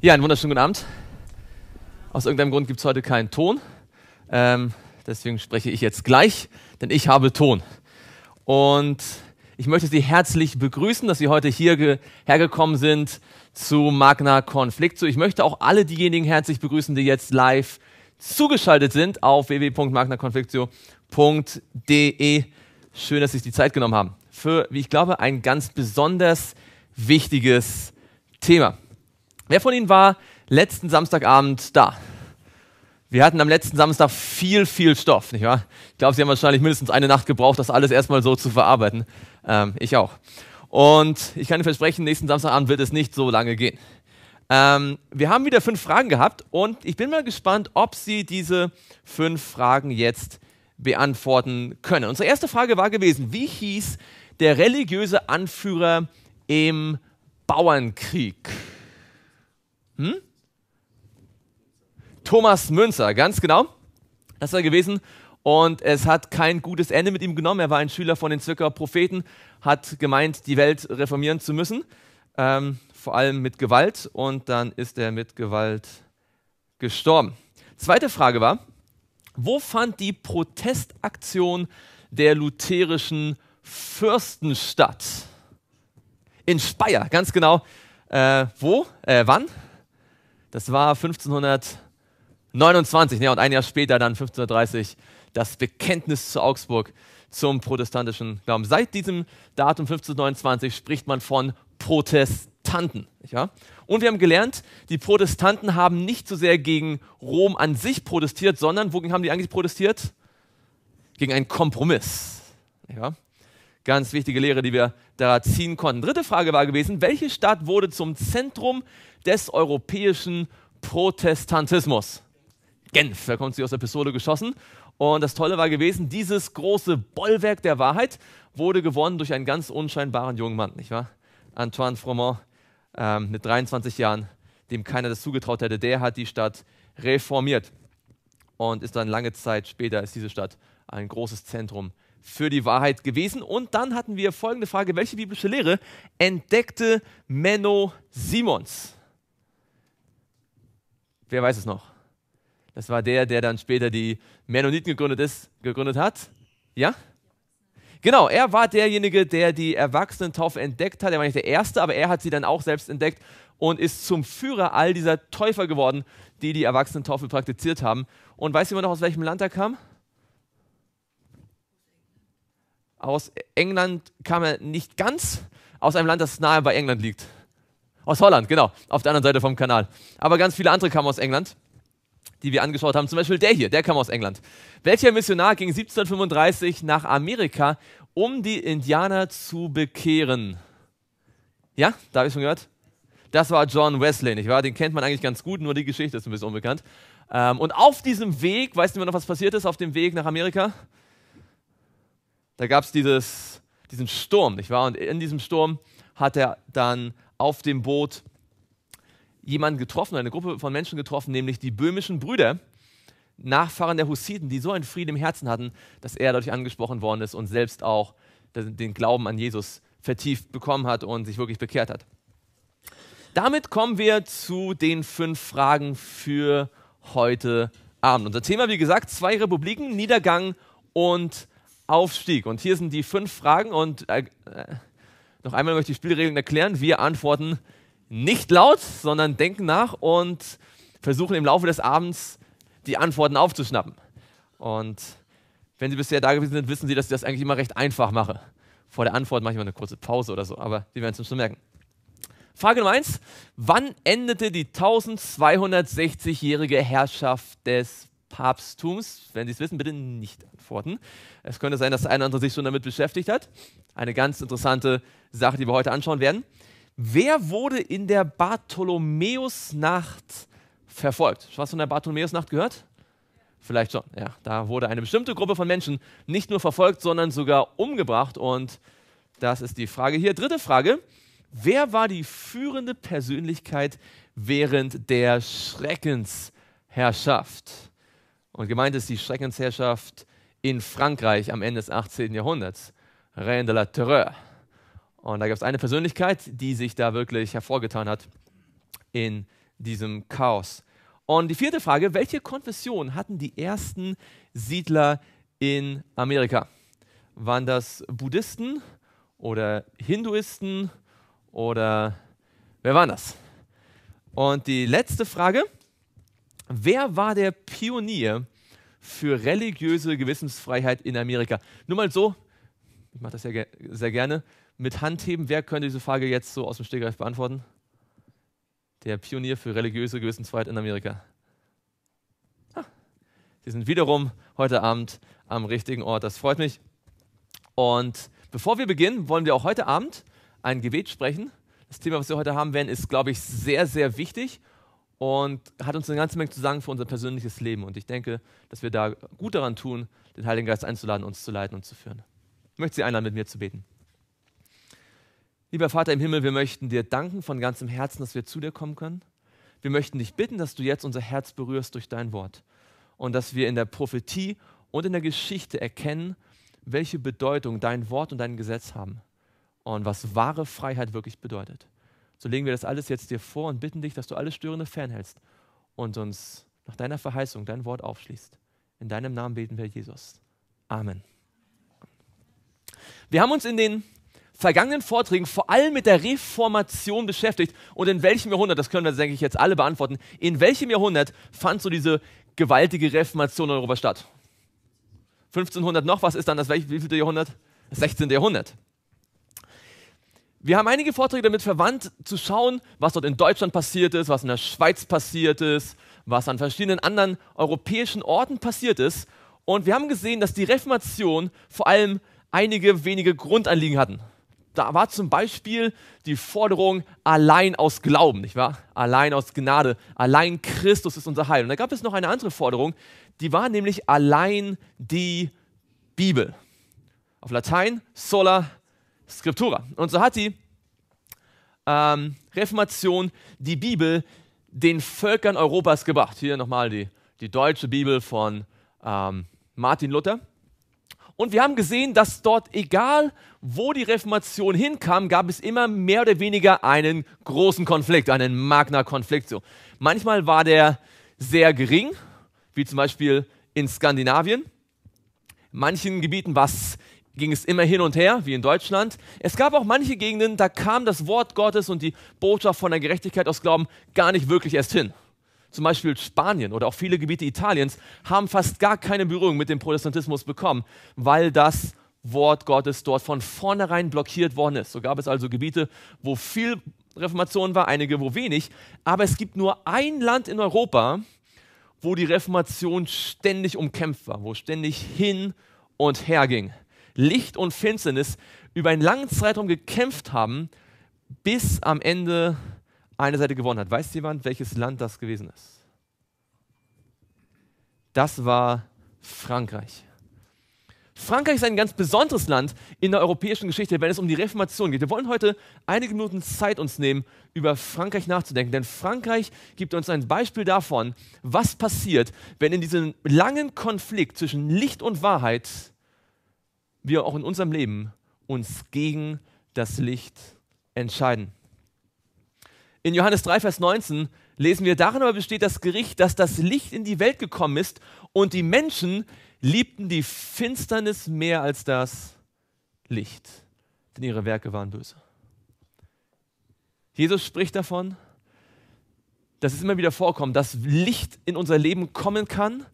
Ja, einen wunderschönen guten Abend. Aus irgendeinem Grund gibt es heute keinen Ton. Ähm, deswegen spreche ich jetzt gleich, denn ich habe Ton. Und ich möchte Sie herzlich begrüßen, dass Sie heute hierher hergekommen sind zu Magna Conflicto. Ich möchte auch alle diejenigen herzlich begrüßen, die jetzt live zugeschaltet sind auf www.magnaconflictio.de. Schön, dass Sie sich die Zeit genommen haben für, wie ich glaube, ein ganz besonders wichtiges Thema. Wer von Ihnen war letzten Samstagabend da? Wir hatten am letzten Samstag viel, viel Stoff, nicht wahr? Ich glaube, Sie haben wahrscheinlich mindestens eine Nacht gebraucht, das alles erstmal so zu verarbeiten. Ähm, ich auch. Und ich kann Ihnen versprechen, nächsten Samstagabend wird es nicht so lange gehen. Ähm, wir haben wieder fünf Fragen gehabt und ich bin mal gespannt, ob Sie diese fünf Fragen jetzt beantworten können. Unsere erste Frage war gewesen, wie hieß der religiöse Anführer im Bauernkrieg? Hm? Thomas Münzer, ganz genau. Das war gewesen. Und es hat kein gutes Ende mit ihm genommen. Er war ein Schüler von den Zürcher Propheten, hat gemeint, die Welt reformieren zu müssen, ähm, vor allem mit Gewalt. Und dann ist er mit Gewalt gestorben. Zweite Frage war, wo fand die Protestaktion der lutherischen Fürsten statt? In Speyer, ganz genau. Äh, wo? Äh, wann? Das war 1529, ja, ne, und ein Jahr später dann 1530 das Bekenntnis zu Augsburg zum protestantischen Glauben. Seit diesem Datum 1529 spricht man von Protestanten. Ja? Und wir haben gelernt, die Protestanten haben nicht so sehr gegen Rom an sich protestiert, sondern wogegen haben die eigentlich protestiert? Gegen einen Kompromiss. Ja? Ganz wichtige Lehre, die wir da ziehen konnten. Dritte Frage war gewesen, welche Stadt wurde zum Zentrum des europäischen Protestantismus. Genf, da kommt sie aus der Pistole geschossen. Und das Tolle war gewesen, dieses große Bollwerk der Wahrheit wurde gewonnen durch einen ganz unscheinbaren jungen Mann, nicht wahr? Antoine Fromont ähm, mit 23 Jahren, dem keiner das zugetraut hätte. Der hat die Stadt reformiert und ist dann lange Zeit später ist diese Stadt ein großes Zentrum für die Wahrheit gewesen. Und dann hatten wir folgende Frage: Welche biblische Lehre entdeckte Menno Simons? Wer weiß es noch? Das war der, der dann später die Mennoniten gegründet, ist, gegründet hat. Ja? Genau, er war derjenige, der die Erwachsenentaufe entdeckt hat. Er war nicht der Erste, aber er hat sie dann auch selbst entdeckt und ist zum Führer all dieser Täufer geworden, die die Erwachsenentaufe praktiziert haben. Und weiß jemand noch, aus welchem Land er kam? Aus England kam er nicht ganz, aus einem Land, das nahe bei England liegt. Aus Holland, genau, auf der anderen Seite vom Kanal. Aber ganz viele andere kamen aus England, die wir angeschaut haben. Zum Beispiel der hier, der kam aus England. Welcher Missionar ging 1735 nach Amerika, um die Indianer zu bekehren? Ja, da habe ich schon gehört. Das war John Wesley, nicht wahr? Den kennt man eigentlich ganz gut, nur die Geschichte ist ein bisschen unbekannt. Ähm, und auf diesem Weg, weißt du noch, was passiert ist auf dem Weg nach Amerika? Da gab es diesen Sturm, nicht wahr? Und in diesem Sturm hat er dann auf dem Boot jemanden getroffen, eine Gruppe von Menschen getroffen, nämlich die böhmischen Brüder, Nachfahren der Hussiten, die so einen Frieden im Herzen hatten, dass er dadurch angesprochen worden ist und selbst auch den Glauben an Jesus vertieft bekommen hat und sich wirklich bekehrt hat. Damit kommen wir zu den fünf Fragen für heute Abend. Unser Thema, wie gesagt, zwei Republiken, Niedergang und Aufstieg. Und hier sind die fünf Fragen und äh, noch einmal möchte ich die Spielregeln erklären. Wir antworten nicht laut, sondern denken nach und versuchen im Laufe des Abends die Antworten aufzuschnappen. Und wenn Sie bisher da gewesen sind, wissen Sie, dass ich das eigentlich immer recht einfach mache. Vor der Antwort mache ich mal eine kurze Pause oder so, aber Sie werden es schon merken. Frage Nummer 1. Wann endete die 1260-jährige Herrschaft des Papsttums, wenn Sie es wissen, bitte nicht antworten. Es könnte sein, dass einer andere sich schon damit beschäftigt hat. Eine ganz interessante Sache, die wir heute anschauen werden. Wer wurde in der Bartholomäusnacht verfolgt? Hast du was von der Bartholomäusnacht gehört? Vielleicht schon. Ja, da wurde eine bestimmte Gruppe von Menschen nicht nur verfolgt, sondern sogar umgebracht. Und das ist die Frage hier. Dritte Frage. Wer war die führende Persönlichkeit während der Schreckensherrschaft? Und gemeint ist die Schreckensherrschaft in Frankreich am Ende des 18. Jahrhunderts, Reine de la Terreur. Und da gab es eine Persönlichkeit, die sich da wirklich hervorgetan hat in diesem Chaos. Und die vierte Frage, welche Konfession hatten die ersten Siedler in Amerika? Waren das Buddhisten oder Hinduisten oder wer waren das? Und die letzte Frage, wer war der Pionier für religiöse Gewissensfreiheit in Amerika? Nur mal so, ich mache das ja sehr, gerne, mit Handheben, wer könnte diese Frage jetzt so aus dem Stegreif beantworten? Der Pionier für religiöse Gewissensfreiheit in Amerika. Ha. Sie sind wiederum heute Abend am richtigen Ort, das freut mich. Und bevor wir beginnen, wollen wir auch heute Abend ein Gebet sprechen. Das Thema, was wir heute haben werden, ist, glaube ich, sehr, sehr wichtig und hat uns eine ganze Menge zu sagen für unser persönliches Leben. Und ich denke, dass wir da gut daran tun, den Heiligen Geist einzuladen, uns zu leiten und zu führen. Ich möchte Sie einladen, mit mir zu beten. Lieber Vater im Himmel, wir möchten dir danken von ganzem Herzen, dass wir zu dir kommen können. Wir möchten dich bitten, dass du jetzt unser Herz berührst durch dein Wort und dass wir in der Prophetie und in der Geschichte erkennen, welche Bedeutung dein Wort und dein Gesetz haben und was wahre Freiheit wirklich bedeutet. So legen wir das alles jetzt dir vor und bitten dich, dass du alles Störende fernhältst und uns nach deiner Verheißung dein Wort aufschließt. In deinem Namen beten wir, Jesus. Amen. Wir haben uns in den vergangenen Vorträgen vor allem mit der Reformation beschäftigt und in welchem Jahrhundert, das können wir, denke ich, jetzt alle beantworten, in welchem Jahrhundert fand so diese gewaltige Reformation in Europa statt? 1500 noch, was ist dann das wievielte Jahrhundert? Das 16. Jahrhundert. Wir haben einige Vorträge damit verwandt, zu schauen, was dort in Deutschland passiert ist, was in der Schweiz passiert ist, was an verschiedenen anderen europäischen Orten passiert ist. Und wir haben gesehen, dass die Reformation vor allem einige wenige Grundanliegen hatten. Da war zum Beispiel die Forderung allein aus Glauben, nicht wahr? Allein aus Gnade, allein Christus ist unser Heil. Und da gab es noch eine andere Forderung, die war nämlich allein die Bibel. Auf Latein sola Scriptura. Und so hat die ähm, Reformation die Bibel den Völkern Europas gebracht. Hier nochmal die, die deutsche Bibel von ähm, Martin Luther. Und wir haben gesehen, dass dort, egal wo die Reformation hinkam, gab es immer mehr oder weniger einen großen Konflikt, einen Magna-Konflikt. So. Manchmal war der sehr gering, wie zum Beispiel in Skandinavien. In manchen Gebieten war es ging es immer hin und her, wie in Deutschland. Es gab auch manche Gegenden, da kam das Wort Gottes und die Botschaft von der Gerechtigkeit aus Glauben gar nicht wirklich erst hin. Zum Beispiel Spanien oder auch viele Gebiete Italiens haben fast gar keine Berührung mit dem Protestantismus bekommen, weil das Wort Gottes dort von vornherein blockiert worden ist. So gab es also Gebiete, wo viel Reformation war, einige, wo wenig. Aber es gibt nur ein Land in Europa, wo die Reformation ständig umkämpft war, wo ständig hin und her ging. Licht und Finsternis über einen langen Zeitraum gekämpft haben, bis am Ende eine Seite gewonnen hat. Weiß jemand, welches Land das gewesen ist? Das war Frankreich. Frankreich ist ein ganz besonderes Land in der europäischen Geschichte, wenn es um die Reformation geht. Wir wollen heute einige Minuten Zeit uns nehmen, über Frankreich nachzudenken, denn Frankreich gibt uns ein Beispiel davon, was passiert, wenn in diesem langen Konflikt zwischen Licht und Wahrheit wir auch in unserem Leben uns gegen das Licht entscheiden. In Johannes 3, Vers 19 lesen wir, darin aber besteht das Gericht, dass das Licht in die Welt gekommen ist und die Menschen liebten die Finsternis mehr als das Licht, denn ihre Werke waren böse. Jesus spricht davon, dass es immer wieder vorkommt, dass Licht in unser Leben kommen kann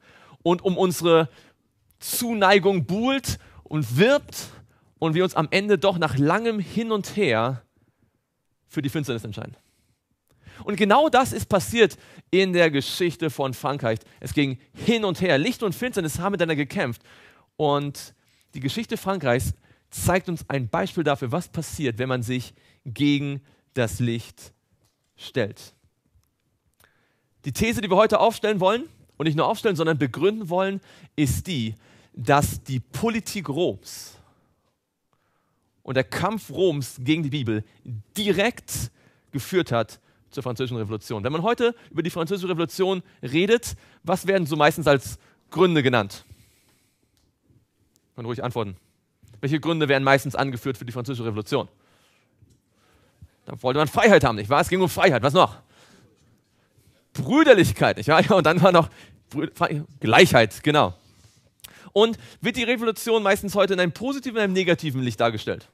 und um unsere Zuneigung buhlt und wirbt und wir uns am Ende doch nach langem Hin und Her für die Finsternis entscheiden. Und genau das ist passiert in der Geschichte von Frankreich. Es ging hin und her. Licht und Finsternis haben miteinander gekämpft. Und die Geschichte Frankreichs zeigt uns ein Beispiel dafür, was passiert, wenn man sich gegen das Licht stellt. Die These, die wir heute aufstellen wollen, und nicht nur aufstellen, sondern begründen wollen, ist die, dass die Politik Roms und der Kampf Roms gegen die Bibel direkt geführt hat zur Französischen Revolution. Wenn man heute über die Französische Revolution redet, was werden so meistens als Gründe genannt? Kann ruhig antworten. Welche Gründe werden meistens angeführt für die Französische Revolution? Dann wollte man Freiheit haben, nicht wahr? Es ging um Freiheit. Was noch? Brüderlichkeit, nicht wahr? und dann war noch Brü Gleichheit, genau. Und wird die Revolution meistens heute in einem positiven und einem negativen Licht dargestellt?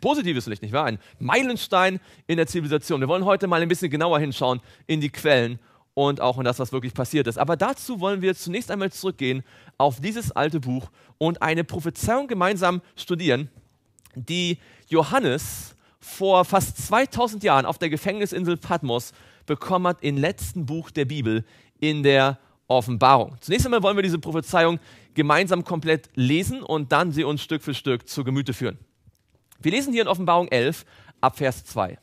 Positives Licht, nicht wahr? Ein Meilenstein in der Zivilisation. Wir wollen heute mal ein bisschen genauer hinschauen in die Quellen und auch in das, was wirklich passiert ist. Aber dazu wollen wir zunächst einmal zurückgehen auf dieses alte Buch und eine Prophezeiung gemeinsam studieren, die Johannes vor fast 2000 Jahren auf der Gefängnisinsel Patmos bekommen hat im letzten Buch der Bibel in der Offenbarung. Zunächst einmal wollen wir diese Prophezeiung gemeinsam komplett lesen und dann sie uns Stück für Stück zu Gemüte führen. Wir lesen hier in Offenbarung 11 ab Vers 2.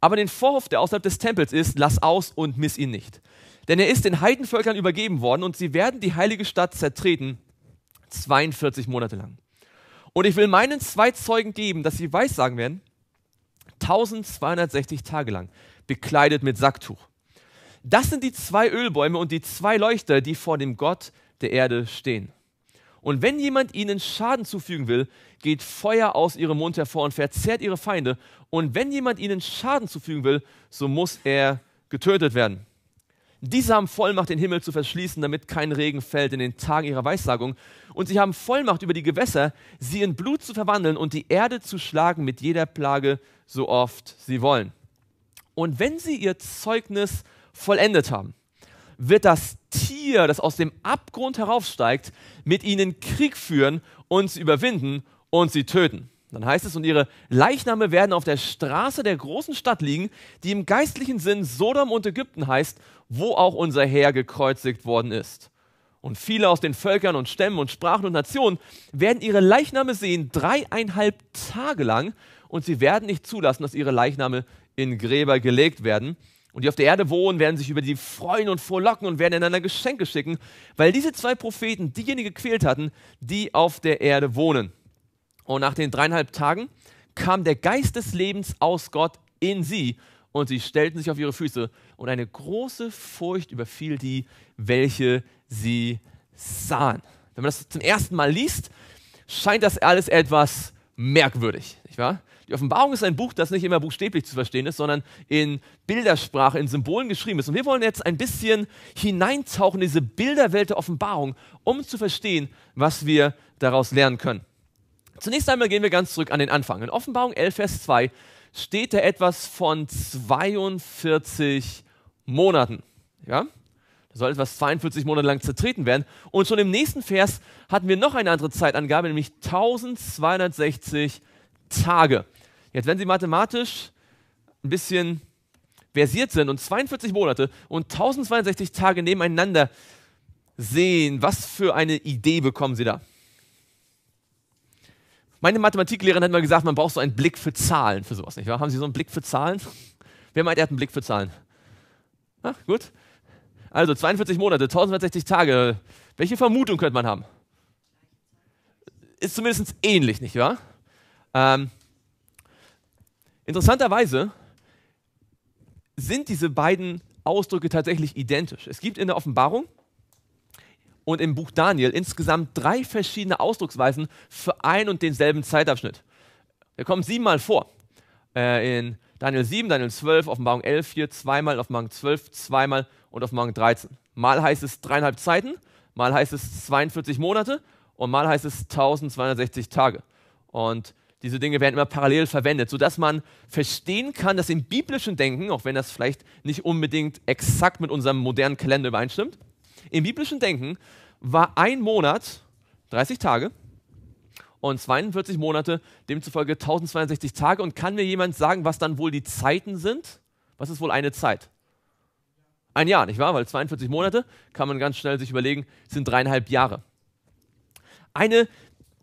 Aber den Vorhof, der außerhalb des Tempels ist, lass aus und miss ihn nicht. Denn er ist den Heidenvölkern übergeben worden und sie werden die heilige Stadt zertreten 42 Monate lang. Und ich will meinen zwei Zeugen geben, dass sie weissagen werden, 1260 Tage lang, bekleidet mit Sacktuch. Das sind die zwei Ölbäume und die zwei Leuchter, die vor dem Gott der Erde stehen. Und wenn jemand ihnen Schaden zufügen will, geht Feuer aus ihrem Mund hervor und verzehrt ihre Feinde. Und wenn jemand ihnen Schaden zufügen will, so muss er getötet werden. Diese haben Vollmacht, den Himmel zu verschließen, damit kein Regen fällt in den Tagen ihrer Weissagung. Und sie haben Vollmacht über die Gewässer, sie in Blut zu verwandeln und die Erde zu schlagen mit jeder Plage, so oft sie wollen. Und wenn sie ihr Zeugnis vollendet haben, wird das Tier, das aus dem Abgrund heraufsteigt, mit ihnen Krieg führen und sie überwinden und sie töten. Dann heißt es, und ihre Leichname werden auf der Straße der großen Stadt liegen, die im geistlichen Sinn Sodom und Ägypten heißt, wo auch unser Herr gekreuzigt worden ist. Und viele aus den Völkern und Stämmen und Sprachen und Nationen werden ihre Leichname sehen dreieinhalb Tage lang und sie werden nicht zulassen, dass ihre Leichname in Gräber gelegt werden, und die auf der Erde wohnen, werden sich über die freuen und frohlocken und werden einander Geschenke schicken, weil diese zwei Propheten diejenigen gequält hatten, die auf der Erde wohnen. Und nach den dreieinhalb Tagen kam der Geist des Lebens aus Gott in sie und sie stellten sich auf ihre Füße und eine große Furcht überfiel die, welche sie sahen. Wenn man das zum ersten Mal liest, scheint das alles etwas merkwürdig, nicht wahr? Die Offenbarung ist ein Buch, das nicht immer buchstäblich zu verstehen ist, sondern in Bildersprache, in Symbolen geschrieben ist. Und wir wollen jetzt ein bisschen hineintauchen in diese Bilderwelt der Offenbarung, um zu verstehen, was wir daraus lernen können. Zunächst einmal gehen wir ganz zurück an den Anfang. In Offenbarung 11, Vers 2 steht da etwas von 42 Monaten. Ja? Da soll etwas 42 Monate lang zertreten werden. Und schon im nächsten Vers hatten wir noch eine andere Zeitangabe, nämlich 1260 Monate. Tage. Jetzt, wenn Sie mathematisch ein bisschen versiert sind und 42 Monate und 1062 Tage nebeneinander sehen, was für eine Idee bekommen Sie da? Meine Mathematiklehrerin hat mal gesagt, man braucht so einen Blick für Zahlen für sowas, nicht wahr? Haben Sie so einen Blick für Zahlen? Wer meint, er hat einen Blick für Zahlen? Ach, gut. Also 42 Monate, 1060 Tage. Welche Vermutung könnte man haben? Ist zumindest ähnlich, nicht wahr? Ähm, interessanterweise sind diese beiden Ausdrücke tatsächlich identisch. Es gibt in der Offenbarung und im Buch Daniel insgesamt drei verschiedene Ausdrucksweisen für einen und denselben Zeitabschnitt. Der kommt siebenmal vor. Äh, in Daniel 7, Daniel 12, Offenbarung 11, hier zweimal, Offenbarung 12, zweimal und Offenbarung 13. Mal heißt es dreieinhalb Zeiten, mal heißt es 42 Monate und mal heißt es 1260 Tage. Und diese Dinge werden immer parallel verwendet, sodass man verstehen kann, dass im biblischen Denken, auch wenn das vielleicht nicht unbedingt exakt mit unserem modernen Kalender übereinstimmt, im biblischen Denken war ein Monat 30 Tage und 42 Monate, demzufolge 1062 Tage. Und kann mir jemand sagen, was dann wohl die Zeiten sind? Was ist wohl eine Zeit? Ein Jahr, nicht wahr? Weil 42 Monate, kann man ganz schnell sich überlegen, sind dreieinhalb Jahre. Eine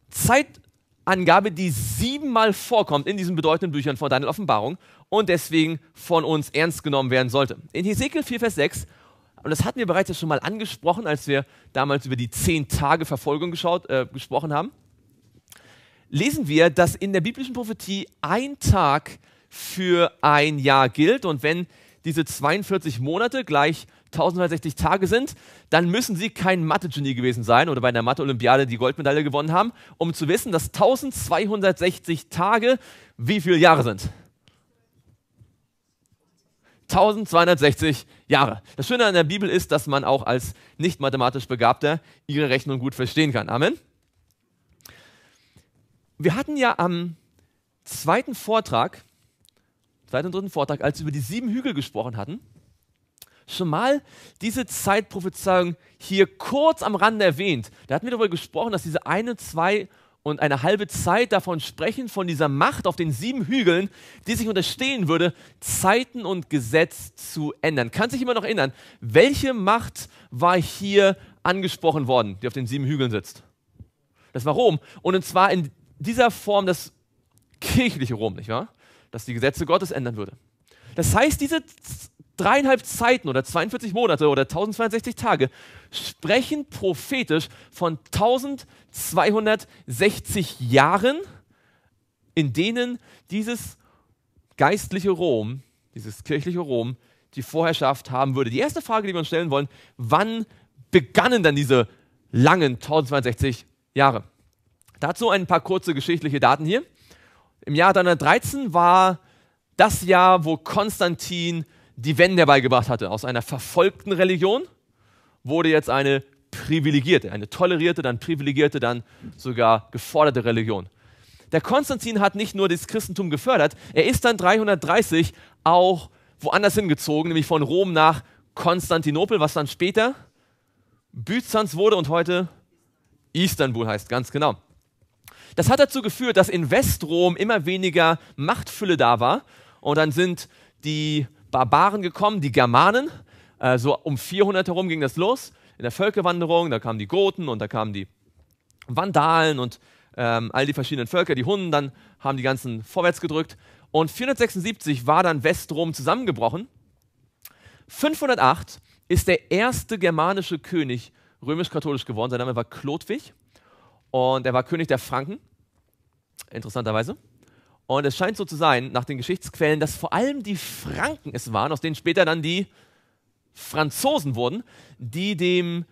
Zeit Angabe, die siebenmal vorkommt in diesen bedeutenden Büchern von Daniel Offenbarung und deswegen von uns ernst genommen werden sollte. In Hesekiel 4, Vers 6, und das hatten wir bereits schon mal angesprochen, als wir damals über die zehn Tage Verfolgung geschaut, äh, gesprochen haben, lesen wir, dass in der biblischen Prophetie ein Tag für ein Jahr gilt. Und wenn diese 42 Monate gleich 1260 Tage sind, dann müssen sie kein Mathe-Genie gewesen sein oder bei einer Mathe-Olympiade die Goldmedaille gewonnen haben, um zu wissen, dass 1260 Tage wie viele Jahre sind. 1260 Jahre. Das Schöne an der Bibel ist, dass man auch als nicht mathematisch Begabter ihre Rechnung gut verstehen kann. Amen. Wir hatten ja am zweiten Vortrag zweiten und dritten Vortrag, als wir über die sieben Hügel gesprochen hatten, schon mal diese Zeitprophezeiung hier kurz am Rande erwähnt. Da hatten wir darüber gesprochen, dass diese eine, zwei und eine halbe Zeit davon sprechen, von dieser Macht auf den sieben Hügeln, die sich unterstehen würde, Zeiten und Gesetz zu ändern. Kann sich immer noch erinnern, welche Macht war hier angesprochen worden, die auf den sieben Hügeln sitzt? Das war Rom. Und zwar in dieser Form das kirchliche Rom, nicht wahr? dass die Gesetze Gottes ändern würde. Das heißt, diese dreieinhalb Zeiten oder 42 Monate oder 1062 Tage sprechen prophetisch von 1260 Jahren, in denen dieses geistliche Rom, dieses kirchliche Rom, die Vorherrschaft haben würde. Die erste Frage, die wir uns stellen wollen, wann begannen dann diese langen 1062 Jahre? Dazu ein paar kurze geschichtliche Daten hier. Im Jahr 313 war das Jahr, wo Konstantin die Wende herbeigebracht hatte. Aus einer verfolgten Religion wurde jetzt eine privilegierte, eine tolerierte, dann privilegierte, dann sogar geforderte Religion. Der Konstantin hat nicht nur das Christentum gefördert, er ist dann 330 auch woanders hingezogen, nämlich von Rom nach Konstantinopel, was dann später Byzanz wurde und heute Istanbul heißt, ganz genau. Das hat dazu geführt, dass in Westrom immer weniger Machtfülle da war. Und dann sind die Barbaren gekommen, die Germanen. Äh, so um 400 herum ging das los. In der Völkerwanderung, da kamen die Goten und da kamen die Vandalen und ähm, all die verschiedenen Völker, die Hunden. dann haben die ganzen vorwärts gedrückt. Und 476 war dann Westrom zusammengebrochen. 508 ist der erste germanische König römisch-katholisch geworden. Sein Name war Chlodwig. Und er war König der Franken, interessanterweise. Und es scheint so zu sein, nach den Geschichtsquellen, dass vor allem die Franken es waren, aus denen später dann die Franzosen wurden, die dem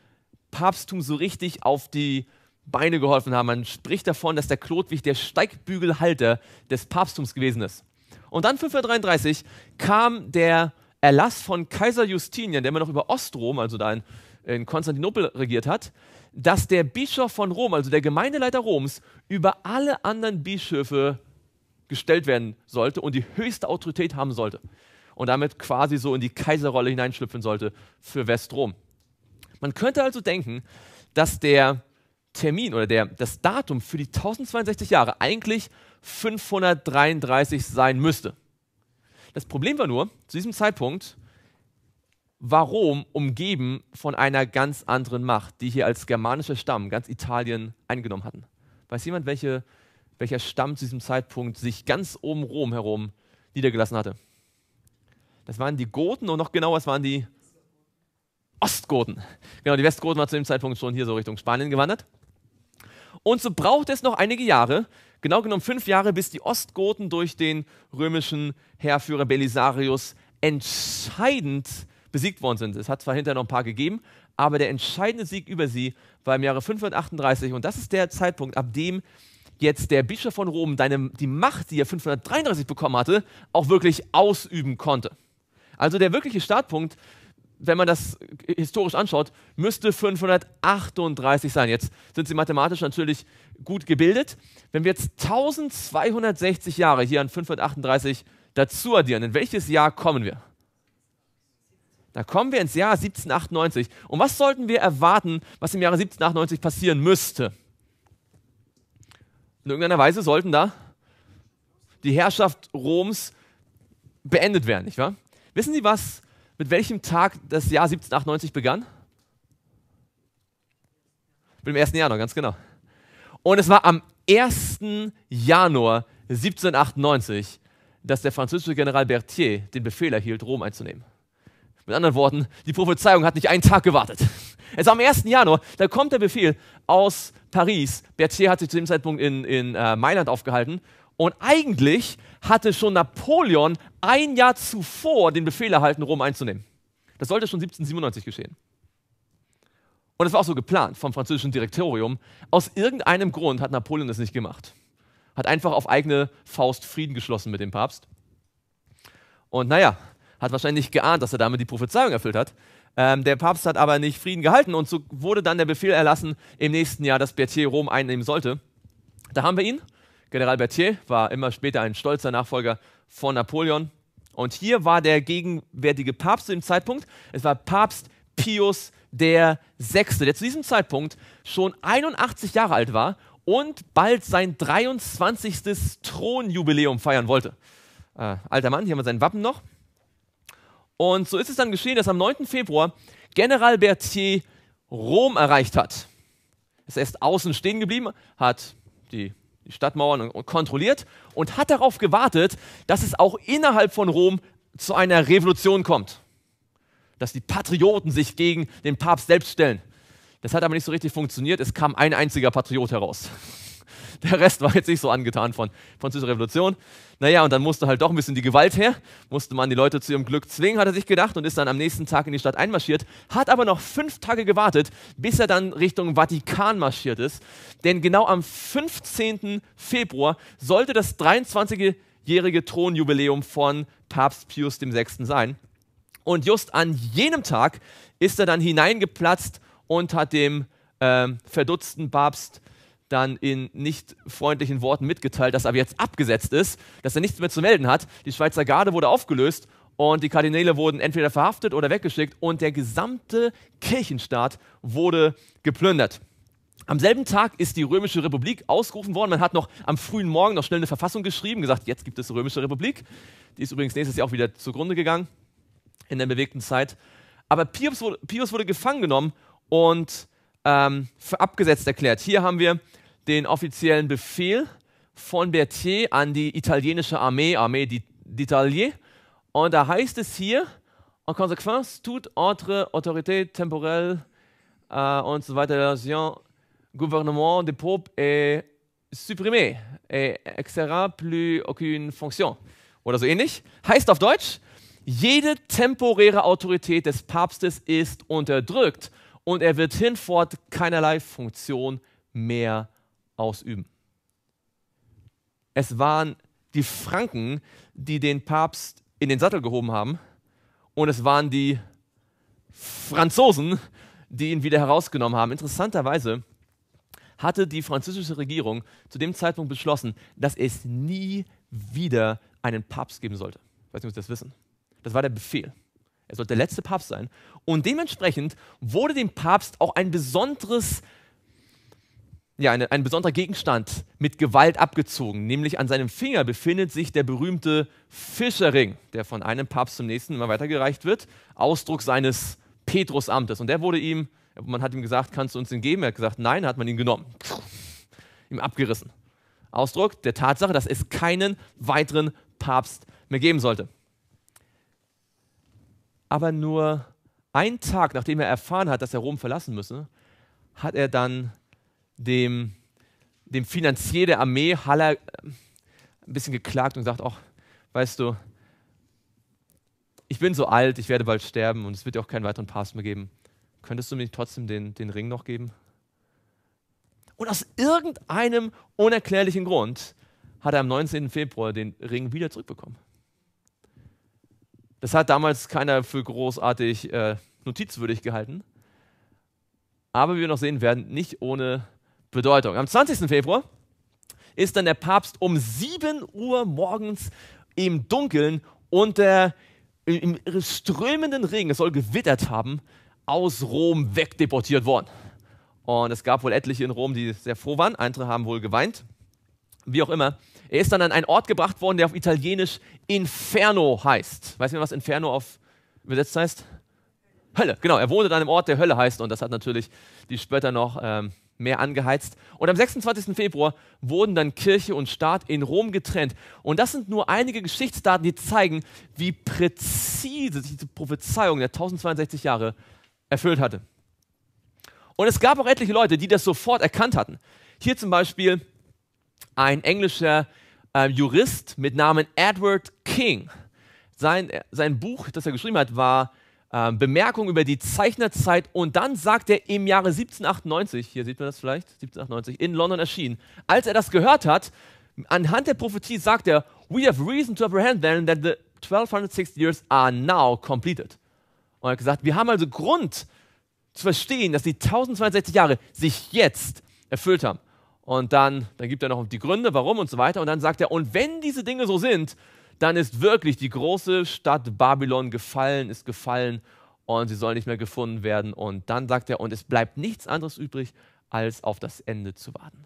Papsttum so richtig auf die Beine geholfen haben. Man spricht davon, dass der Klodwig der Steigbügelhalter des Papsttums gewesen ist. Und dann 533 kam der Erlass von Kaiser Justinian, der immer noch über Ostrom, also da in, Konstantinopel regiert hat, dass der Bischof von Rom, also der Gemeindeleiter Roms, über alle anderen Bischöfe gestellt werden sollte und die höchste Autorität haben sollte. Und damit quasi so in die Kaiserrolle hineinschlüpfen sollte für Westrom. Man könnte also denken, dass der Termin oder der, das Datum für die 1062 Jahre eigentlich 533 sein müsste. Das Problem war nur, zu diesem Zeitpunkt Warum umgeben von einer ganz anderen Macht, die hier als germanischer Stamm ganz Italien eingenommen hatten? Weiß jemand, welche, welcher Stamm zu diesem Zeitpunkt sich ganz oben Rom herum niedergelassen hatte? Das waren die Goten und noch genauer, es waren die Ostgoten. Genau, die Westgoten waren zu dem Zeitpunkt schon hier so Richtung Spanien gewandert. Und so brauchte es noch einige Jahre, genau genommen fünf Jahre, bis die Ostgoten durch den römischen Heerführer Belisarius entscheidend besiegt worden sind. Es hat zwar hinterher noch ein paar gegeben, aber der entscheidende Sieg über sie war im Jahre 538 und das ist der Zeitpunkt, ab dem jetzt der Bischof von Rom deine, die Macht, die er 533 bekommen hatte, auch wirklich ausüben konnte. Also der wirkliche Startpunkt, wenn man das historisch anschaut, müsste 538 sein. Jetzt sind sie mathematisch natürlich gut gebildet. Wenn wir jetzt 1260 Jahre hier an 538 dazu addieren, in welches Jahr kommen wir? Da kommen wir ins Jahr 1798. Und was sollten wir erwarten, was im Jahre 1798 passieren müsste? In irgendeiner Weise sollten da die Herrschaft Roms beendet werden, nicht wahr? Wissen Sie was, mit welchem Tag das Jahr 1798 begann? Mit dem 1. Januar, ganz genau. Und es war am 1. Januar 1798, dass der französische General Berthier den Befehl erhielt, Rom einzunehmen. Mit anderen Worten, die Prophezeiung hat nicht einen Tag gewartet. Es war am 1. Januar, da kommt der Befehl aus Paris. Berthier hat sich zu dem Zeitpunkt in, in äh, Mailand aufgehalten. Und eigentlich hatte schon Napoleon ein Jahr zuvor den Befehl erhalten, Rom einzunehmen. Das sollte schon 1797 geschehen. Und es war auch so geplant vom französischen Direktorium. Aus irgendeinem Grund hat Napoleon das nicht gemacht. Hat einfach auf eigene Faust Frieden geschlossen mit dem Papst. Und naja, hat wahrscheinlich geahnt, dass er damit die Prophezeiung erfüllt hat. Ähm, der Papst hat aber nicht Frieden gehalten und so wurde dann der Befehl erlassen im nächsten Jahr, dass Berthier Rom einnehmen sollte. Da haben wir ihn. General Berthier war immer später ein stolzer Nachfolger von Napoleon. Und hier war der gegenwärtige Papst zu dem Zeitpunkt. Es war Papst Pius der Sechste, der zu diesem Zeitpunkt schon 81 Jahre alt war und bald sein 23. Thronjubiläum feiern wollte. Äh, alter Mann, hier haben wir sein Wappen noch. Und so ist es dann geschehen, dass am 9. Februar General Berthier Rom erreicht hat. Er Ist erst außen stehen geblieben, hat die, die Stadtmauern kontrolliert und hat darauf gewartet, dass es auch innerhalb von Rom zu einer Revolution kommt. Dass die Patrioten sich gegen den Papst selbst stellen. Das hat aber nicht so richtig funktioniert. Es kam ein einziger Patriot heraus der Rest war jetzt nicht so angetan von Französischer Revolution. Naja, und dann musste halt doch ein bisschen die Gewalt her, musste man die Leute zu ihrem Glück zwingen, hat er sich gedacht, und ist dann am nächsten Tag in die Stadt einmarschiert, hat aber noch fünf Tage gewartet, bis er dann Richtung Vatikan marschiert ist. Denn genau am 15. Februar sollte das 23-jährige Thronjubiläum von Papst Pius VI. sein. Und just an jenem Tag ist er dann hineingeplatzt und hat dem äh, verdutzten Papst dann in nicht freundlichen Worten mitgeteilt, dass er jetzt abgesetzt ist, dass er nichts mehr zu melden hat. Die Schweizer Garde wurde aufgelöst und die Kardinäle wurden entweder verhaftet oder weggeschickt und der gesamte Kirchenstaat wurde geplündert. Am selben Tag ist die Römische Republik ausgerufen worden. Man hat noch am frühen Morgen noch schnell eine Verfassung geschrieben, gesagt, jetzt gibt es die Römische Republik. Die ist übrigens nächstes Jahr auch wieder zugrunde gegangen in der bewegten Zeit. Aber Pius wurde, Pius wurde gefangen genommen und ähm, abgesetzt erklärt. Hier haben wir den offiziellen Befehl von Berthier an die italienische Armee, Armee d'Italie. Und da heißt es hier, en conséquence, toute autre autorité temporelle äh, und so weiter, l'ancien gouvernement des Pope est supprimé et exera plus aucune fonction. Oder so ähnlich. Heißt auf Deutsch, jede temporäre Autorität des Papstes ist unterdrückt und er wird hinfort keinerlei Funktion mehr ausüben. Es waren die Franken, die den Papst in den Sattel gehoben haben, und es waren die Franzosen, die ihn wieder herausgenommen haben. Interessanterweise hatte die französische Regierung zu dem Zeitpunkt beschlossen, dass es nie wieder einen Papst geben sollte. Ich weiß nicht, ob Sie das wissen. Das war der Befehl. Er sollte der letzte Papst sein. Und dementsprechend wurde dem Papst auch ein besonderes ja, eine, ein besonderer Gegenstand mit Gewalt abgezogen, nämlich an seinem Finger befindet sich der berühmte Fischerring, der von einem Papst zum nächsten immer weitergereicht wird, Ausdruck seines Petrusamtes. Und der wurde ihm, man hat ihm gesagt, kannst du uns den geben? Er hat gesagt, nein, hat man ihn genommen, ihm abgerissen. Ausdruck der Tatsache, dass es keinen weiteren Papst mehr geben sollte. Aber nur einen Tag, nachdem er erfahren hat, dass er Rom verlassen müsse, hat er dann dem, dem Finanzier der Armee, Haller, äh, ein bisschen geklagt und sagt, ach, weißt du, ich bin so alt, ich werde bald sterben und es wird dir auch keinen weiteren Pass mehr geben. Könntest du mir trotzdem den, den Ring noch geben? Und aus irgendeinem unerklärlichen Grund hat er am 19. Februar den Ring wieder zurückbekommen. Das hat damals keiner für großartig äh, notizwürdig gehalten. Aber wie wir noch sehen werden, nicht ohne Bedeutung. Am 20. Februar ist dann der Papst um 7 Uhr morgens im Dunkeln unter im strömenden Regen, es soll gewittert haben, aus Rom wegdeportiert worden. Und es gab wohl etliche in Rom, die sehr froh waren. Andere haben wohl geweint. Wie auch immer. Er ist dann an einen Ort gebracht worden, der auf Italienisch Inferno heißt. Weiß jemand, was Inferno auf übersetzt heißt? Hölle, genau. Er wohnte an einem Ort, der Hölle heißt. Und das hat natürlich die Spötter noch ähm, mehr angeheizt. Und am 26. Februar wurden dann Kirche und Staat in Rom getrennt. Und das sind nur einige Geschichtsdaten, die zeigen, wie präzise sich diese Prophezeiung der 1062 Jahre erfüllt hatte. Und es gab auch etliche Leute, die das sofort erkannt hatten. Hier zum Beispiel ein englischer äh, Jurist mit Namen Edward King. Sein, sein Buch, das er geschrieben hat, war ähm, Bemerkung über die Zeichnerzeit und dann sagt er im Jahre 1798, hier sieht man das vielleicht, 1798, in London erschienen, als er das gehört hat, anhand der Prophetie sagt er, we have reason to apprehend then that the 1260 years are now completed. Und er hat gesagt, wir haben also Grund zu verstehen, dass die 1062 Jahre sich jetzt erfüllt haben. Und dann, dann gibt er noch die Gründe, warum und so weiter. Und dann sagt er, und wenn diese Dinge so sind, dann ist wirklich die große Stadt Babylon gefallen, ist gefallen und sie soll nicht mehr gefunden werden. Und dann sagt er, und es bleibt nichts anderes übrig, als auf das Ende zu warten.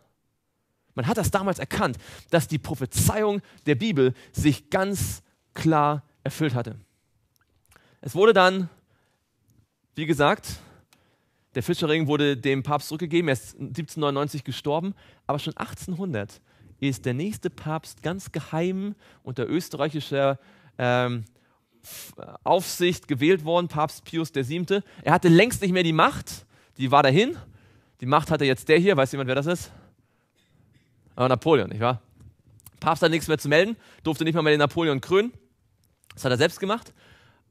Man hat das damals erkannt, dass die Prophezeiung der Bibel sich ganz klar erfüllt hatte. Es wurde dann, wie gesagt, der Fischerring wurde dem Papst zurückgegeben, er ist 1799 gestorben, aber schon 1800 ist der nächste Papst ganz geheim unter österreichischer ähm, Aufsicht gewählt worden, Papst Pius VII. Er hatte längst nicht mehr die Macht, die war dahin. Die Macht hatte jetzt der hier, weiß jemand, wer das ist? Aber ah, Napoleon, nicht wahr? Papst hat nichts mehr zu melden, durfte nicht mal mehr den Napoleon krönen. Das hat er selbst gemacht.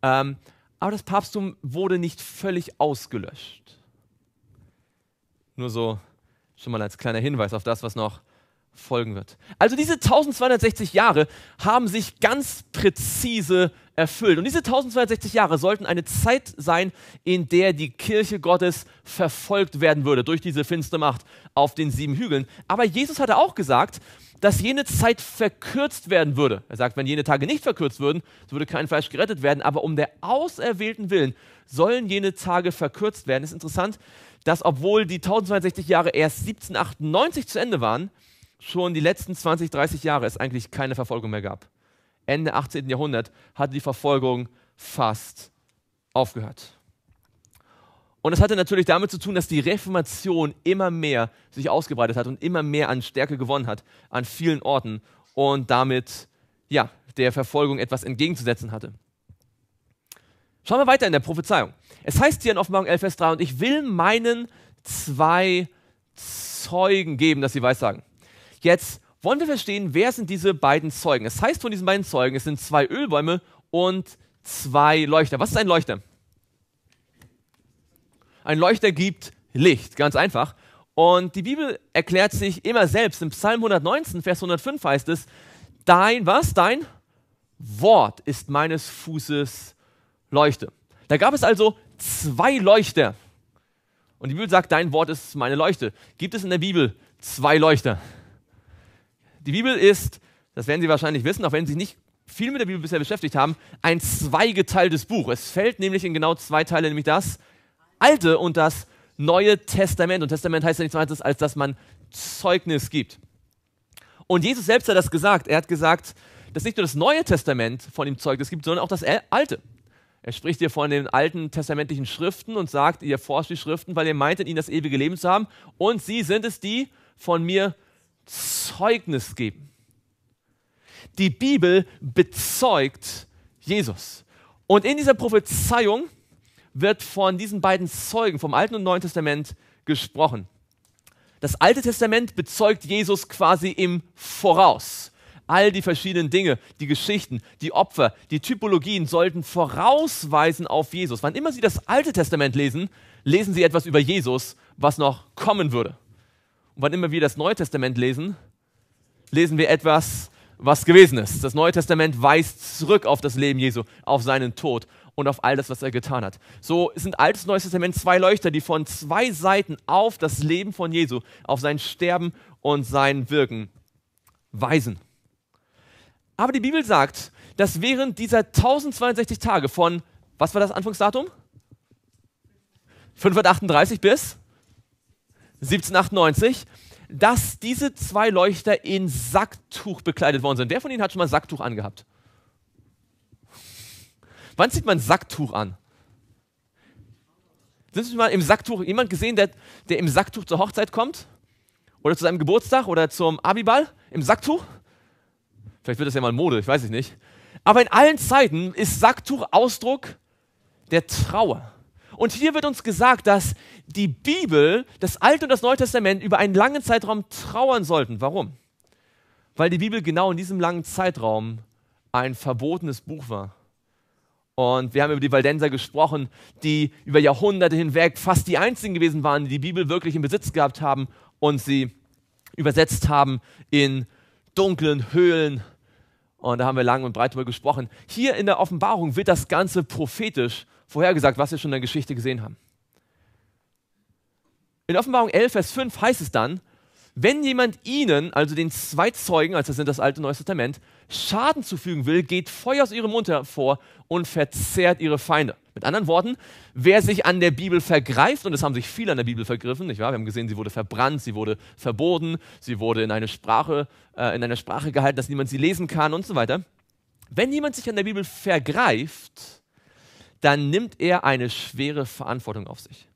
Ähm, aber das Papsttum wurde nicht völlig ausgelöscht. Nur so schon mal als kleiner Hinweis auf das, was noch folgen wird. Also diese 1260 Jahre haben sich ganz präzise erfüllt. Und diese 1260 Jahre sollten eine Zeit sein, in der die Kirche Gottes verfolgt werden würde durch diese finstere Macht auf den sieben Hügeln. Aber Jesus hatte auch gesagt, dass jene Zeit verkürzt werden würde. Er sagt, wenn jene Tage nicht verkürzt würden, so würde kein Fleisch gerettet werden. Aber um der auserwählten Willen sollen jene Tage verkürzt werden. Es ist interessant, dass obwohl die 1260 Jahre erst 1798 zu Ende waren, schon die letzten 20, 30 Jahre es eigentlich keine Verfolgung mehr gab. Ende 18. Jahrhundert hatte die Verfolgung fast aufgehört. Und das hatte natürlich damit zu tun, dass die Reformation immer mehr sich ausgebreitet hat und immer mehr an Stärke gewonnen hat an vielen Orten und damit ja, der Verfolgung etwas entgegenzusetzen hatte. Schauen wir weiter in der Prophezeiung. Es heißt hier in Offenbarung 11, Vers 3, und ich will meinen zwei Zeugen geben, dass sie weissagen. Jetzt wollen wir verstehen, wer sind diese beiden Zeugen. Es das heißt von diesen beiden Zeugen, es sind zwei Ölbäume und zwei Leuchter. Was ist ein Leuchter? Ein Leuchter gibt Licht, ganz einfach. Und die Bibel erklärt sich immer selbst. Im Psalm 119, Vers 105 heißt es, dein, was? Dein Wort ist meines Fußes Leuchte. Da gab es also zwei Leuchter. Und die Bibel sagt, dein Wort ist meine Leuchte. Gibt es in der Bibel zwei Leuchter? Die Bibel ist, das werden Sie wahrscheinlich wissen, auch wenn Sie sich nicht viel mit der Bibel bisher beschäftigt haben, ein zweigeteiltes Buch. Es fällt nämlich in genau zwei Teile, nämlich das Alte und das Neue Testament. Und Testament heißt ja nichts anderes, als dass man Zeugnis gibt. Und Jesus selbst hat das gesagt. Er hat gesagt, dass nicht nur das Neue Testament von ihm Zeugnis gibt, sondern auch das Alte. Er spricht hier von den alten testamentlichen Schriften und sagt, ihr forscht die Schriften, weil ihr meintet, in ihnen das ewige Leben zu haben. Und sie sind es, die von mir Zeugnis geben. Die Bibel bezeugt Jesus. Und in dieser Prophezeiung wird von diesen beiden Zeugen vom Alten und Neuen Testament gesprochen. Das Alte Testament bezeugt Jesus quasi im Voraus. All die verschiedenen Dinge, die Geschichten, die Opfer, die Typologien sollten vorausweisen auf Jesus. Wann immer Sie das Alte Testament lesen, lesen Sie etwas über Jesus, was noch kommen würde. Und wann immer wir das Neue Testament lesen, lesen wir etwas, was gewesen ist. Das Neue Testament weist zurück auf das Leben Jesu, auf seinen Tod und auf all das, was er getan hat. So sind Altes und Neues Testament zwei Leuchter, die von zwei Seiten auf das Leben von Jesu, auf sein Sterben und sein Wirken weisen. Aber die Bibel sagt, dass während dieser 1062 Tage von, was war das Anfangsdatum? 538 bis 1798, dass diese zwei Leuchter in Sacktuch bekleidet worden sind. Wer von Ihnen hat schon mal Sacktuch angehabt? Wann zieht man Sacktuch an? Sind Sie mal im Sacktuch, jemand gesehen, der, der im Sacktuch zur Hochzeit kommt? Oder zu seinem Geburtstag oder zum Abiball? Im Sacktuch? Vielleicht wird das ja mal Mode, ich weiß es nicht. Aber in allen Zeiten ist Sacktuch Ausdruck der Trauer. Und hier wird uns gesagt, dass die Bibel, das Alte und das Neue Testament über einen langen Zeitraum trauern sollten. Warum? Weil die Bibel genau in diesem langen Zeitraum ein verbotenes Buch war. Und wir haben über die Waldenser gesprochen, die über Jahrhunderte hinweg fast die einzigen gewesen waren, die die Bibel wirklich in Besitz gehabt haben und sie übersetzt haben in dunklen Höhlen. Und da haben wir lang und breit darüber gesprochen. Hier in der Offenbarung wird das Ganze prophetisch vorhergesagt, was wir schon in der Geschichte gesehen haben. In Offenbarung 11, Vers 5 heißt es dann, wenn jemand ihnen, also den zwei Zeugen, also das sind das Alte und Neue Testament, Schaden zufügen will, geht Feuer aus ihrem Mund hervor und verzehrt ihre Feinde. Mit anderen Worten, wer sich an der Bibel vergreift, und es haben sich viele an der Bibel vergriffen, nicht wahr? Wir haben gesehen, sie wurde verbrannt, sie wurde verboten, sie wurde in eine Sprache, äh, in einer Sprache gehalten, dass niemand sie lesen kann und so weiter. Wenn jemand sich an der Bibel vergreift, dann nimmt er eine schwere Verantwortung auf sich.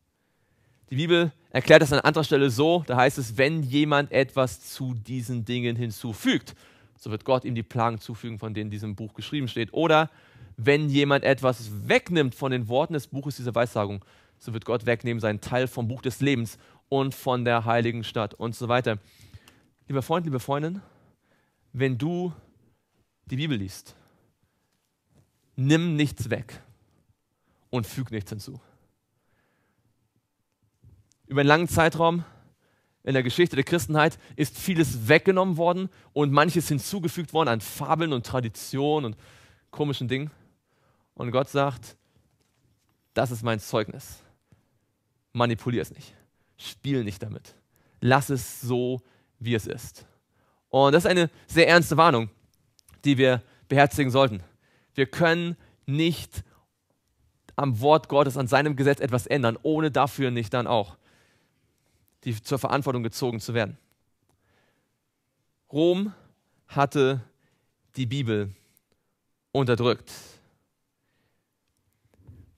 Die Bibel erklärt das an anderer Stelle so, da heißt es, wenn jemand etwas zu diesen Dingen hinzufügt, so wird Gott ihm die Plagen zufügen, von denen in diesem Buch geschrieben steht. Oder wenn jemand etwas wegnimmt von den Worten des Buches dieser Weissagung, so wird Gott wegnehmen seinen Teil vom Buch des Lebens und von der heiligen Stadt und so weiter. Lieber Freund, liebe Freundin, wenn du die Bibel liest, nimm nichts weg und fügt nichts hinzu. Über einen langen Zeitraum in der Geschichte der Christenheit ist vieles weggenommen worden und manches hinzugefügt worden an Fabeln und Traditionen und komischen Dingen. Und Gott sagt, das ist mein Zeugnis. Manipulier es nicht. Spiel nicht damit. Lass es so, wie es ist. Und das ist eine sehr ernste Warnung, die wir beherzigen sollten. Wir können nicht am Wort Gottes, an seinem Gesetz etwas ändern, ohne dafür nicht dann auch die, zur Verantwortung gezogen zu werden. Rom hatte die Bibel unterdrückt.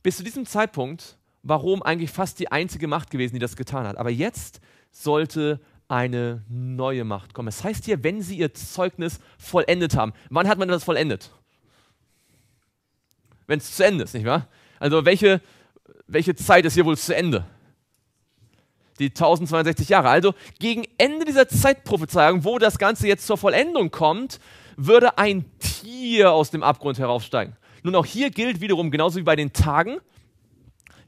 Bis zu diesem Zeitpunkt war Rom eigentlich fast die einzige Macht gewesen, die das getan hat. Aber jetzt sollte eine neue Macht kommen. Es das heißt hier, wenn sie ihr Zeugnis vollendet haben. Wann hat man das vollendet? Wenn es zu Ende ist, nicht wahr? Also welche, welche Zeit ist hier wohl zu Ende? Die 1062 Jahre. Also gegen Ende dieser Zeitprophezeiung, wo das Ganze jetzt zur Vollendung kommt, würde ein Tier aus dem Abgrund heraufsteigen. Nun auch hier gilt wiederum, genauso wie bei den Tagen,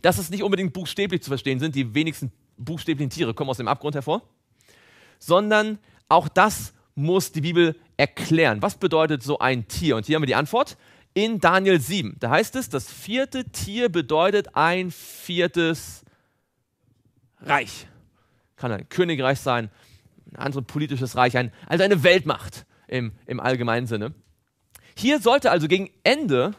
dass es nicht unbedingt buchstäblich zu verstehen sind. Die wenigsten buchstäblichen Tiere kommen aus dem Abgrund hervor. Sondern auch das muss die Bibel erklären. Was bedeutet so ein Tier? Und hier haben wir die Antwort in Daniel 7. Da heißt es, das vierte Tier bedeutet ein viertes Reich. Kann ein Königreich sein, ein anderes politisches Reich, ein, also eine Weltmacht im, im allgemeinen Sinne. Hier sollte also gegen Ende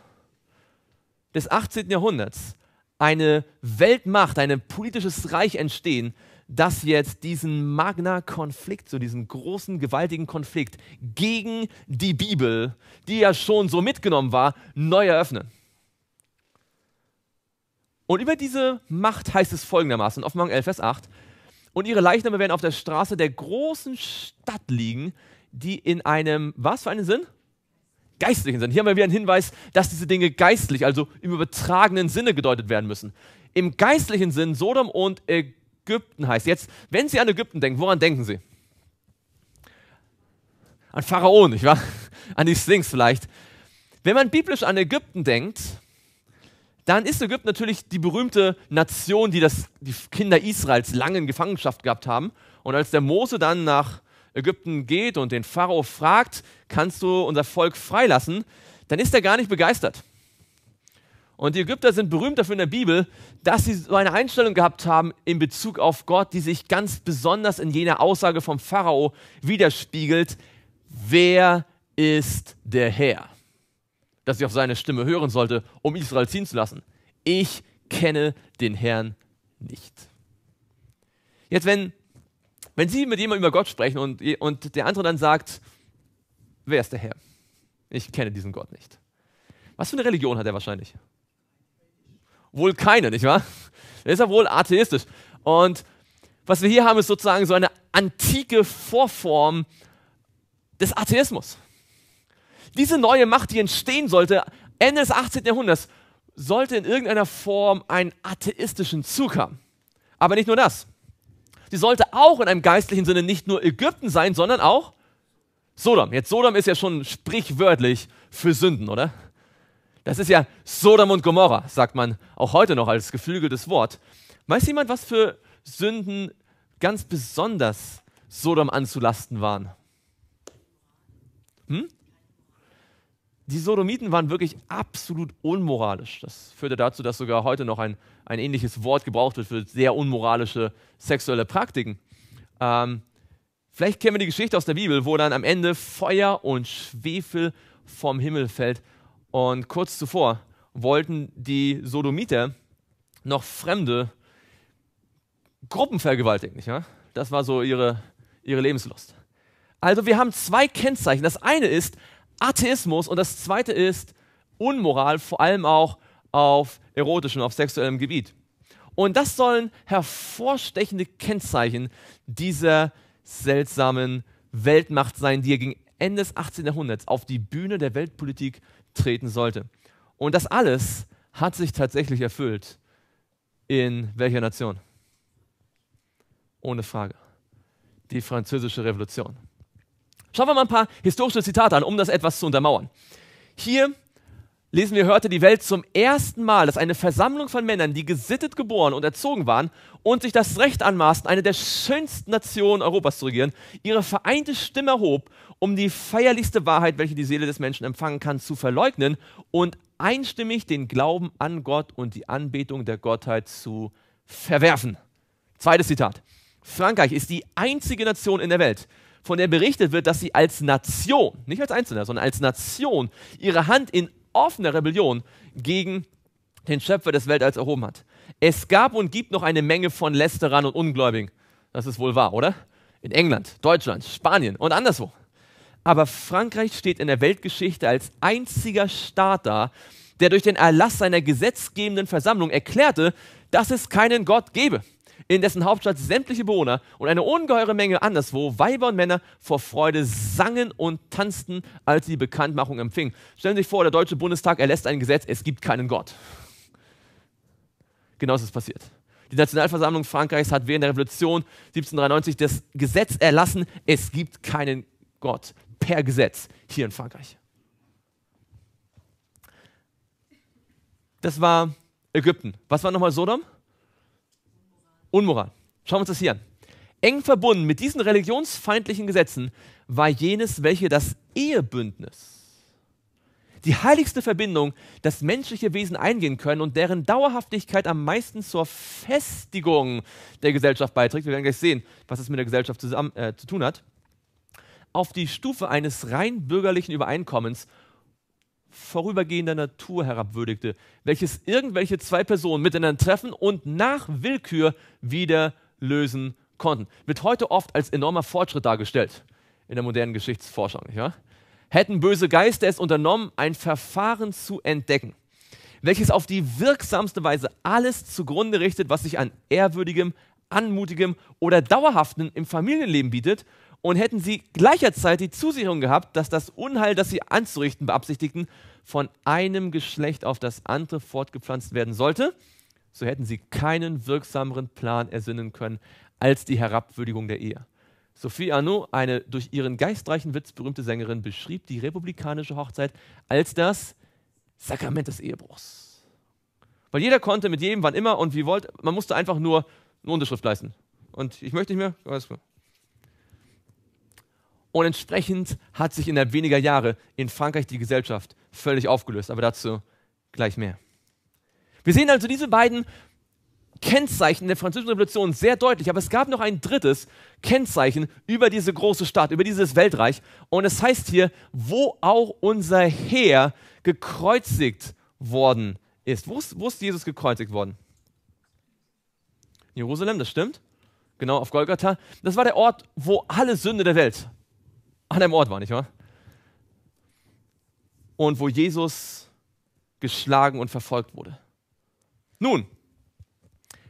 des 18. Jahrhunderts eine Weltmacht, ein politisches Reich entstehen, dass jetzt diesen Magna-Konflikt, so diesen großen, gewaltigen Konflikt gegen die Bibel, die ja schon so mitgenommen war, neu eröffnen. Und über diese Macht heißt es folgendermaßen, Offenbarung 11, Vers 8, und ihre Leichname werden auf der Straße der großen Stadt liegen, die in einem, was für einen Sinn? Geistlichen Sinn. Hier haben wir wieder einen Hinweis, dass diese Dinge geistlich, also im übertragenen Sinne gedeutet werden müssen. Im geistlichen Sinn Sodom und Ägypten, Ägypten heißt. Jetzt, wenn Sie an Ägypten denken, woran denken Sie? An Pharaon, nicht wahr? An die Sphinx vielleicht. Wenn man biblisch an Ägypten denkt, dann ist Ägypten natürlich die berühmte Nation, die das, die Kinder Israels lange in Gefangenschaft gehabt haben. Und als der Mose dann nach Ägypten geht und den Pharao fragt, kannst du unser Volk freilassen, dann ist er gar nicht begeistert. Und die Ägypter sind berühmt dafür in der Bibel, dass sie so eine Einstellung gehabt haben in Bezug auf Gott, die sich ganz besonders in jener Aussage vom Pharao widerspiegelt, wer ist der Herr? Dass ich auf seine Stimme hören sollte, um Israel ziehen zu lassen. Ich kenne den Herrn nicht. Jetzt, wenn, wenn Sie mit jemandem über Gott sprechen und, und der andere dann sagt, wer ist der Herr? Ich kenne diesen Gott nicht. Was für eine Religion hat er wahrscheinlich? wohl keine, nicht wahr? Er ist ja wohl atheistisch. Und was wir hier haben, ist sozusagen so eine antike Vorform des Atheismus. Diese neue Macht, die entstehen sollte, Ende des 18. Jahrhunderts, sollte in irgendeiner Form einen atheistischen Zug haben. Aber nicht nur das. Sie sollte auch in einem geistlichen Sinne nicht nur Ägypten sein, sondern auch Sodom. Jetzt Sodom ist ja schon sprichwörtlich für Sünden, oder? Das ist ja Sodom und Gomorra, sagt man auch heute noch als geflügeltes Wort. Weiß jemand, was für Sünden ganz besonders Sodom anzulasten waren? Hm? Die Sodomiten waren wirklich absolut unmoralisch. Das führte dazu, dass sogar heute noch ein, ein ähnliches Wort gebraucht wird für sehr unmoralische sexuelle Praktiken. Ähm, vielleicht kennen wir die Geschichte aus der Bibel, wo dann am Ende Feuer und Schwefel vom Himmel fällt und kurz zuvor wollten die Sodomiter noch fremde Gruppen vergewaltigen. Nicht, ja? Das war so ihre, ihre Lebenslust. Also wir haben zwei Kennzeichen. Das eine ist Atheismus und das zweite ist Unmoral, vor allem auch auf erotischem, auf sexuellem Gebiet. Und das sollen hervorstechende Kennzeichen dieser seltsamen Weltmacht sein, die ja gegen Ende des 18. Jahrhunderts auf die Bühne der Weltpolitik treten sollte. Und das alles hat sich tatsächlich erfüllt. In welcher Nation? Ohne Frage. Die Französische Revolution. Schauen wir mal ein paar historische Zitate an, um das etwas zu untermauern. Hier lesen wir, hörte die Welt zum ersten Mal, dass eine Versammlung von Männern, die gesittet geboren und erzogen waren und sich das Recht anmaßen, eine der schönsten Nationen Europas zu regieren, ihre vereinte Stimme erhob um die feierlichste Wahrheit, welche die Seele des Menschen empfangen kann, zu verleugnen und einstimmig den Glauben an Gott und die Anbetung der Gottheit zu verwerfen. Zweites Zitat. Frankreich ist die einzige Nation in der Welt, von der berichtet wird, dass sie als Nation, nicht als Einzelner, sondern als Nation ihre Hand in offener Rebellion gegen den Schöpfer des Weltalls erhoben hat. Es gab und gibt noch eine Menge von Lästerern und Ungläubigen. Das ist wohl wahr, oder? In England, Deutschland, Spanien und anderswo aber Frankreich steht in der Weltgeschichte als einziger Staat da, der durch den Erlass seiner gesetzgebenden Versammlung erklärte, dass es keinen Gott gebe, in dessen Hauptstadt sämtliche Bewohner und eine ungeheure Menge anderswo Weiber und Männer vor Freude sangen und tanzten, als sie die Bekanntmachung empfingen. Stellen Sie sich vor, der Deutsche Bundestag erlässt ein Gesetz, es gibt keinen Gott. Genau ist es passiert. Die Nationalversammlung Frankreichs hat während der Revolution 1793 das Gesetz erlassen, es gibt keinen Gott per Gesetz hier in Frankreich. Das war Ägypten. Was war nochmal Sodom? Unmoral. Schauen wir uns das hier an. Eng verbunden mit diesen religionsfeindlichen Gesetzen war jenes, welche das Ehebündnis, die heiligste Verbindung, das menschliche Wesen eingehen können und deren Dauerhaftigkeit am meisten zur Festigung der Gesellschaft beiträgt. Wir werden gleich sehen, was es mit der Gesellschaft zusammen, äh, zu tun hat auf die Stufe eines rein bürgerlichen Übereinkommens vorübergehender Natur herabwürdigte, welches irgendwelche zwei Personen miteinander treffen und nach Willkür wieder lösen konnten. Wird heute oft als enormer Fortschritt dargestellt in der modernen Geschichtsforschung. Ja? Hätten böse Geister es unternommen, ein Verfahren zu entdecken, welches auf die wirksamste Weise alles zugrunde richtet, was sich an ehrwürdigem, anmutigem oder dauerhaften im Familienleben bietet und hätten sie gleicherzeit die Zusicherung gehabt, dass das Unheil, das sie anzurichten beabsichtigten, von einem Geschlecht auf das andere fortgepflanzt werden sollte, so hätten sie keinen wirksameren Plan ersinnen können als die Herabwürdigung der Ehe. Sophie Arnaud, eine durch ihren geistreichen Witz berühmte Sängerin, beschrieb die republikanische Hochzeit als das Sakrament des Ehebruchs. Weil jeder konnte mit jedem, wann immer und wie wollt, man musste einfach nur eine Unterschrift leisten. Und ich möchte nicht mehr, alles klar. Und entsprechend hat sich innerhalb weniger Jahre in Frankreich die Gesellschaft völlig aufgelöst. Aber dazu gleich mehr. Wir sehen also diese beiden Kennzeichen der Französischen Revolution sehr deutlich. Aber es gab noch ein drittes Kennzeichen über diese große Stadt, über dieses Weltreich. Und es heißt hier, wo auch unser Heer gekreuzigt worden ist. Wo ist, wo ist Jesus gekreuzigt worden? Jerusalem, das stimmt. Genau, auf Golgatha. Das war der Ort, wo alle Sünde der Welt an einem Ort war, nicht wahr? Und wo Jesus geschlagen und verfolgt wurde. Nun,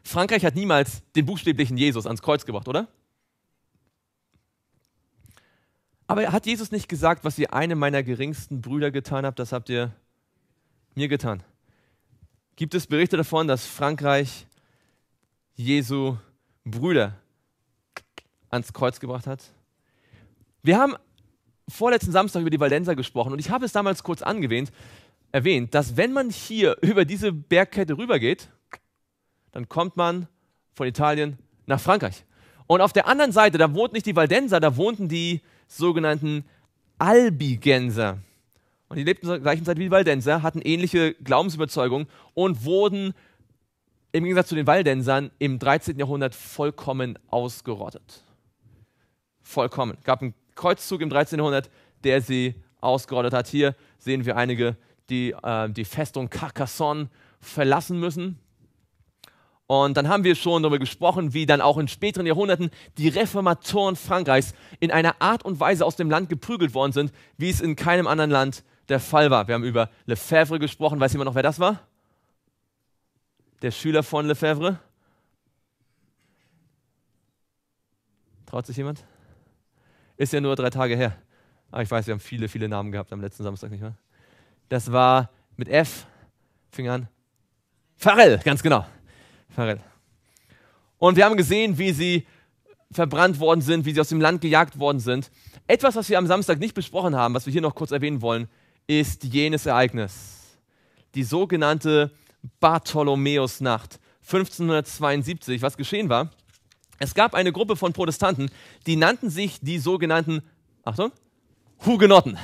Frankreich hat niemals den buchstäblichen Jesus ans Kreuz gebracht, oder? Aber hat Jesus nicht gesagt, was ihr einem meiner geringsten Brüder getan habt, das habt ihr mir getan? Gibt es Berichte davon, dass Frankreich Jesu Brüder ans Kreuz gebracht hat? Wir haben vorletzten Samstag über die Valdenser gesprochen und ich habe es damals kurz angewähnt, erwähnt, dass wenn man hier über diese Bergkette rübergeht, dann kommt man von Italien nach Frankreich. Und auf der anderen Seite, da wohnten nicht die Valdenser, da wohnten die sogenannten Albigenser. Und die lebten zur gleichen Zeit wie die Valdenser, hatten ähnliche Glaubensüberzeugungen und wurden im Gegensatz zu den Valdensern im 13. Jahrhundert vollkommen ausgerottet. Vollkommen. Es gab einen Kreuzzug im 13. Jahrhundert, der sie ausgerottet hat. Hier sehen wir einige, die äh, die Festung Carcassonne verlassen müssen. Und dann haben wir schon darüber gesprochen, wie dann auch in späteren Jahrhunderten die Reformatoren Frankreichs in einer Art und Weise aus dem Land geprügelt worden sind, wie es in keinem anderen Land der Fall war. Wir haben über Lefebvre gesprochen. Weiß jemand noch, wer das war? Der Schüler von Lefebvre? Traut sich jemand? Ist ja nur drei Tage her. Aber ah, ich weiß, wir haben viele, viele Namen gehabt am letzten Samstag, nicht wahr? Das war mit F, fing an. Farrell, ganz genau. Farrell. Und wir haben gesehen, wie sie verbrannt worden sind, wie sie aus dem Land gejagt worden sind. Etwas, was wir am Samstag nicht besprochen haben, was wir hier noch kurz erwähnen wollen, ist jenes Ereignis. Die sogenannte Bartholomäusnacht 1572, was geschehen war. Es gab eine Gruppe von Protestanten, die nannten sich die sogenannten, Achtung, Hugenotten.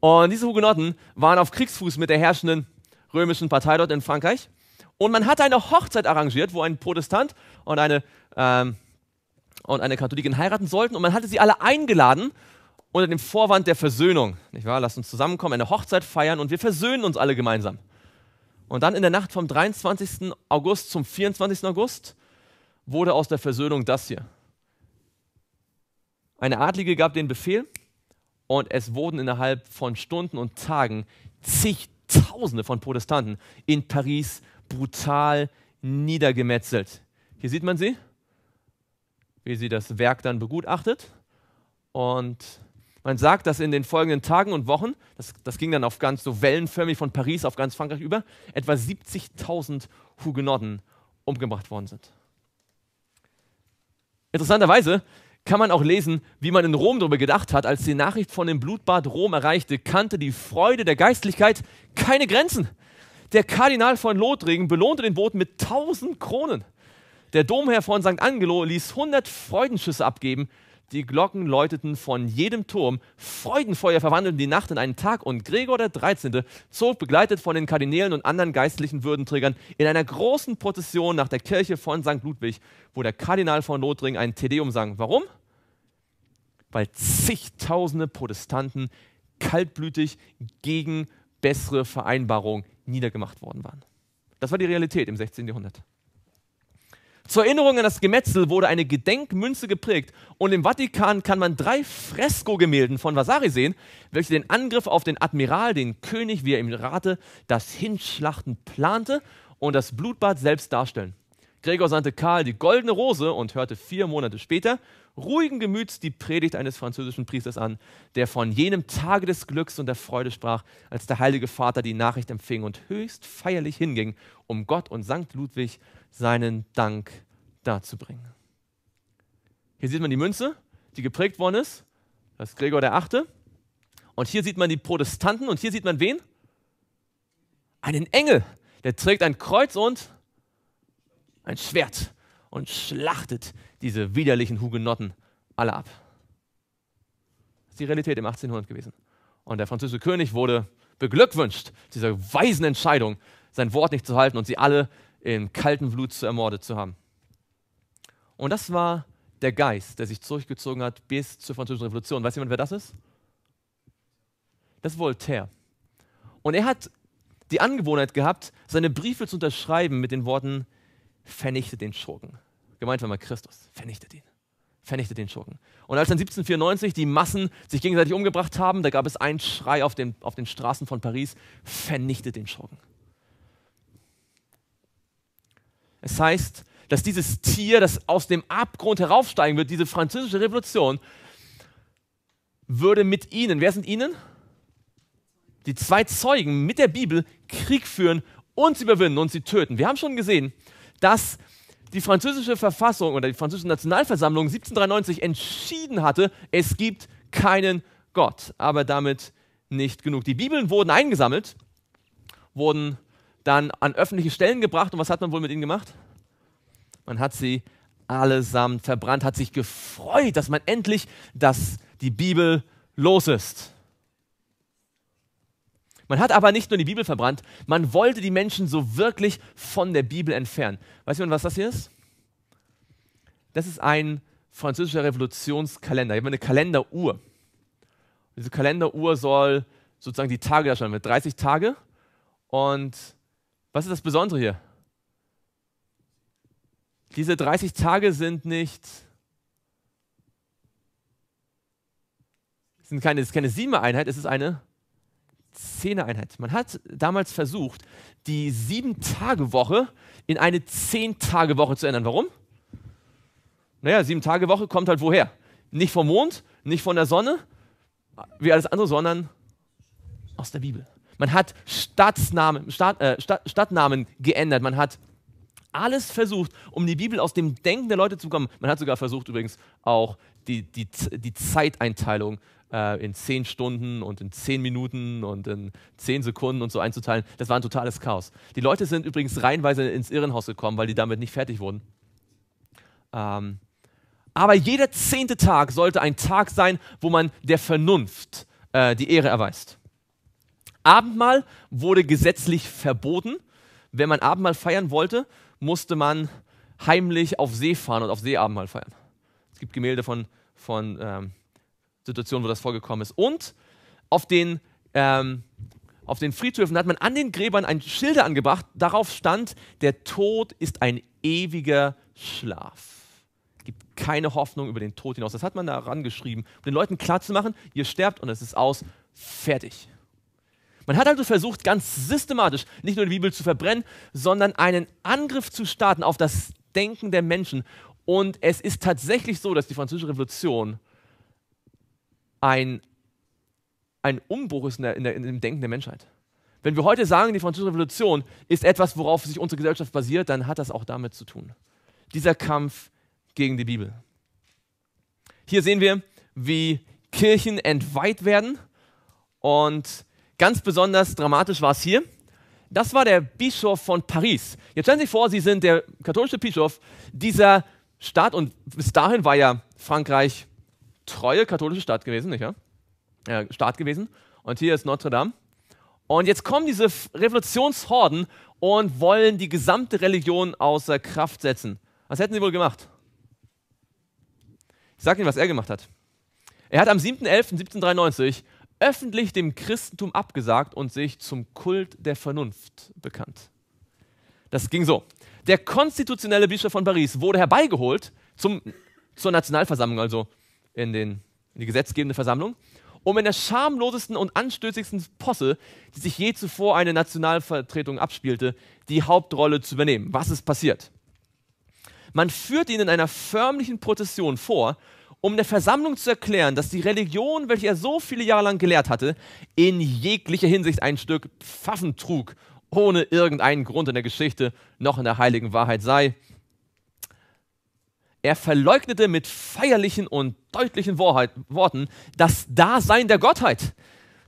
Und diese Hugenotten waren auf Kriegsfuß mit der herrschenden römischen Partei dort in Frankreich. Und man hatte eine Hochzeit arrangiert, wo ein Protestant und eine, ähm, und eine Katholikin heiraten sollten. Und man hatte sie alle eingeladen unter dem Vorwand der Versöhnung. Nicht wahr? Lasst uns zusammenkommen, eine Hochzeit feiern und wir versöhnen uns alle gemeinsam. Und dann in der Nacht vom 23. August zum 24. August wurde aus der Versöhnung das hier. Eine Adlige gab den Befehl und es wurden innerhalb von Stunden und Tagen zigtausende von Protestanten in Paris brutal niedergemetzelt. Hier sieht man sie, wie sie das Werk dann begutachtet. Und man sagt, dass in den folgenden Tagen und Wochen, das, das ging dann auf ganz so wellenförmig von Paris auf ganz Frankreich über, etwa 70.000 Hugenotten umgebracht worden sind. Interessanterweise kann man auch lesen, wie man in Rom darüber gedacht hat, als die Nachricht von dem Blutbad Rom erreichte, kannte die Freude der Geistlichkeit keine Grenzen. Der Kardinal von Lothringen belohnte den Boten mit 1000 Kronen. Der Domherr von St. Angelo ließ 100 Freudenschüsse abgeben die Glocken läuteten von jedem Turm, Freudenfeuer verwandelten die Nacht in einen Tag und Gregor der 13. zog begleitet von den Kardinälen und anderen geistlichen Würdenträgern in einer großen Prozession nach der Kirche von St. Ludwig, wo der Kardinal von Lothringen ein Tedeum sang. Warum? Weil zigtausende Protestanten kaltblütig gegen bessere Vereinbarung niedergemacht worden waren. Das war die Realität im 16. Jahrhundert. Zur Erinnerung an das Gemetzel wurde eine Gedenkmünze geprägt und im Vatikan kann man drei Freskogemälden von Vasari sehen, welche den Angriff auf den Admiral, den König, wie er ihm rate, das Hinschlachten plante und das Blutbad selbst darstellen. Gregor sandte Karl die goldene Rose und hörte vier Monate später, ruhigen Gemüts die Predigt eines französischen Priesters an, der von jenem Tage des Glücks und der Freude sprach, als der Heilige Vater die Nachricht empfing und höchst feierlich hinging, um Gott und Sankt Ludwig seinen Dank darzubringen. Hier sieht man die Münze, die geprägt worden ist, das ist Gregor der Achte. Und hier sieht man die Protestanten und hier sieht man wen? Einen Engel, der trägt ein Kreuz und ein Schwert und schlachtet diese widerlichen Hugenotten alle ab. Das ist die Realität im 1800 gewesen. Und der französische König wurde beglückwünscht zu dieser weisen Entscheidung, sein Wort nicht zu halten und sie alle in kaltem Blut zu ermordet zu haben. Und das war der Geist, der sich zurückgezogen hat bis zur Französischen Revolution. Weiß jemand, wer das ist? Das ist Voltaire. Und er hat die Angewohnheit gehabt, seine Briefe zu unterschreiben mit den Worten, vernichtet den Schurken. Gemeint war mal Christus, vernichtet ihn. Vernichtet den Schurken. Und als dann 1794 die Massen sich gegenseitig umgebracht haben, da gab es einen Schrei auf den, auf den Straßen von Paris, vernichtet den Schurken. Es heißt, dass dieses Tier, das aus dem Abgrund heraufsteigen wird, diese französische Revolution, würde mit ihnen, wer sind ihnen? Die zwei Zeugen mit der Bibel Krieg führen, und sie überwinden und sie töten. Wir haben schon gesehen, dass die französische Verfassung oder die französische Nationalversammlung 1793 entschieden hatte, es gibt keinen Gott. Aber damit nicht genug. Die Bibeln wurden eingesammelt, wurden dann an öffentliche Stellen gebracht und was hat man wohl mit ihnen gemacht? Man hat sie allesamt verbrannt, hat sich gefreut, dass man endlich, dass die Bibel los ist. Man hat aber nicht nur die Bibel verbrannt, man wollte die Menschen so wirklich von der Bibel entfernen. Weißt du, was das hier ist? Das ist ein französischer Revolutionskalender. Ich habe eine Kalenderuhr. Diese Kalenderuhr soll sozusagen die Tage darstellen, mit 30 Tage. Und was ist das Besondere hier? Diese 30 Tage sind nicht, sind keine, ist keine Siebeneinheit, es ist eine Zehnereinheit. Man hat damals versucht, die Sieben-Tage-Woche in eine Zehn-Tage-Woche zu ändern. Warum? Naja, Sieben-Tage-Woche kommt halt woher? Nicht vom Mond, nicht von der Sonne, wie alles andere, sondern aus der Bibel. Man hat Stadtnamen, Stadt, äh, Stadt, Stadtnamen geändert. Man hat alles versucht, um die Bibel aus dem Denken der Leute zu kommen. Man hat sogar versucht, übrigens auch die, die, die Zeiteinteilung äh, in zehn Stunden und in zehn Minuten und in zehn Sekunden und so einzuteilen. Das war ein totales Chaos. Die Leute sind übrigens reihenweise ins Irrenhaus gekommen, weil die damit nicht fertig wurden. Ähm, aber jeder zehnte Tag sollte ein Tag sein, wo man der Vernunft äh, die Ehre erweist. Abendmahl wurde gesetzlich verboten. Wenn man Abendmahl feiern wollte, musste man heimlich auf See fahren und auf See Abendmahl feiern. Es gibt Gemälde von, von ähm, Situationen, wo das vorgekommen ist. Und auf den, ähm, auf den Friedhöfen hat man an den Gräbern ein Schilder angebracht, darauf stand, der Tod ist ein ewiger Schlaf. Es gibt keine Hoffnung über den Tod hinaus. Das hat man da rangeschrieben, um den Leuten klarzumachen, ihr sterbt und es ist aus, fertig. Man hat also versucht, ganz systematisch nicht nur die Bibel zu verbrennen, sondern einen Angriff zu starten auf das Denken der Menschen. Und es ist tatsächlich so, dass die Französische Revolution ein, ein Umbruch ist in, der, in, der, in Denken der Menschheit. Wenn wir heute sagen, die Französische Revolution ist etwas, worauf sich unsere Gesellschaft basiert, dann hat das auch damit zu tun. Dieser Kampf gegen die Bibel. Hier sehen wir, wie Kirchen entweiht werden. Und ganz besonders dramatisch war es hier. Das war der Bischof von Paris. Jetzt stellen Sie sich vor, Sie sind der katholische Bischof dieser Stadt und bis dahin war ja Frankreich treue katholische Stadt gewesen, nicht wahr? Ja? Äh, Staat gewesen. Und hier ist Notre Dame. Und jetzt kommen diese Revolutionshorden und wollen die gesamte Religion außer Kraft setzen. Was hätten sie wohl gemacht? Ich sage Ihnen, was er gemacht hat. Er hat am 7.11.1793 öffentlich dem Christentum abgesagt und sich zum Kult der Vernunft bekannt. Das ging so. Der konstitutionelle Bischof von Paris wurde herbeigeholt zum, zur Nationalversammlung, also in, den, in die gesetzgebende Versammlung, um in der schamlosesten und anstößigsten Posse, die sich je zuvor eine Nationalvertretung abspielte, die Hauptrolle zu übernehmen. Was ist passiert? Man führt ihn in einer förmlichen Prozession vor, um der Versammlung zu erklären, dass die Religion, welche er so viele Jahre lang gelehrt hatte, in jeglicher Hinsicht ein Stück Pfaffen trug, ohne irgendeinen Grund in der Geschichte noch in der heiligen Wahrheit sei er verleugnete mit feierlichen und deutlichen Worten das Dasein der Gottheit,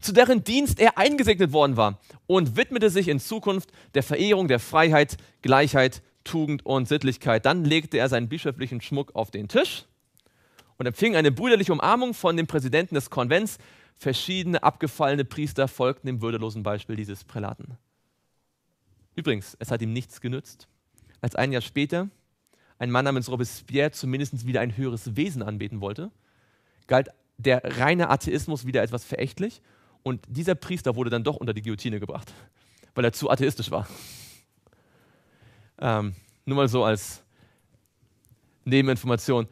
zu deren Dienst er eingesegnet worden war und widmete sich in Zukunft der Verehrung der Freiheit, Gleichheit, Tugend und Sittlichkeit. Dann legte er seinen bischöflichen Schmuck auf den Tisch und empfing eine brüderliche Umarmung von dem Präsidenten des Konvents. Verschiedene abgefallene Priester folgten dem würdelosen Beispiel dieses Prälaten. Übrigens, es hat ihm nichts genützt. Als ein Jahr später ein Mann namens Robespierre zumindest wieder ein höheres Wesen anbeten wollte, galt der reine Atheismus wieder etwas verächtlich und dieser Priester wurde dann doch unter die Guillotine gebracht, weil er zu atheistisch war. Ähm, nur mal so als Nebeninformation.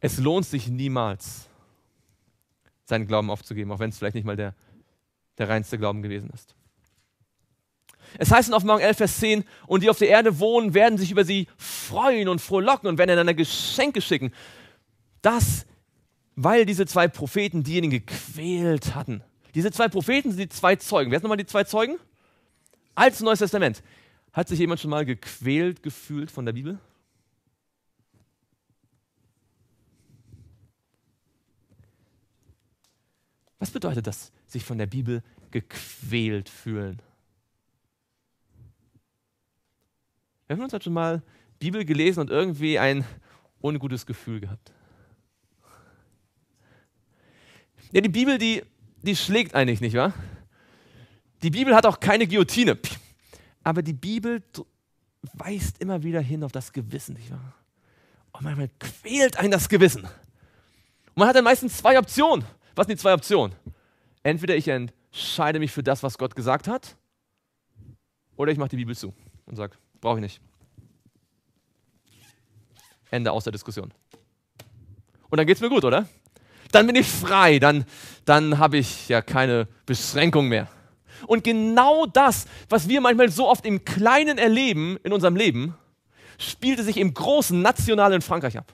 Es lohnt sich niemals, seinen Glauben aufzugeben, auch wenn es vielleicht nicht mal der, der reinste Glauben gewesen ist. Es heißt in Offenbarung 11, Vers 10, und die auf der Erde wohnen, werden sich über sie freuen und frohlocken und werden einander Geschenke schicken. Das, weil diese zwei Propheten diejenigen gequält hatten. Diese zwei Propheten sind die zwei Zeugen. Wer sind nochmal die zwei Zeugen? Altes Neues Testament. Hat sich jemand schon mal gequält gefühlt von der Bibel? Was bedeutet das, sich von der Bibel gequält fühlen? Wir haben uns hat schon mal Bibel gelesen und irgendwie ein ungutes Gefühl gehabt? Ja, die Bibel, die, die schlägt eigentlich nicht, wahr? Die Bibel hat auch keine Guillotine. Aber die Bibel weist immer wieder hin auf das Gewissen, nicht wahr? Und manchmal quält einen das Gewissen. Und man hat dann meistens zwei Optionen. Was sind die zwei Optionen? Entweder ich entscheide mich für das, was Gott gesagt hat, oder ich mache die Bibel zu und sage, Brauche ich nicht. Ende aus der Diskussion. Und dann geht's mir gut, oder? Dann bin ich frei, dann, dann habe ich ja keine Beschränkung mehr. Und genau das, was wir manchmal so oft im Kleinen erleben in unserem Leben, spielte sich im großen nationalen Frankreich ab.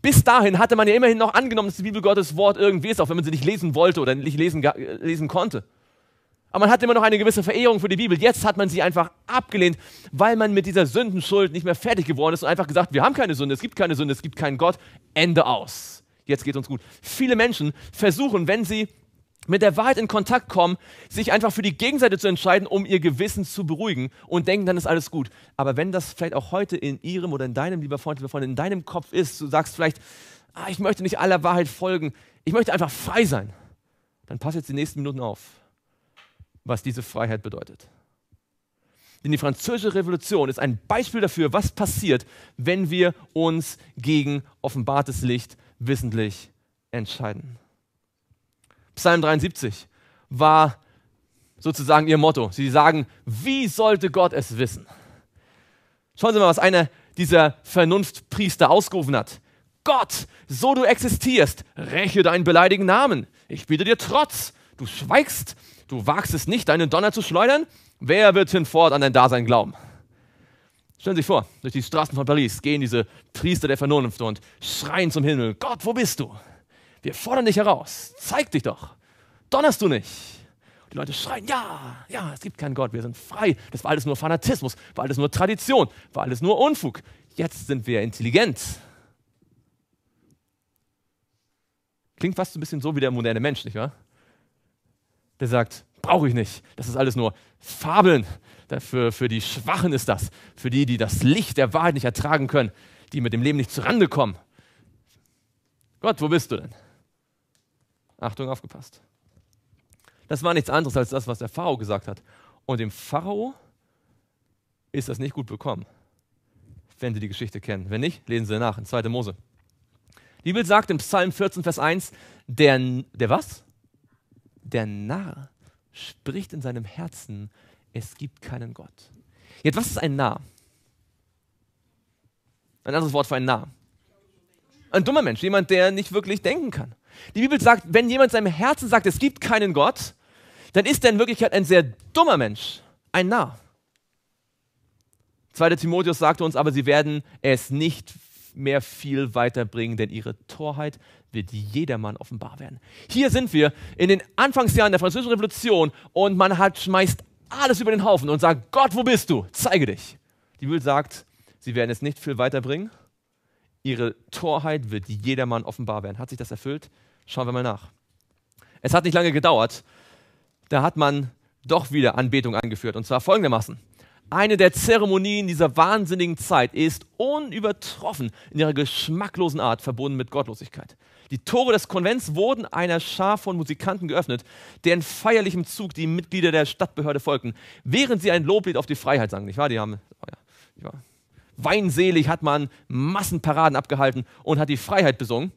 Bis dahin hatte man ja immerhin noch angenommen, dass die Bibel Gottes Wort irgendwie ist, auch wenn man sie nicht lesen wollte oder nicht lesen, lesen konnte. Aber man hat immer noch eine gewisse Verehrung für die Bibel. Jetzt hat man sie einfach abgelehnt, weil man mit dieser Sündenschuld nicht mehr fertig geworden ist und einfach gesagt, wir haben keine Sünde, es gibt keine Sünde, es gibt keinen Gott. Ende aus. Jetzt geht uns gut. Viele Menschen versuchen, wenn sie mit der Wahrheit in Kontakt kommen, sich einfach für die Gegenseite zu entscheiden, um ihr Gewissen zu beruhigen und denken, dann ist alles gut. Aber wenn das vielleicht auch heute in ihrem oder in deinem, lieber Freund, lieber Freund, in deinem Kopf ist, du sagst vielleicht, ah, ich möchte nicht aller Wahrheit folgen, ich möchte einfach frei sein, dann pass jetzt die nächsten Minuten auf was diese Freiheit bedeutet. Denn die Französische Revolution ist ein Beispiel dafür, was passiert, wenn wir uns gegen offenbartes Licht wissentlich entscheiden. Psalm 73 war sozusagen ihr Motto. Sie sagen, wie sollte Gott es wissen? Schauen Sie mal, was einer dieser Vernunftpriester ausgerufen hat. Gott, so du existierst, räche deinen beleidigten Namen. Ich biete dir Trotz. Du schweigst Du wagst es nicht, deinen Donner zu schleudern? Wer wird hinfort an dein Dasein glauben? Stellen Sie sich vor, durch die Straßen von Paris gehen diese Priester der Vernunft und schreien zum Himmel, Gott, wo bist du? Wir fordern dich heraus, zeig dich doch, donnerst du nicht. die Leute schreien, ja, ja, es gibt keinen Gott, wir sind frei, das war alles nur Fanatismus, war alles nur Tradition, war alles nur Unfug. Jetzt sind wir intelligent. Klingt fast ein bisschen so wie der moderne Mensch, nicht wahr? der sagt, brauche ich nicht. Das ist alles nur Fabeln. Für, für die Schwachen ist das. Für die, die das Licht der Wahrheit nicht ertragen können, die mit dem Leben nicht zurande kommen. Gott, wo bist du denn? Achtung, aufgepasst. Das war nichts anderes als das, was der Pharao gesagt hat. Und dem Pharao ist das nicht gut bekommen, wenn Sie die Geschichte kennen. Wenn nicht, lesen Sie nach in 2. Mose. Die Bibel sagt im Psalm 14, Vers 1, der, der was? der Narr spricht in seinem Herzen, es gibt keinen Gott. Jetzt, was ist ein Narr? Ein anderes Wort für ein Narr. Ein dummer Mensch, jemand, der nicht wirklich denken kann. Die Bibel sagt, wenn jemand seinem Herzen sagt, es gibt keinen Gott, dann ist er in Wirklichkeit ein sehr dummer Mensch, ein Narr. 2. Timotheus sagte uns aber, sie werden es nicht mehr viel weiterbringen, denn ihre Torheit wird jedermann offenbar werden. Hier sind wir in den Anfangsjahren der Französischen Revolution und man hat schmeißt alles über den Haufen und sagt, Gott, wo bist du? Zeige dich. Die Bibel sagt, sie werden es nicht viel weiterbringen. Ihre Torheit wird jedermann offenbar werden. Hat sich das erfüllt? Schauen wir mal nach. Es hat nicht lange gedauert. Da hat man doch wieder Anbetung angeführt. Und zwar folgendermaßen. Eine der Zeremonien dieser wahnsinnigen Zeit ist unübertroffen in ihrer geschmacklosen Art verbunden mit Gottlosigkeit. Die Tore des Konvents wurden einer Schar von Musikanten geöffnet, deren feierlichem Zug die Mitglieder der Stadtbehörde folgten, während sie ein Loblied auf die Freiheit sangen. Nicht wahr? Die haben, oh ja, Weinselig hat man Massenparaden abgehalten und hat die Freiheit besungen.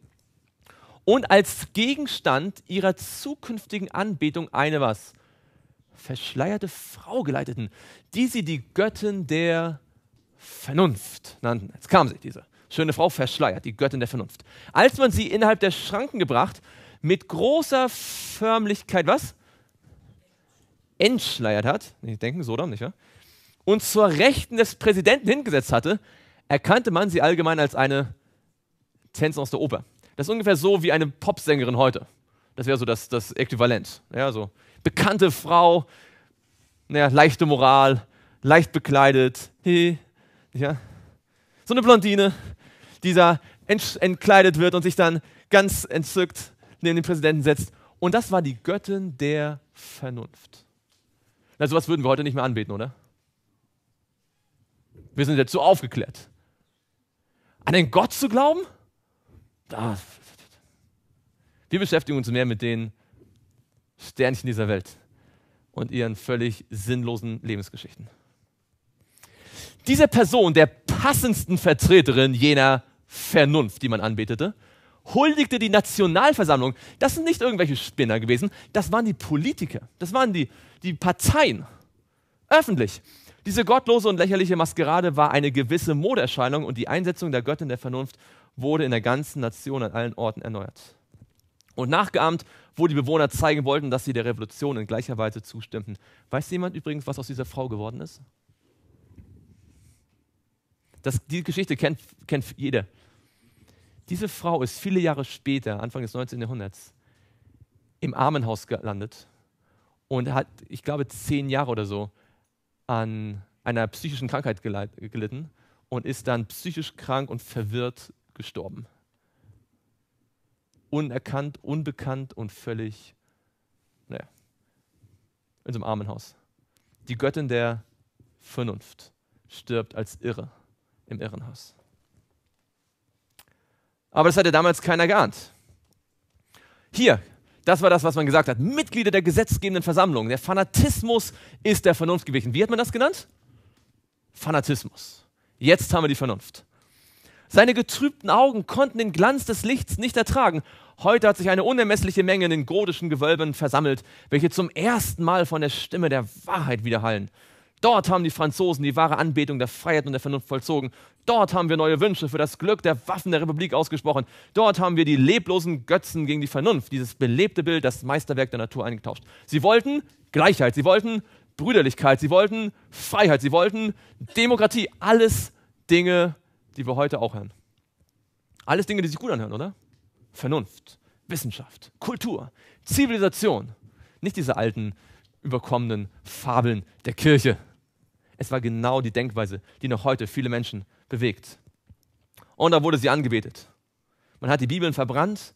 Und als Gegenstand ihrer zukünftigen Anbetung eine was? verschleierte Frau geleiteten, die sie die Göttin der Vernunft nannten. Jetzt kam sie, diese schöne Frau verschleiert, die Göttin der Vernunft. Als man sie innerhalb der Schranken gebracht, mit großer Förmlichkeit, was? Entschleiert hat, nee, denken Sodom, nicht wahr? Und zur Rechten des Präsidenten hingesetzt hatte, erkannte man sie allgemein als eine Tänzerin aus der Oper. Das ist ungefähr so wie eine Popsängerin heute. Das wäre so das, das Äquivalent. Ja, so bekannte Frau, naja, leichte Moral, leicht bekleidet, ja. so eine Blondine, die da entkleidet wird und sich dann ganz entzückt neben den Präsidenten setzt. Und das war die Göttin der Vernunft. Na, sowas würden wir heute nicht mehr anbeten, oder? Wir sind jetzt so aufgeklärt. An den Gott zu glauben? Das. Wir beschäftigen uns mehr mit denen, Sternchen dieser Welt und ihren völlig sinnlosen Lebensgeschichten. Diese Person, der passendsten Vertreterin jener Vernunft, die man anbetete, huldigte die Nationalversammlung. Das sind nicht irgendwelche Spinner gewesen, das waren die Politiker, das waren die, die Parteien. Öffentlich. Diese gottlose und lächerliche Maskerade war eine gewisse Modeerscheinung und die Einsetzung der Göttin der Vernunft wurde in der ganzen Nation an allen Orten erneuert und nachgeahmt wo die Bewohner zeigen wollten, dass sie der Revolution in gleicher Weise zustimmten. Weiß jemand übrigens, was aus dieser Frau geworden ist? Das, die Geschichte kennt, kennt jeder. Diese Frau ist viele Jahre später, Anfang des 19. Jahrhunderts, im Armenhaus gelandet und hat, ich glaube, zehn Jahre oder so an einer psychischen Krankheit gelitten und ist dann psychisch krank und verwirrt gestorben unerkannt, unbekannt und völlig, naja, in so einem Armenhaus. Die Göttin der Vernunft stirbt als Irre im Irrenhaus. Aber das hatte damals keiner geahnt. Hier, das war das, was man gesagt hat. Mitglieder der gesetzgebenden Versammlung. Der Fanatismus ist der Vernunft gewesen. Wie hat man das genannt? Fanatismus. Jetzt haben wir die Vernunft. Seine getrübten Augen konnten den Glanz des Lichts nicht ertragen. Heute hat sich eine unermessliche Menge in den godischen Gewölben versammelt, welche zum ersten Mal von der Stimme der Wahrheit widerhallen. Dort haben die Franzosen die wahre Anbetung der Freiheit und der Vernunft vollzogen. Dort haben wir neue Wünsche für das Glück der Waffen der Republik ausgesprochen. Dort haben wir die leblosen Götzen gegen die Vernunft, dieses belebte Bild, das Meisterwerk der Natur eingetauscht. Sie wollten Gleichheit, sie wollten Brüderlichkeit, sie wollten Freiheit, sie wollten Demokratie. Alles Dinge, die wir heute auch hören. Alles Dinge, die sich gut anhören, oder? Vernunft, Wissenschaft, Kultur, Zivilisation. Nicht diese alten, überkommenen Fabeln der Kirche. Es war genau die Denkweise, die noch heute viele Menschen bewegt. Und da wurde sie angebetet. Man hat die Bibeln verbrannt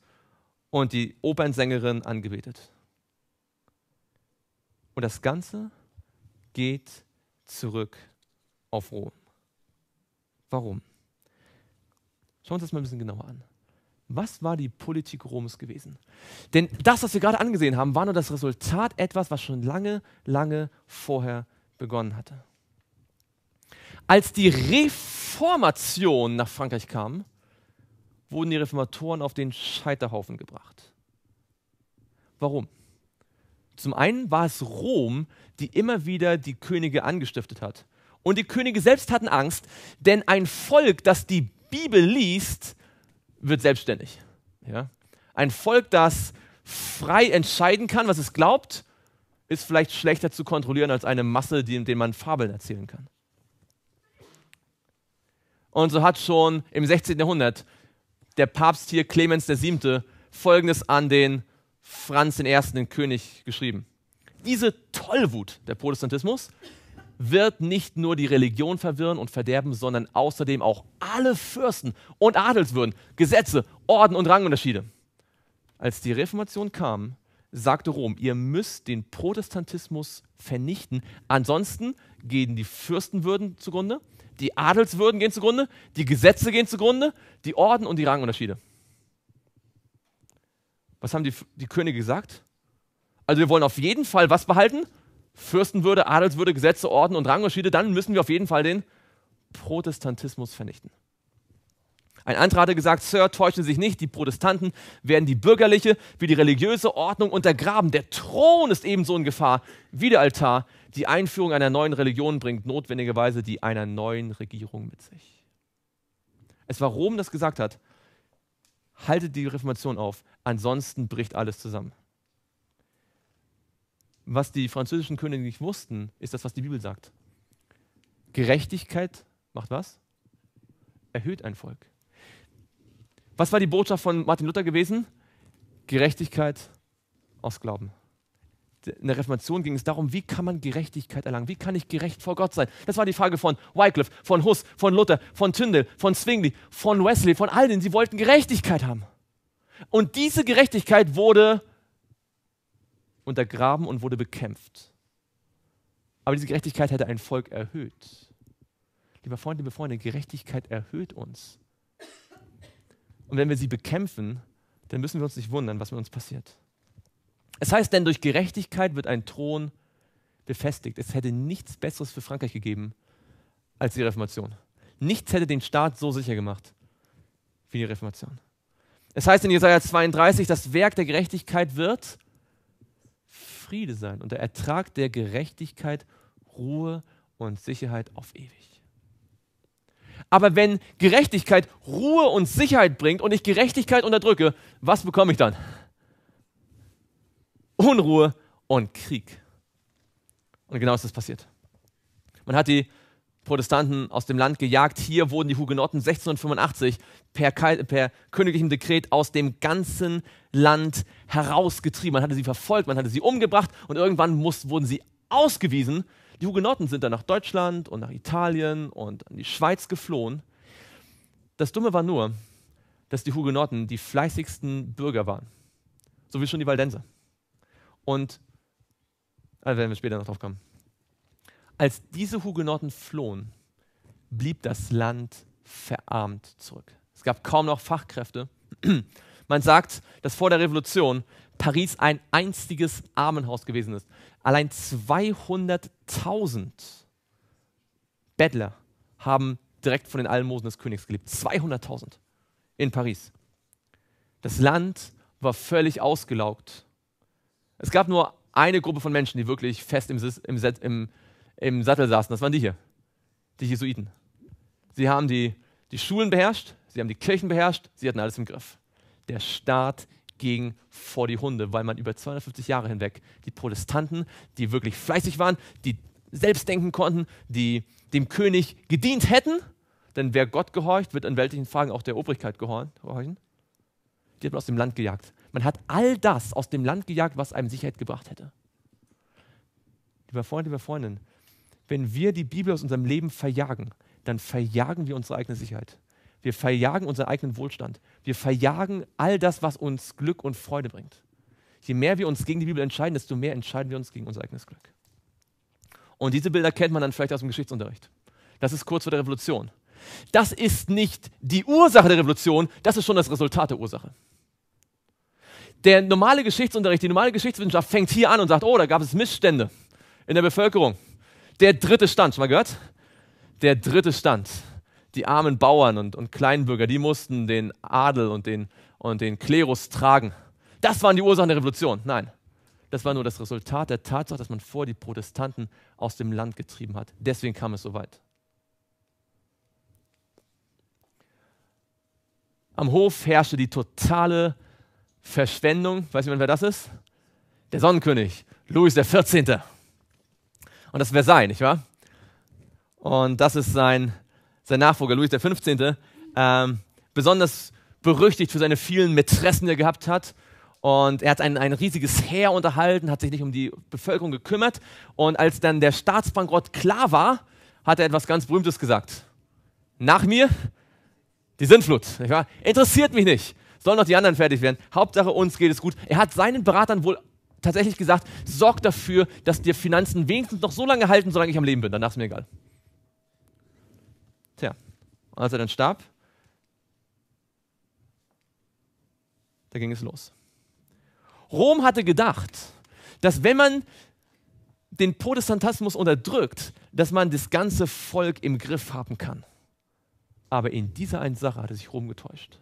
und die Opernsängerin angebetet. Und das Ganze geht zurück auf Rom. Warum? Schauen wir uns das mal ein bisschen genauer an. Was war die Politik Roms gewesen? Denn das, was wir gerade angesehen haben, war nur das Resultat etwas, was schon lange, lange vorher begonnen hatte. Als die Reformation nach Frankreich kam, wurden die Reformatoren auf den Scheiterhaufen gebracht. Warum? Zum einen war es Rom, die immer wieder die Könige angestiftet hat. Und die Könige selbst hatten Angst, denn ein Volk, das die Bibel liest, wird selbstständig. Ja? Ein Volk, das frei entscheiden kann, was es glaubt, ist vielleicht schlechter zu kontrollieren als eine Masse, die, in der man Fabeln erzählen kann. Und so hat schon im 16. Jahrhundert der Papst hier Clemens VII. folgendes an den Franz I., den König, geschrieben. Diese Tollwut der Protestantismus wird nicht nur die Religion verwirren und verderben, sondern außerdem auch alle Fürsten und Adelswürden, Gesetze, Orden und Rangunterschiede. Als die Reformation kam, sagte Rom, ihr müsst den Protestantismus vernichten, ansonsten gehen die Fürstenwürden zugrunde, die Adelswürden gehen zugrunde, die Gesetze gehen zugrunde, die Orden und die Rangunterschiede. Was haben die, die Könige gesagt? Also wir wollen auf jeden Fall was behalten? Fürstenwürde, Adelswürde, Gesetze, Orden und Rangunterschiede, dann müssen wir auf jeden Fall den Protestantismus vernichten. Ein anderer hatte gesagt, Sir, täuschen Sie sich nicht, die Protestanten werden die bürgerliche wie die religiöse Ordnung untergraben. Der Thron ist ebenso in Gefahr wie der Altar. Die Einführung einer neuen Religion bringt notwendigerweise die einer neuen Regierung mit sich. Es war Rom, das gesagt hat, haltet die Reformation auf, ansonsten bricht alles zusammen was die französischen Könige nicht wussten, ist das, was die Bibel sagt. Gerechtigkeit macht was? Erhöht ein Volk. Was war die Botschaft von Martin Luther gewesen? Gerechtigkeit aus Glauben. In der Reformation ging es darum, wie kann man Gerechtigkeit erlangen? Wie kann ich gerecht vor Gott sein? Das war die Frage von Wycliffe, von Huss, von Luther, von Tyndall, von Zwingli, von Wesley, von all denen. Sie wollten Gerechtigkeit haben. Und diese Gerechtigkeit wurde untergraben und wurde bekämpft. Aber diese Gerechtigkeit hätte ein Volk erhöht. Lieber Freund, liebe Freunde, Gerechtigkeit erhöht uns. Und wenn wir sie bekämpfen, dann müssen wir uns nicht wundern, was mit uns passiert. Es heißt denn, durch Gerechtigkeit wird ein Thron befestigt. Es hätte nichts Besseres für Frankreich gegeben als die Reformation. Nichts hätte den Staat so sicher gemacht wie die Reformation. Es heißt in Jesaja 32, das Werk der Gerechtigkeit wird Friede sein und der Ertrag der Gerechtigkeit, Ruhe und Sicherheit auf ewig. Aber wenn Gerechtigkeit Ruhe und Sicherheit bringt und ich Gerechtigkeit unterdrücke, was bekomme ich dann? Unruhe und Krieg. Und genau ist das passiert. Man hat die Protestanten aus dem Land gejagt. Hier wurden die Hugenotten 1685 per, per königlichem Dekret aus dem ganzen Land herausgetrieben. Man hatte sie verfolgt, man hatte sie umgebracht und irgendwann muss, wurden sie ausgewiesen. Die Hugenotten sind dann nach Deutschland und nach Italien und in die Schweiz geflohen. Das Dumme war nur, dass die Hugenotten die fleißigsten Bürger waren. So wie schon die Waldenser. Und da also werden wir später noch drauf kommen. Als diese Hugenotten flohen, blieb das Land verarmt zurück. Es gab kaum noch Fachkräfte. Man sagt, dass vor der Revolution Paris ein einstiges Armenhaus gewesen ist. Allein 200.000 Bettler haben direkt von den Almosen des Königs gelebt. 200.000 in Paris. Das Land war völlig ausgelaugt. Es gab nur eine Gruppe von Menschen, die wirklich fest im, im, im, im Sattel saßen. Das waren die hier, die Jesuiten. Sie haben die, die Schulen beherrscht, sie haben die Kirchen beherrscht, sie hatten alles im Griff der Staat ging vor die Hunde, weil man über 250 Jahre hinweg die Protestanten, die wirklich fleißig waren, die selbst denken konnten, die dem König gedient hätten, denn wer Gott gehorcht, wird in weltlichen Fragen auch der Obrigkeit gehorchen. Die hat man aus dem Land gejagt. Man hat all das aus dem Land gejagt, was einem Sicherheit gebracht hätte. Lieber Freund, liebe Freundin, wenn wir die Bibel aus unserem Leben verjagen, dann verjagen wir unsere eigene Sicherheit. Wir verjagen unseren eigenen Wohlstand. Wir verjagen all das, was uns Glück und Freude bringt. Je mehr wir uns gegen die Bibel entscheiden, desto mehr entscheiden wir uns gegen unser eigenes Glück. Und diese Bilder kennt man dann vielleicht aus dem Geschichtsunterricht. Das ist kurz vor der Revolution. Das ist nicht die Ursache der Revolution, das ist schon das Resultat der Ursache. Der normale Geschichtsunterricht, die normale Geschichtswissenschaft fängt hier an und sagt, oh, da gab es Missstände in der Bevölkerung. Der dritte Stand, schon mal gehört? Der dritte Stand die armen Bauern und, und Kleinbürger, die mussten den Adel und den, und den Klerus tragen. Das waren die Ursachen der Revolution. Nein, das war nur das Resultat der Tatsache, dass man vor die Protestanten aus dem Land getrieben hat. Deswegen kam es so weit. Am Hof herrschte die totale Verschwendung. Weiß jemand, wer das ist? Der Sonnenkönig, Louis XIV. Und das ist Versailles, nicht wahr? Und das ist sein sein Nachfolger Louis XV., ähm, besonders berüchtigt für seine vielen Mätressen, die er gehabt hat. Und er hat ein, ein riesiges Heer unterhalten, hat sich nicht um die Bevölkerung gekümmert. Und als dann der Staatsbankrott klar war, hat er etwas ganz Berühmtes gesagt. Nach mir die Sintflut. Interessiert mich nicht. Sollen noch die anderen fertig werden. Hauptsache uns geht es gut. Er hat seinen Beratern wohl tatsächlich gesagt, sorgt dafür, dass die Finanzen wenigstens noch so lange halten, solange ich am Leben bin. Danach ist mir egal. Tja, und als er dann starb, da ging es los. Rom hatte gedacht, dass wenn man den Protestantismus unterdrückt, dass man das ganze Volk im Griff haben kann. Aber in dieser einen Sache hatte sich Rom getäuscht.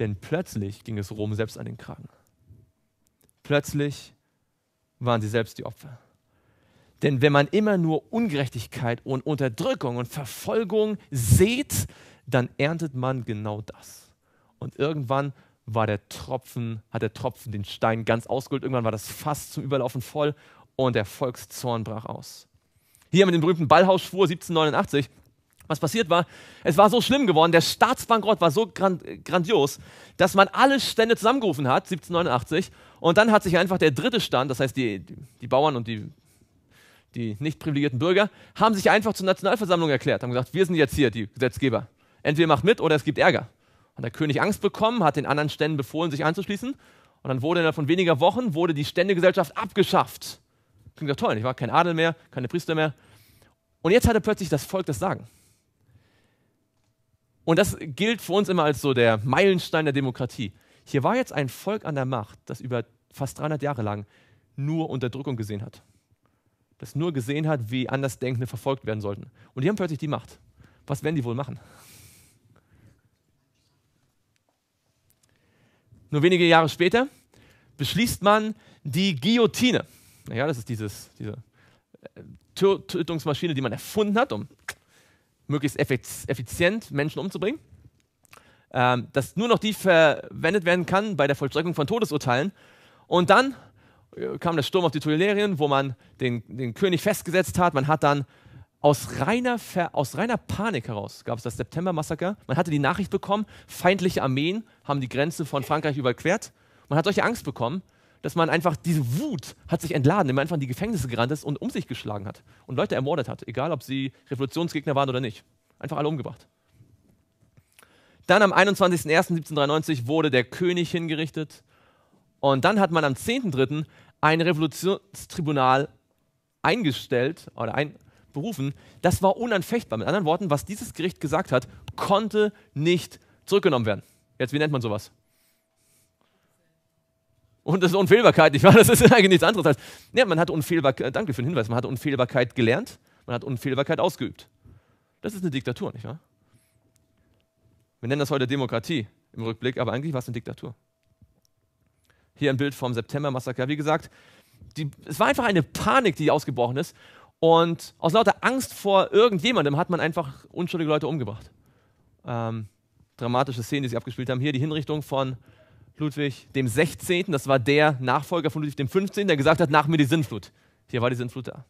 Denn plötzlich ging es Rom selbst an den Kragen. Plötzlich waren sie selbst die Opfer. Denn wenn man immer nur Ungerechtigkeit und Unterdrückung und Verfolgung sieht, dann erntet man genau das. Und irgendwann war der Tropfen, hat der Tropfen den Stein ganz ausgeholt, irgendwann war das Fass zum Überlaufen voll und der Volkszorn brach aus. Hier mit dem berühmten Ballhausschwur 1789. Was passiert war, es war so schlimm geworden, der Staatsbankrott war so grand, grandios, dass man alle Stände zusammengerufen hat, 1789, und dann hat sich einfach der dritte Stand, das heißt die, die Bauern und die die nicht privilegierten Bürger, haben sich einfach zur Nationalversammlung erklärt, haben gesagt, wir sind jetzt hier, die Gesetzgeber. Entweder macht mit oder es gibt Ärger. Und der König Angst bekommen, hat den anderen Ständen befohlen, sich anzuschließen. Und dann wurde innerhalb von weniger Wochen wurde die Ständegesellschaft abgeschafft. Klingt doch toll, ich war kein Adel mehr, keine Priester mehr. Und jetzt hatte plötzlich das Volk das Sagen. Und das gilt für uns immer als so der Meilenstein der Demokratie. Hier war jetzt ein Volk an der Macht, das über fast 300 Jahre lang nur Unterdrückung gesehen hat das nur gesehen hat, wie Andersdenkende verfolgt werden sollten. Und die haben plötzlich die Macht. Was werden die wohl machen? Nur wenige Jahre später beschließt man die Guillotine. Naja, das ist dieses, diese äh, Tötungsmaschine, die man erfunden hat, um möglichst effizient Menschen umzubringen. Ähm, dass nur noch die verwendet werden kann bei der Vollstreckung von Todesurteilen. Und dann kam der Sturm auf die Tuilerien, wo man den, den König festgesetzt hat. Man hat dann aus reiner, Ver aus reiner Panik heraus gab es das September-Massaker. Man hatte die Nachricht bekommen, feindliche Armeen haben die Grenze von Frankreich überquert. Man hat solche Angst bekommen, dass man einfach diese Wut hat sich entladen, indem man einfach in die Gefängnisse gerannt ist und um sich geschlagen hat und Leute ermordet hat, egal ob sie Revolutionsgegner waren oder nicht. Einfach alle umgebracht. Dann am 21.01.1793 wurde der König hingerichtet. Und dann hat man am 10.3. ein Revolutionstribunal eingestellt oder einberufen. Das war unanfechtbar. Mit anderen Worten, was dieses Gericht gesagt hat, konnte nicht zurückgenommen werden. Jetzt, wie nennt man sowas? Und das ist Unfehlbarkeit, nicht wahr? Das ist eigentlich nichts anderes als. Ja, man hat Unfehlbarkeit, äh, danke für den Hinweis, man hat Unfehlbarkeit gelernt, man hat Unfehlbarkeit ausgeübt. Das ist eine Diktatur, nicht wahr? Wir nennen das heute Demokratie im Rückblick, aber eigentlich war es eine Diktatur. Hier ein Bild vom September-Massaker. Wie gesagt, die, es war einfach eine Panik, die ausgebrochen ist. Und aus lauter Angst vor irgendjemandem hat man einfach unschuldige Leute umgebracht. Ähm, dramatische Szenen, die sie abgespielt haben. Hier die Hinrichtung von Ludwig dem 16., das war der Nachfolger von Ludwig dem 15., der gesagt hat, nach mir die Sinnflut. Hier war die Sinnflut da.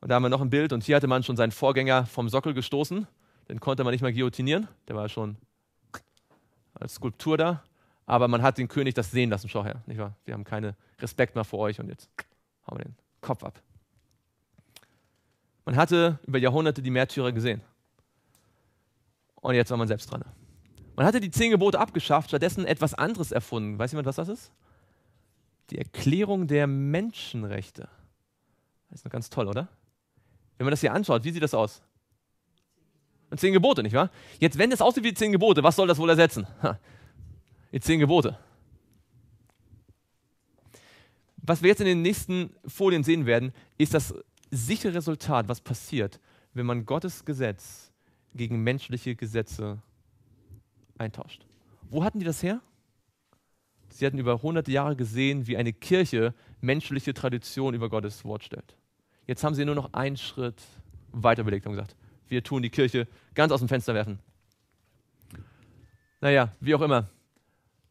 Und da haben wir noch ein Bild und hier hatte man schon seinen Vorgänger vom Sockel gestoßen. Den konnte man nicht mehr guillotinieren, der war schon als Skulptur da, aber man hat den König das sehen lassen. Schau her, nicht wahr? Wir haben keinen Respekt mehr vor euch und jetzt hauen wir den Kopf ab. Man hatte über Jahrhunderte die Märtyrer gesehen. Und jetzt war man selbst dran. Man hatte die zehn Gebote abgeschafft, stattdessen etwas anderes erfunden. Weiß jemand, was das ist? Die Erklärung der Menschenrechte. Das ist noch ganz toll, oder? Wenn man das hier anschaut, wie sieht das aus? und zehn Gebote, nicht wahr? Jetzt, wenn das aussieht wie die zehn Gebote, was soll das wohl ersetzen? Die zehn Gebote. Was wir jetzt in den nächsten Folien sehen werden, ist das sichere Resultat, was passiert, wenn man Gottes Gesetz gegen menschliche Gesetze eintauscht. Wo hatten die das her? Sie hatten über hunderte Jahre gesehen, wie eine Kirche menschliche Tradition über Gottes Wort stellt. Jetzt haben sie nur noch einen Schritt weiter überlegt und gesagt, wir tun, die Kirche ganz aus dem Fenster werfen. Naja, wie auch immer.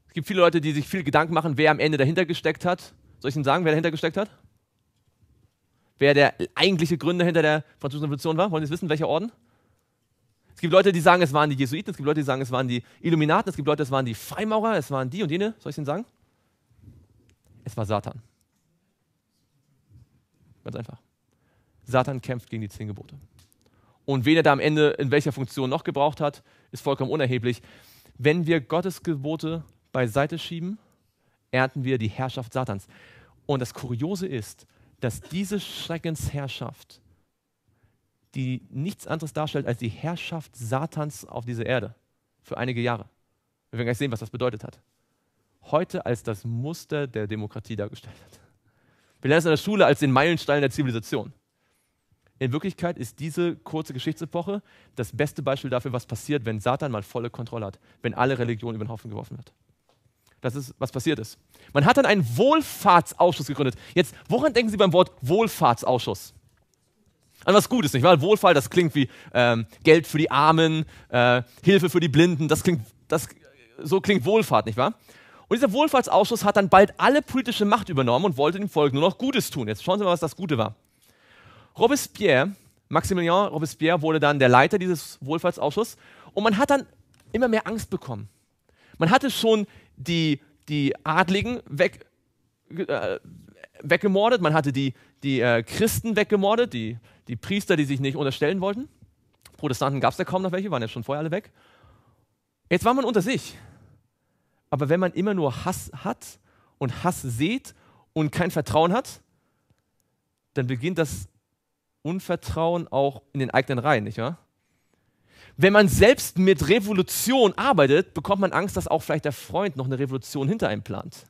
Es gibt viele Leute, die sich viel Gedanken machen, wer am Ende dahinter gesteckt hat. Soll ich Ihnen sagen, wer dahinter gesteckt hat? Wer der eigentliche Gründer hinter der Französischen Revolution war? Wollen Sie es wissen, welcher Orden? Es gibt Leute, die sagen, es waren die Jesuiten, es gibt Leute, die sagen, es waren die Illuminaten, es gibt Leute, es waren die Freimaurer, es waren die und jene. Soll ich Ihnen sagen? Es war Satan. Ganz einfach. Satan kämpft gegen die zehn Gebote. Und wen er da am Ende in welcher Funktion noch gebraucht hat, ist vollkommen unerheblich. Wenn wir Gottes Gebote beiseite schieben, ernten wir die Herrschaft Satans. Und das Kuriose ist, dass diese Schreckensherrschaft, die nichts anderes darstellt als die Herrschaft Satans auf dieser Erde für einige Jahre. Wir werden gleich sehen, was das bedeutet hat. Heute als das Muster der Demokratie dargestellt hat. Wir lernen es in der Schule als den Meilenstein der Zivilisation. In Wirklichkeit ist diese kurze Geschichtsepoche das beste Beispiel dafür, was passiert, wenn Satan mal volle Kontrolle hat, wenn alle Religionen über den Haufen geworfen wird. Das ist, was passiert ist. Man hat dann einen Wohlfahrtsausschuss gegründet. Jetzt, woran denken Sie beim Wort Wohlfahrtsausschuss? An was Gutes, nicht wahr? Wohlfahrt, das klingt wie ähm, Geld für die Armen, äh, Hilfe für die Blinden, das klingt, das, so klingt Wohlfahrt, nicht wahr? Und dieser Wohlfahrtsausschuss hat dann bald alle politische Macht übernommen und wollte dem Volk nur noch Gutes tun. Jetzt schauen Sie mal, was das Gute war. Robespierre, Maximilien Robespierre wurde dann der Leiter dieses Wohlfahrtsausschusses und man hat dann immer mehr Angst bekommen. Man hatte schon die, die Adligen weg, äh, weggemordet, man hatte die, die äh, Christen weggemordet, die, die Priester, die sich nicht unterstellen wollten. Protestanten gab es ja kaum noch welche, waren ja schon vorher alle weg. Jetzt war man unter sich. Aber wenn man immer nur Hass hat und Hass sieht und kein Vertrauen hat, dann beginnt das Unvertrauen auch in den eigenen Reihen, nicht wahr? Wenn man selbst mit Revolution arbeitet, bekommt man Angst, dass auch vielleicht der Freund noch eine Revolution hinter einem plant.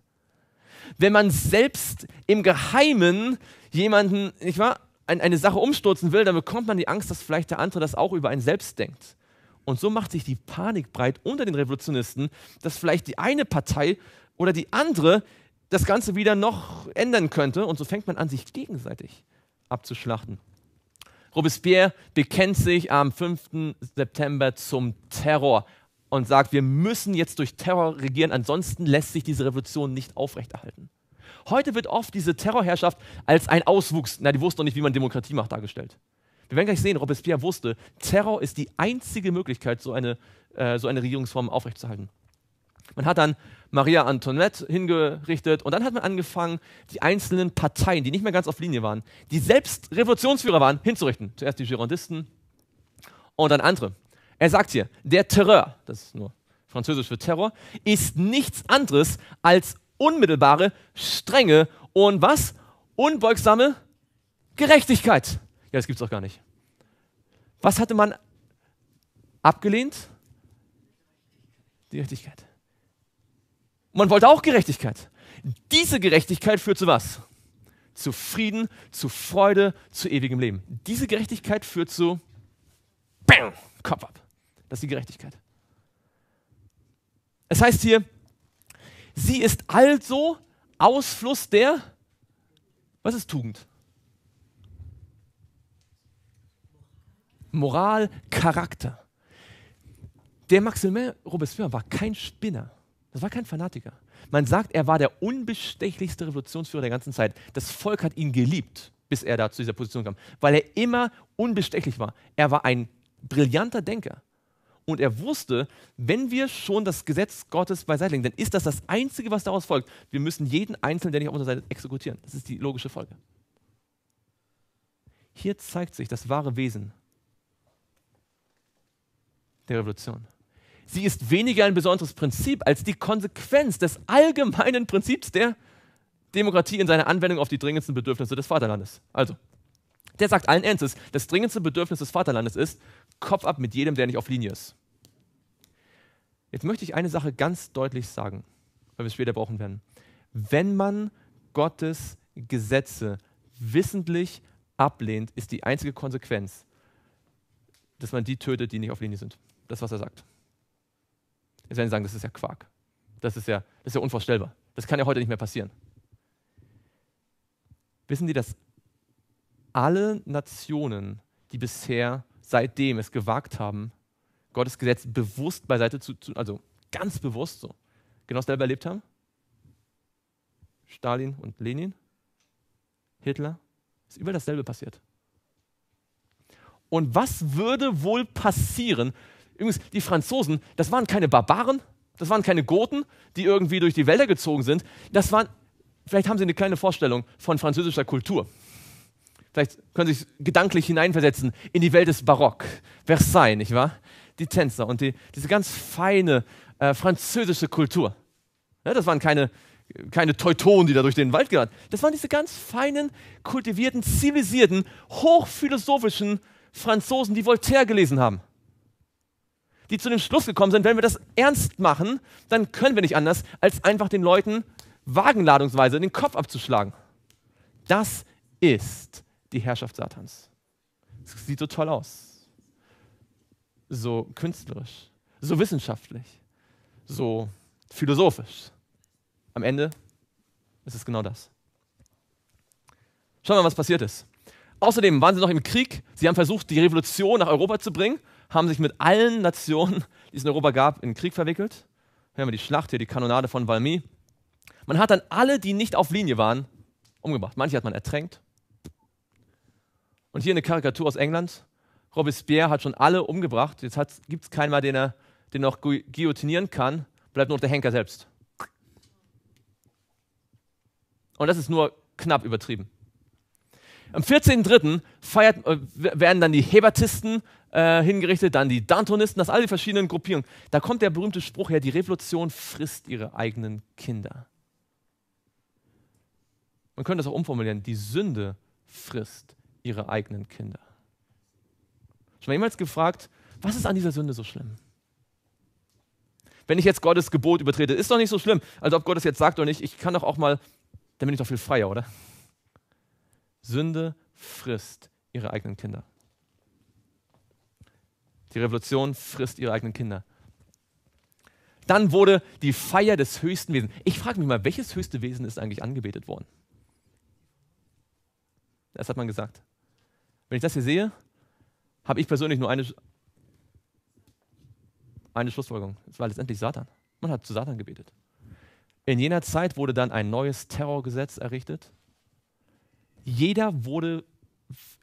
Wenn man selbst im Geheimen jemanden, nicht wahr, eine Sache umstürzen will, dann bekommt man die Angst, dass vielleicht der andere das auch über einen selbst denkt. Und so macht sich die Panik breit unter den Revolutionisten, dass vielleicht die eine Partei oder die andere das Ganze wieder noch ändern könnte. Und so fängt man an, sich gegenseitig abzuschlachten. Robespierre bekennt sich am 5. September zum Terror und sagt, wir müssen jetzt durch Terror regieren, ansonsten lässt sich diese Revolution nicht aufrechterhalten. Heute wird oft diese Terrorherrschaft als ein Auswuchs, na, die wussten doch nicht, wie man Demokratie macht, dargestellt. Wir werden gleich sehen, Robespierre wusste, Terror ist die einzige Möglichkeit, so eine, äh, so eine Regierungsform aufrechtzuerhalten. Man hat dann Maria Antoinette hingerichtet. Und dann hat man angefangen, die einzelnen Parteien, die nicht mehr ganz auf Linie waren, die selbst Revolutionsführer waren, hinzurichten. Zuerst die Girondisten und dann andere. Er sagt hier, der Terror, das ist nur französisch für Terror, ist nichts anderes als unmittelbare, strenge und was? Unbeugsame Gerechtigkeit. Ja, das gibt es doch gar nicht. Was hatte man abgelehnt? Die Richtigkeit. Man wollte auch Gerechtigkeit. Diese Gerechtigkeit führt zu was? Zu Frieden, zu Freude, zu ewigem Leben. Diese Gerechtigkeit führt zu Bam, Kopf ab. Das ist die Gerechtigkeit. Es heißt hier, sie ist also Ausfluss der, was ist Tugend? Moral, Charakter. Der Maximilien Robespierre war kein Spinner. Das war kein Fanatiker. Man sagt, er war der unbestechlichste Revolutionsführer der ganzen Zeit. Das Volk hat ihn geliebt, bis er da zu dieser Position kam, weil er immer unbestechlich war. Er war ein brillanter Denker. Und er wusste, wenn wir schon das Gesetz Gottes beiseite legen, dann ist das das Einzige, was daraus folgt. Wir müssen jeden Einzelnen, der nicht auf unserer Seite exekutieren. Das ist die logische Folge. Hier zeigt sich das wahre Wesen der Revolution. Sie ist weniger ein besonderes Prinzip als die Konsequenz des allgemeinen Prinzips der Demokratie in seiner Anwendung auf die dringendsten Bedürfnisse des Vaterlandes. Also, der sagt allen Ernstes, das dringendste Bedürfnis des Vaterlandes ist, Kopf ab mit jedem, der nicht auf Linie ist. Jetzt möchte ich eine Sache ganz deutlich sagen, weil wir es später brauchen werden. Wenn man Gottes Gesetze wissentlich ablehnt, ist die einzige Konsequenz, dass man die tötet, die nicht auf Linie sind. Das, was er sagt. Jetzt werden Sie sagen, das ist ja Quark. Das ist ja, das ist ja unvorstellbar. Das kann ja heute nicht mehr passieren. Wissen Sie, dass alle Nationen, die bisher seitdem es gewagt haben, Gottes Gesetz bewusst beiseite zu, zu also ganz bewusst so, genau selber erlebt haben? Stalin und Lenin, Hitler, ist überall dasselbe passiert. Und was würde wohl passieren, Übrigens, die Franzosen, das waren keine Barbaren, das waren keine Goten, die irgendwie durch die Wälder gezogen sind. Das waren, vielleicht haben Sie eine kleine Vorstellung von französischer Kultur. Vielleicht können Sie sich gedanklich hineinversetzen in die Welt des Barock, Versailles, nicht wahr? Die Tänzer und die, diese ganz feine äh, französische Kultur. Ja, das waren keine, keine Teutonen, die da durch den Wald gerannt. Das waren diese ganz feinen, kultivierten, zivilisierten, hochphilosophischen Franzosen, die Voltaire gelesen haben die zu dem Schluss gekommen sind, wenn wir das ernst machen, dann können wir nicht anders, als einfach den Leuten wagenladungsweise den Kopf abzuschlagen. Das ist die Herrschaft Satans. Es sieht so toll aus, so künstlerisch, so wissenschaftlich, so philosophisch. Am Ende ist es genau das. Schauen wir mal, was passiert ist. Außerdem waren sie noch im Krieg. Sie haben versucht, die Revolution nach Europa zu bringen haben sich mit allen Nationen, die es in Europa gab, in Krieg verwickelt. Hier haben wir die Schlacht, hier die Kanonade von Valmy. Man hat dann alle, die nicht auf Linie waren, umgebracht. Manche hat man ertränkt. Und hier eine Karikatur aus England. Robespierre hat schon alle umgebracht. Jetzt gibt es keinen mehr, den er den noch guillotinieren kann. Bleibt nur noch der Henker selbst. Und das ist nur knapp übertrieben. Am 14.03. Äh, werden dann die Hebertisten äh, hingerichtet, dann die Dantonisten, das all die verschiedenen Gruppierungen. Da kommt der berühmte Spruch her, die Revolution frisst ihre eigenen Kinder. Man könnte das auch umformulieren, die Sünde frisst ihre eigenen Kinder. Schon mal jemals gefragt, was ist an dieser Sünde so schlimm? Wenn ich jetzt Gottes Gebot übertrete, ist doch nicht so schlimm. Also ob Gott es jetzt sagt oder nicht, ich kann doch auch mal, dann bin ich doch viel freier, oder? Sünde frisst ihre eigenen Kinder. Die Revolution frisst ihre eigenen Kinder. Dann wurde die Feier des höchsten Wesens. Ich frage mich mal, welches höchste Wesen ist eigentlich angebetet worden? Das hat man gesagt. Wenn ich das hier sehe, habe ich persönlich nur eine, eine Schlussfolgerung. Es war letztendlich Satan. Man hat zu Satan gebetet. In jener Zeit wurde dann ein neues Terrorgesetz errichtet. Jeder wurde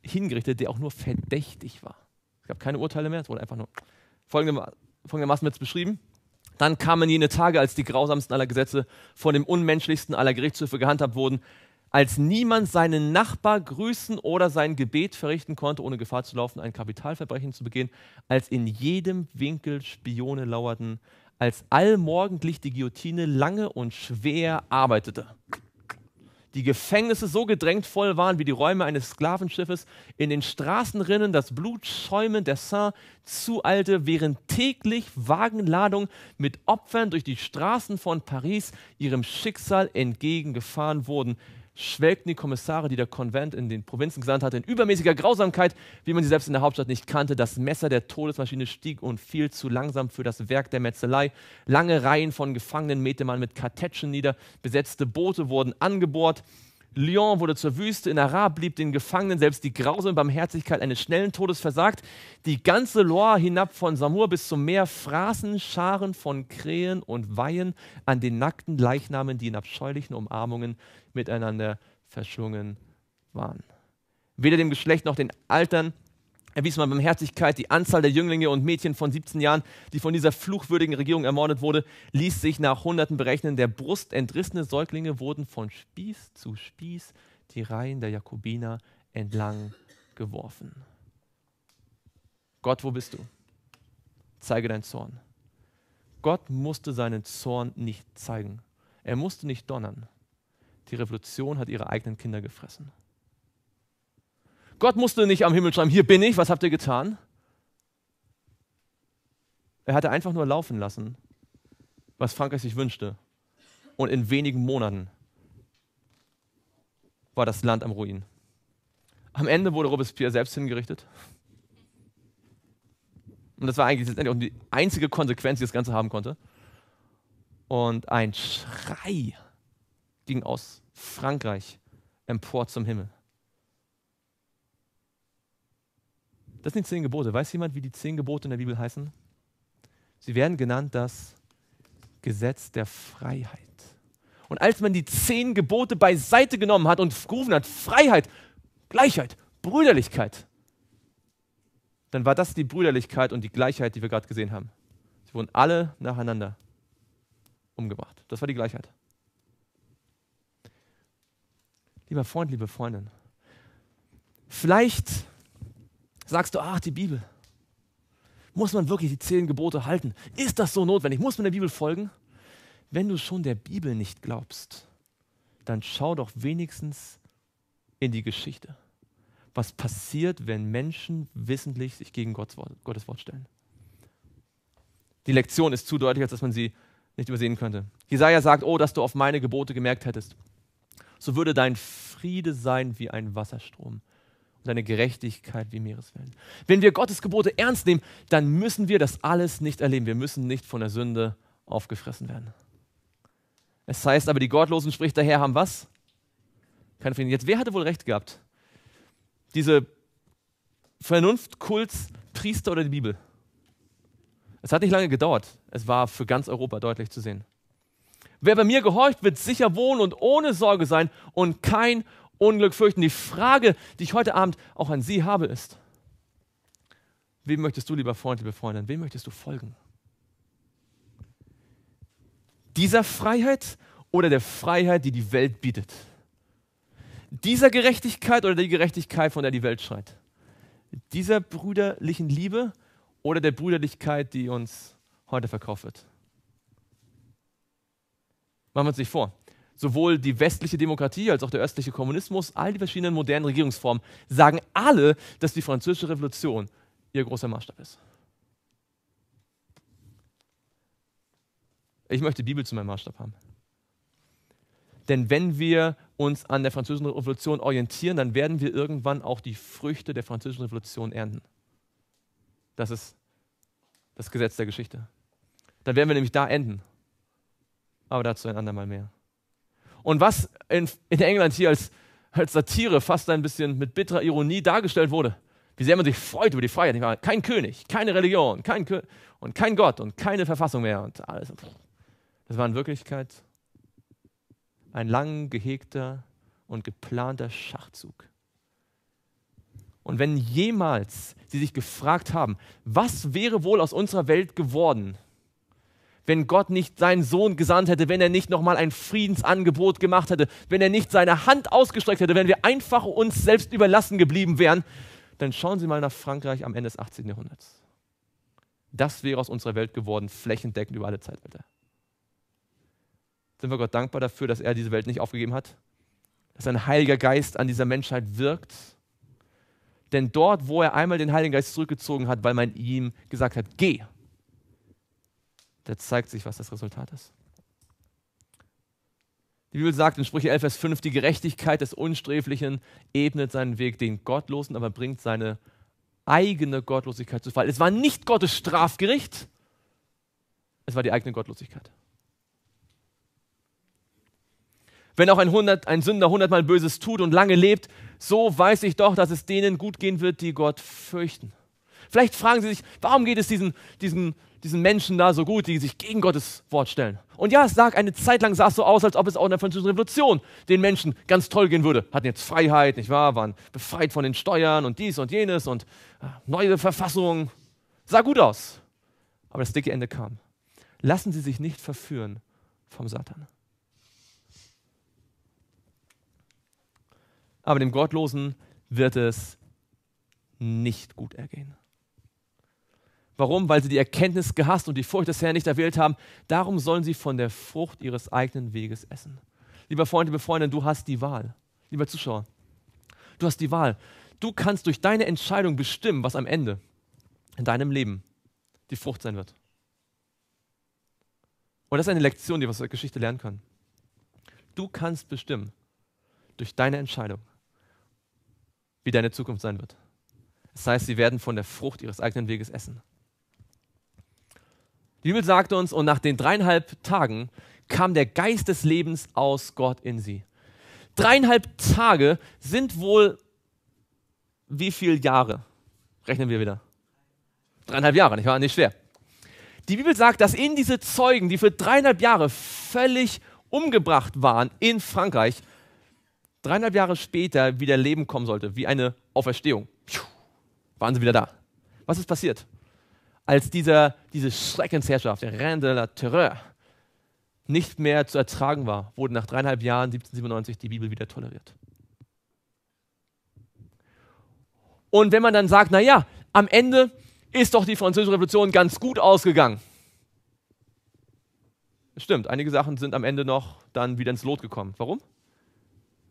hingerichtet, der auch nur verdächtig war gab keine Urteile mehr, es wurde einfach nur folgendermaßen wird beschrieben. Dann kamen jene Tage, als die grausamsten aller Gesetze von dem unmenschlichsten aller Gerichtshöfe gehandhabt wurden, als niemand seinen Nachbar grüßen oder sein Gebet verrichten konnte, ohne Gefahr zu laufen, ein Kapitalverbrechen zu begehen, als in jedem Winkel Spione lauerten, als allmorgendlich die Guillotine lange und schwer arbeitete die Gefängnisse so gedrängt voll waren wie die Räume eines Sklavenschiffes, in den Straßenrinnen das Blut schäumend der Saint zueilte, während täglich Wagenladungen mit Opfern durch die Straßen von Paris ihrem Schicksal entgegengefahren wurden schwelgten die Kommissare, die der Konvent in den Provinzen gesandt hatte, in übermäßiger Grausamkeit, wie man sie selbst in der Hauptstadt nicht kannte. Das Messer der Todesmaschine stieg und fiel zu langsam für das Werk der Metzelei. Lange Reihen von Gefangenen mähte man mit Kartätschen nieder, besetzte Boote wurden angebohrt. Lyon wurde zur Wüste, in Arab blieb den Gefangenen selbst die grausame Barmherzigkeit eines schnellen Todes versagt. Die ganze Loire hinab von Samur bis zum Meer fraßen Scharen von Krähen und Weihen an den nackten Leichnamen, die in abscheulichen Umarmungen miteinander verschlungen waren. Weder dem Geschlecht noch den Altern erwies man Barmherzigkeit. Die Anzahl der Jünglinge und Mädchen von 17 Jahren, die von dieser fluchwürdigen Regierung ermordet wurde, ließ sich nach Hunderten berechnen. Der Brust entrissene Säuglinge wurden von Spieß zu Spieß die Reihen der Jakobiner entlang geworfen. Gott, wo bist du? Zeige deinen Zorn. Gott musste seinen Zorn nicht zeigen. Er musste nicht donnern. Die Revolution hat ihre eigenen Kinder gefressen. Gott musste nicht am Himmel schreiben, hier bin ich, was habt ihr getan? Er hatte einfach nur laufen lassen, was Frankreich sich wünschte. Und in wenigen Monaten war das Land am Ruin. Am Ende wurde Robespierre selbst hingerichtet. Und das war eigentlich letztendlich auch die einzige Konsequenz, die das Ganze haben konnte. Und ein Schrei ging aus Frankreich empor zum Himmel. Das sind die zehn Gebote. Weiß jemand, wie die zehn Gebote in der Bibel heißen? Sie werden genannt das Gesetz der Freiheit. Und als man die zehn Gebote beiseite genommen hat und gerufen hat, Freiheit, Gleichheit, Brüderlichkeit, dann war das die Brüderlichkeit und die Gleichheit, die wir gerade gesehen haben. Sie wurden alle nacheinander umgebracht. Das war die Gleichheit. Lieber Freund, liebe Freundin, vielleicht sagst du, ach, die Bibel. Muss man wirklich die zehn Gebote halten? Ist das so notwendig? Muss man der Bibel folgen? Wenn du schon der Bibel nicht glaubst, dann schau doch wenigstens in die Geschichte. Was passiert, wenn Menschen wissentlich sich gegen Gottes Wort, Gottes Wort stellen? Die Lektion ist zu deutlich, als dass man sie nicht übersehen könnte. Jesaja sagt: Oh, dass du auf meine Gebote gemerkt hättest so würde dein Friede sein wie ein Wasserstrom und deine Gerechtigkeit wie Meereswellen. Wenn wir Gottes Gebote ernst nehmen, dann müssen wir das alles nicht erleben. Wir müssen nicht von der Sünde aufgefressen werden. Es heißt aber, die Gottlosen, spricht der Herr, haben was? Keine Frieden. Jetzt, wer hatte wohl recht gehabt? Diese Vernunft, Kult, Priester oder die Bibel? Es hat nicht lange gedauert. Es war für ganz Europa deutlich zu sehen. Wer bei mir gehorcht, wird sicher wohnen und ohne Sorge sein und kein Unglück fürchten. Die Frage, die ich heute Abend auch an Sie habe, ist, wem möchtest du, lieber Freund, liebe Freundin, wem möchtest du folgen? Dieser Freiheit oder der Freiheit, die die Welt bietet? Dieser Gerechtigkeit oder der Gerechtigkeit, von der die Welt schreit? Dieser brüderlichen Liebe oder der Brüderlichkeit, die uns heute verkauft wird? Machen wir uns nicht vor. Sowohl die westliche Demokratie als auch der östliche Kommunismus, all die verschiedenen modernen Regierungsformen, sagen alle, dass die französische Revolution ihr großer Maßstab ist. Ich möchte die Bibel zu meinem Maßstab haben. Denn wenn wir uns an der französischen Revolution orientieren, dann werden wir irgendwann auch die Früchte der französischen Revolution ernten. Das ist das Gesetz der Geschichte. Dann werden wir nämlich da enden. Aber dazu ein andermal mehr. Und was in, in England hier als, als Satire fast ein bisschen mit bitterer Ironie dargestellt wurde, wie sehr man sich freut über die Freiheit. Kein König, keine Religion, kein Kö und kein Gott und keine Verfassung mehr und alles. Das war in Wirklichkeit ein lang gehegter und geplanter Schachzug. Und wenn jemals sie sich gefragt haben, was wäre wohl aus unserer Welt geworden, wenn Gott nicht seinen Sohn gesandt hätte, wenn er nicht nochmal ein Friedensangebot gemacht hätte, wenn er nicht seine Hand ausgestreckt hätte, wenn wir einfach uns selbst überlassen geblieben wären, dann schauen Sie mal nach Frankreich am Ende des 18. Jahrhunderts. Das wäre aus unserer Welt geworden, flächendeckend über alle Zeitalter. Sind wir Gott dankbar dafür, dass er diese Welt nicht aufgegeben hat? Dass ein Heiliger Geist an dieser Menschheit wirkt? Denn dort, wo er einmal den Heiligen Geist zurückgezogen hat, weil man ihm gesagt hat, geh, da zeigt sich, was das Resultat ist. Die Bibel sagt in Sprüche 11, Vers 5, die Gerechtigkeit des Unsträflichen ebnet seinen Weg den Gottlosen, aber bringt seine eigene Gottlosigkeit zu Fall. Es war nicht Gottes Strafgericht, es war die eigene Gottlosigkeit. Wenn auch ein, 100, ein Sünder hundertmal Böses tut und lange lebt, so weiß ich doch, dass es denen gut gehen wird, die Gott fürchten. Vielleicht fragen Sie sich, warum geht es diesen, diesen diesen Menschen da so gut, die sich gegen Gottes Wort stellen. Und ja, es sah eine Zeit lang sah es so aus, als ob es auch in der französischen Revolution den Menschen ganz toll gehen würde. Hatten jetzt Freiheit, nicht wahr? Waren befreit von den Steuern und dies und jenes und äh, neue Verfassung. Sah gut aus. Aber das dicke Ende kam. Lassen Sie sich nicht verführen vom Satan. Aber dem Gottlosen wird es nicht gut ergehen. Warum? Weil sie die Erkenntnis gehasst und die Furcht des Herrn nicht erwählt haben. Darum sollen sie von der Frucht ihres eigenen Weges essen. Lieber Freund, liebe Freundin, du hast die Wahl. Lieber Zuschauer, du hast die Wahl. Du kannst durch deine Entscheidung bestimmen, was am Ende in deinem Leben die Frucht sein wird. Und das ist eine Lektion, die wir aus der Geschichte lernen können. Du kannst bestimmen durch deine Entscheidung, wie deine Zukunft sein wird. Das heißt, sie werden von der Frucht ihres eigenen Weges essen. Die Bibel sagt uns, und nach den dreieinhalb Tagen kam der Geist des Lebens aus Gott in sie. Dreieinhalb Tage sind wohl wie viele Jahre? Rechnen wir wieder. Dreieinhalb Jahre, nicht wahr? Nicht schwer. Die Bibel sagt, dass in diese Zeugen, die für dreieinhalb Jahre völlig umgebracht waren in Frankreich, dreieinhalb Jahre später wieder Leben kommen sollte, wie eine Auferstehung. Waren sie wieder da. Was ist passiert? als dieser, diese Schreckensherrschaft, der Reine de la Terreur, nicht mehr zu ertragen war, wurde nach dreieinhalb Jahren 1797 die Bibel wieder toleriert. Und wenn man dann sagt, naja, am Ende ist doch die Französische Revolution ganz gut ausgegangen. Stimmt, einige Sachen sind am Ende noch dann wieder ins Lot gekommen. Warum?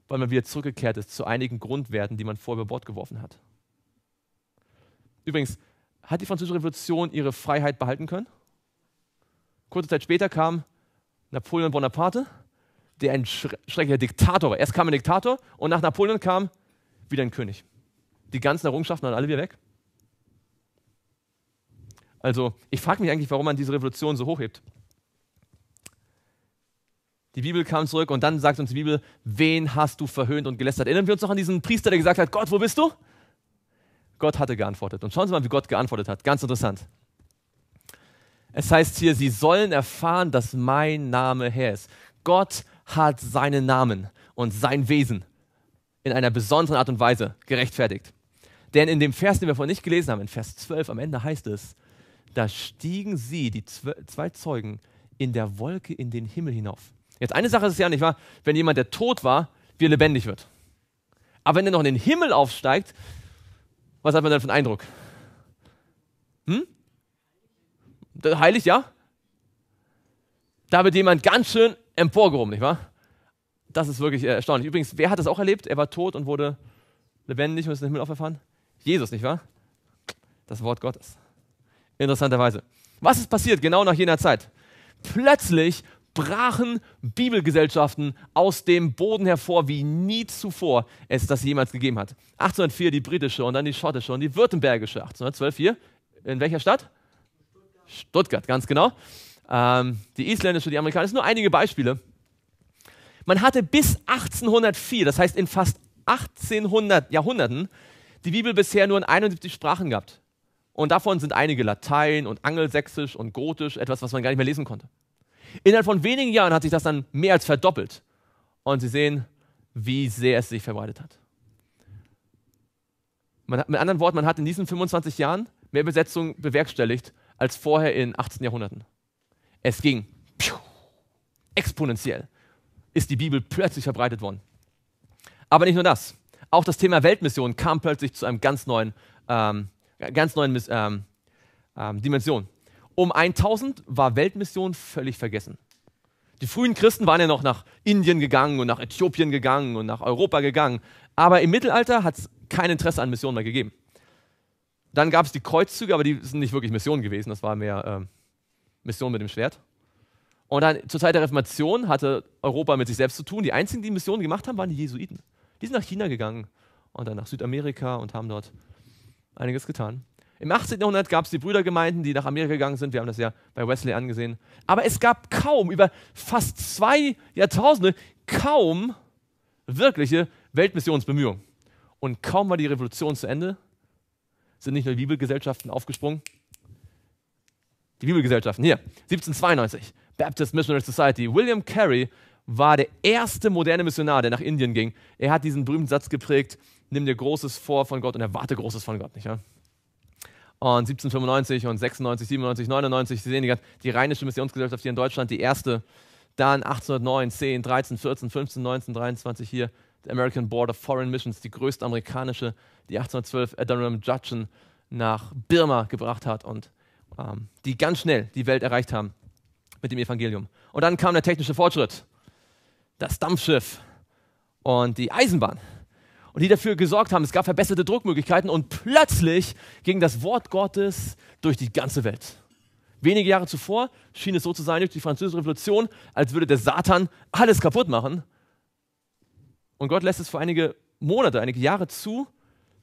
Weil man wieder zurückgekehrt ist zu einigen Grundwerten, die man vorher über Bord geworfen hat. Übrigens, hat die Französische Revolution ihre Freiheit behalten können? Kurze Zeit später kam Napoleon Bonaparte, der ein schrecklicher Diktator war. Erst kam ein Diktator und nach Napoleon kam wieder ein König. Die ganzen Errungenschaften waren alle wieder weg. Also, ich frage mich eigentlich, warum man diese Revolution so hochhebt. Die Bibel kam zurück und dann sagt uns die Bibel, wen hast du verhöhnt und gelästert? Erinnern wir uns noch an diesen Priester, der gesagt hat, Gott, wo bist du? Gott hatte geantwortet. Und schauen Sie mal, wie Gott geantwortet hat. Ganz interessant. Es heißt hier, sie sollen erfahren, dass mein Name Herr ist. Gott hat seinen Namen und sein Wesen in einer besonderen Art und Weise gerechtfertigt. Denn in dem Vers, den wir vorhin nicht gelesen haben, in Vers 12 am Ende heißt es, da stiegen sie, die zwei Zeugen, in der Wolke in den Himmel hinauf. Jetzt eine Sache ist es ja nicht wahr, wenn jemand, der tot war, wieder lebendig wird. Aber wenn er noch in den Himmel aufsteigt, was hat man denn für einen Eindruck? Hm? Heilig, ja? Da wird jemand ganz schön emporgehoben, nicht wahr? Das ist wirklich äh, erstaunlich. Übrigens, wer hat das auch erlebt? Er war tot und wurde lebendig und ist in den Himmel auferfahren? Jesus, nicht wahr? Das Wort Gottes. Interessanterweise. Was ist passiert genau nach jener Zeit? Plötzlich brachen Bibelgesellschaften aus dem Boden hervor, wie nie zuvor es das jemals gegeben hat. 1804 die britische und dann die schottische und die württembergische. 1812 hier, in welcher Stadt? Stuttgart, ganz genau. Ähm, die isländische, die amerikanische, nur einige Beispiele. Man hatte bis 1804, das heißt in fast 1800 Jahrhunderten, die Bibel bisher nur in 71 Sprachen gehabt. Und davon sind einige Latein und Angelsächsisch und Gotisch, etwas, was man gar nicht mehr lesen konnte. Innerhalb von wenigen Jahren hat sich das dann mehr als verdoppelt. Und Sie sehen, wie sehr es sich verbreitet hat. Man, mit anderen Worten, man hat in diesen 25 Jahren mehr Besetzung bewerkstelligt als vorher in 18 Jahrhunderten. Es ging pfiuh, exponentiell, ist die Bibel plötzlich verbreitet worden. Aber nicht nur das. Auch das Thema Weltmission kam plötzlich zu einem ganz neuen, ähm, ganz neuen ähm, ähm, Dimension. Um 1000 war Weltmission völlig vergessen. Die frühen Christen waren ja noch nach Indien gegangen und nach Äthiopien gegangen und nach Europa gegangen. Aber im Mittelalter hat es kein Interesse an Missionen mehr gegeben. Dann gab es die Kreuzzüge, aber die sind nicht wirklich Missionen gewesen. Das war mehr äh, Mission mit dem Schwert. Und dann zur Zeit der Reformation hatte Europa mit sich selbst zu tun. Die einzigen, die Missionen gemacht haben, waren die Jesuiten. Die sind nach China gegangen und dann nach Südamerika und haben dort einiges getan. Im 18. Jahrhundert gab es die Brüdergemeinden, die nach Amerika gegangen sind. Wir haben das ja bei Wesley angesehen. Aber es gab kaum, über fast zwei Jahrtausende, kaum wirkliche Weltmissionsbemühungen. Und kaum war die Revolution zu Ende, sind nicht nur die Bibelgesellschaften aufgesprungen. Die Bibelgesellschaften, hier, 1792, Baptist Missionary Society. William Carey war der erste moderne Missionar, der nach Indien ging. Er hat diesen berühmten Satz geprägt: Nimm dir Großes vor von Gott und erwarte Großes von Gott, nicht Ja? Und 1795 und 96, 97, 99, Sie sehen die, die Rheinische Missionsgesellschaft hier in Deutschland, die erste. Dann 1809, 10, 13, 14, 15, 19, 23 hier, the American Board of Foreign Missions, die größte amerikanische, die 1812 Adoniram Judson nach Birma gebracht hat und ähm, die ganz schnell die Welt erreicht haben mit dem Evangelium. Und dann kam der technische Fortschritt, das Dampfschiff und die Eisenbahn und die dafür gesorgt haben. Es gab verbesserte Druckmöglichkeiten und plötzlich ging das Wort Gottes durch die ganze Welt. Wenige Jahre zuvor schien es so zu sein durch die Französische Revolution, als würde der Satan alles kaputt machen. Und Gott lässt es vor einige Monate, einige Jahre zu.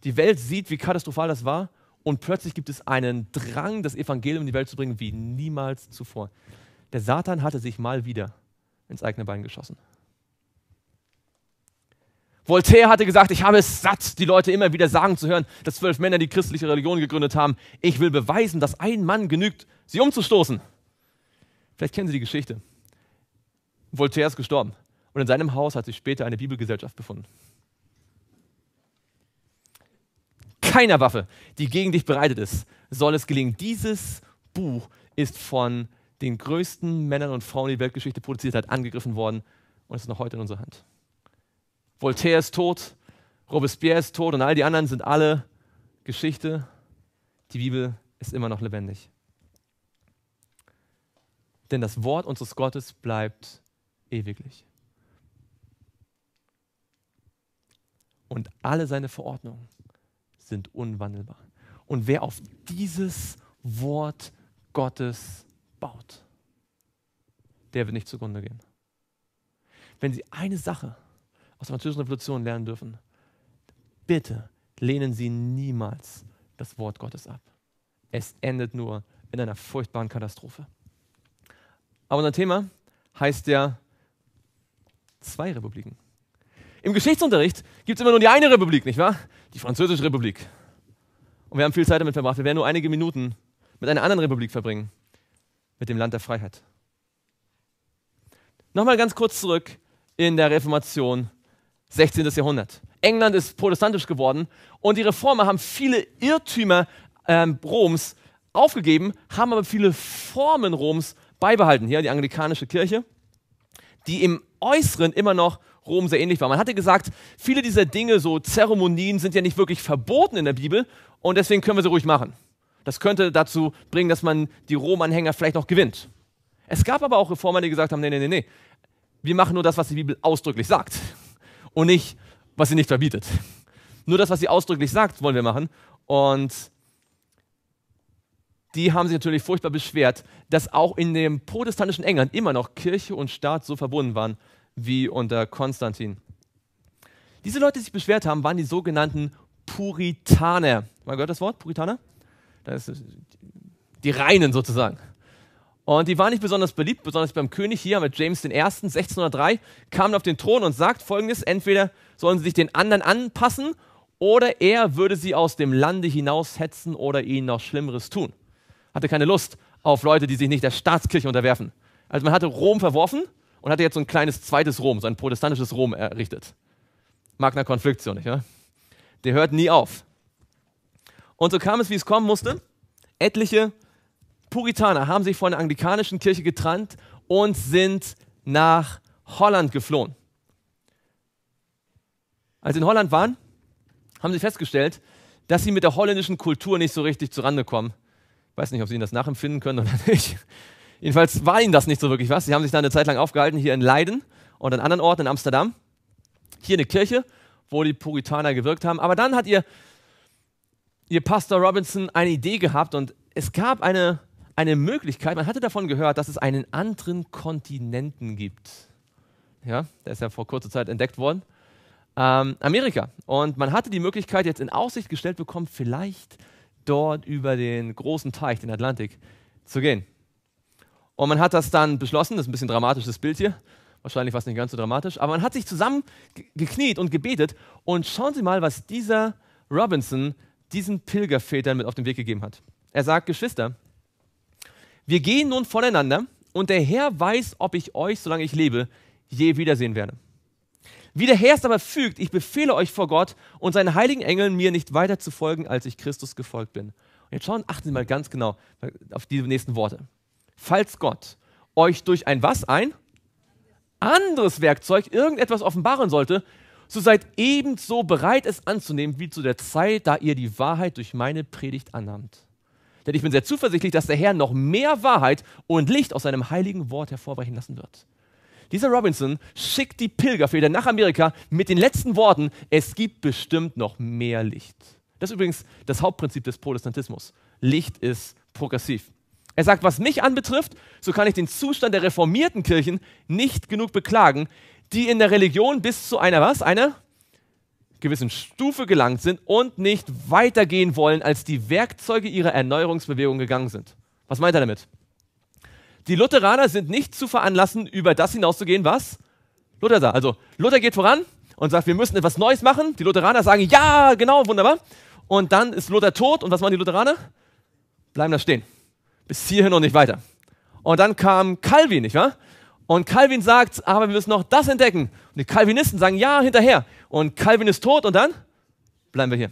Die Welt sieht, wie katastrophal das war. Und plötzlich gibt es einen Drang, das Evangelium in die Welt zu bringen, wie niemals zuvor. Der Satan hatte sich mal wieder ins eigene Bein geschossen. Voltaire hatte gesagt, ich habe es satt, die Leute immer wieder sagen zu hören, dass zwölf Männer die christliche Religion gegründet haben. Ich will beweisen, dass ein Mann genügt, sie umzustoßen. Vielleicht kennen Sie die Geschichte. Voltaire ist gestorben und in seinem Haus hat sich später eine Bibelgesellschaft befunden. Keiner Waffe, die gegen dich bereitet ist, soll es gelingen. Dieses Buch ist von den größten Männern und Frauen, die die Weltgeschichte produziert hat, angegriffen worden und ist noch heute in unserer Hand. Voltaire ist tot, Robespierre ist tot und all die anderen sind alle Geschichte. Die Bibel ist immer noch lebendig. Denn das Wort unseres Gottes bleibt ewiglich. Und alle seine Verordnungen sind unwandelbar. Und wer auf dieses Wort Gottes baut, der wird nicht zugrunde gehen. Wenn Sie eine Sache aus der französischen Revolution lernen dürfen. Bitte lehnen Sie niemals das Wort Gottes ab. Es endet nur in einer furchtbaren Katastrophe. Aber unser Thema heißt ja zwei Republiken. Im Geschichtsunterricht gibt es immer nur die eine Republik, nicht wahr? Die Französische Republik. Und wir haben viel Zeit damit verbracht. Wir werden nur einige Minuten mit einer anderen Republik verbringen, mit dem Land der Freiheit. Nochmal ganz kurz zurück in der Reformation 16. Jahrhundert. England ist protestantisch geworden und die Reformer haben viele Irrtümer ähm, Roms aufgegeben, haben aber viele Formen Roms beibehalten. Hier die anglikanische Kirche, die im Äußeren immer noch Rom sehr ähnlich war. Man hatte gesagt, viele dieser Dinge, so Zeremonien, sind ja nicht wirklich verboten in der Bibel und deswegen können wir sie ruhig machen. Das könnte dazu bringen, dass man die Rom-Anhänger vielleicht noch gewinnt. Es gab aber auch Reformer, die gesagt haben, nee, nee, nee, nee, wir machen nur das, was die Bibel ausdrücklich sagt und nicht, was sie nicht verbietet. Nur das, was sie ausdrücklich sagt, wollen wir machen. Und die haben sich natürlich furchtbar beschwert, dass auch in dem protestantischen England immer noch Kirche und Staat so verbunden waren wie unter Konstantin. Diese Leute, die sich beschwert haben, waren die sogenannten Puritaner. Mal gehört das Wort, Puritaner? Das ist die Reinen sozusagen. Und die war nicht besonders beliebt, besonders beim König hier mit James I. 1603 kam auf den Thron und sagt folgendes: Entweder sollen sie sich den anderen anpassen oder er würde sie aus dem Lande hinaushetzen oder ihnen noch Schlimmeres tun. Hatte keine Lust auf Leute, die sich nicht der Staatskirche unterwerfen. Also man hatte Rom verworfen und hatte jetzt so ein kleines zweites Rom, so ein protestantisches Rom errichtet. Magna Konflikt so nicht, ne? Der hört nie auf. Und so kam es, wie es kommen musste. Etliche Puritaner haben sich von der anglikanischen Kirche getrennt und sind nach Holland geflohen. Als sie in Holland waren, haben sie festgestellt, dass sie mit der holländischen Kultur nicht so richtig zurande kommen. Ich weiß nicht, ob sie Ihnen das nachempfinden können oder nicht. Jedenfalls war ihnen das nicht so wirklich was. Sie haben sich da eine Zeit lang aufgehalten hier in Leiden und an anderen Orten in Amsterdam. Hier eine Kirche, wo die Puritaner gewirkt haben. Aber dann hat ihr, ihr Pastor Robinson eine Idee gehabt und es gab eine eine Möglichkeit, man hatte davon gehört, dass es einen anderen Kontinenten gibt. Ja, der ist ja vor kurzer Zeit entdeckt worden. Ähm, Amerika. Und man hatte die Möglichkeit jetzt in Aussicht gestellt bekommen, vielleicht dort über den großen Teich, den Atlantik, zu gehen. Und man hat das dann beschlossen, das ist ein bisschen dramatisches Bild hier, wahrscheinlich war es nicht ganz so dramatisch, aber man hat sich zusammen gekniet und gebetet und schauen Sie mal, was dieser Robinson diesen Pilgervätern mit auf den Weg gegeben hat. Er sagt, Geschwister, wir gehen nun voneinander und der Herr weiß, ob ich euch, solange ich lebe, je wiedersehen werde. Wie der Herr es aber fügt, ich befehle euch vor Gott und seinen heiligen Engeln, mir nicht weiter zu folgen, als ich Christus gefolgt bin. Und jetzt schauen, achten Sie mal ganz genau auf diese nächsten Worte. Falls Gott euch durch ein was ein anderes Werkzeug irgendetwas offenbaren sollte, so seid ebenso bereit, es anzunehmen, wie zu der Zeit, da ihr die Wahrheit durch meine Predigt annahmt. Denn ich bin sehr zuversichtlich, dass der Herr noch mehr Wahrheit und Licht aus seinem heiligen Wort hervorbrechen lassen wird. Dieser Robinson schickt die Pilgerfeder nach Amerika mit den letzten Worten, es gibt bestimmt noch mehr Licht. Das ist übrigens das Hauptprinzip des Protestantismus. Licht ist progressiv. Er sagt, was mich anbetrifft, so kann ich den Zustand der reformierten Kirchen nicht genug beklagen, die in der Religion bis zu einer was? Einer gewissen Stufe gelangt sind und nicht weitergehen wollen, als die Werkzeuge ihrer Erneuerungsbewegung gegangen sind. Was meint er damit? Die Lutheraner sind nicht zu veranlassen, über das hinauszugehen, was Luther sah. Also Luther geht voran und sagt, wir müssen etwas Neues machen. Die Lutheraner sagen, ja, genau, wunderbar. Und dann ist Luther tot und was machen die Lutheraner? Bleiben da stehen. Bis hierhin und nicht weiter. Und dann kam Calvin, nicht wahr? Und Calvin sagt, aber wir müssen noch das entdecken. Und die Calvinisten sagen, ja, hinterher und Calvin ist tot und dann bleiben wir hier.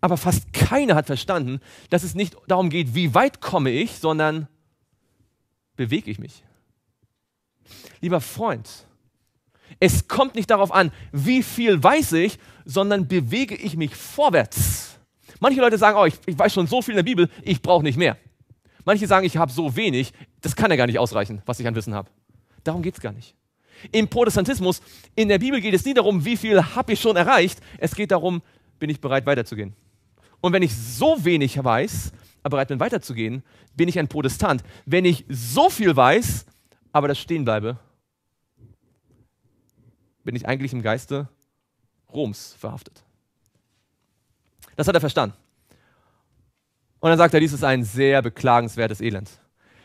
Aber fast keiner hat verstanden, dass es nicht darum geht, wie weit komme ich, sondern bewege ich mich. Lieber Freund, es kommt nicht darauf an, wie viel weiß ich, sondern bewege ich mich vorwärts. Manche Leute sagen, oh, ich, ich weiß schon so viel in der Bibel, ich brauche nicht mehr. Manche sagen, ich habe so wenig, das kann ja gar nicht ausreichen, was ich an Wissen habe. Darum geht es gar nicht. Im Protestantismus, in der Bibel geht es nie darum, wie viel habe ich schon erreicht. Es geht darum, bin ich bereit weiterzugehen. Und wenn ich so wenig weiß, aber bereit bin weiterzugehen, bin ich ein Protestant. Wenn ich so viel weiß, aber das stehen bleibe, bin ich eigentlich im Geiste Roms verhaftet. Das hat er verstanden. Und dann sagt er, dies ist ein sehr beklagenswertes Elend.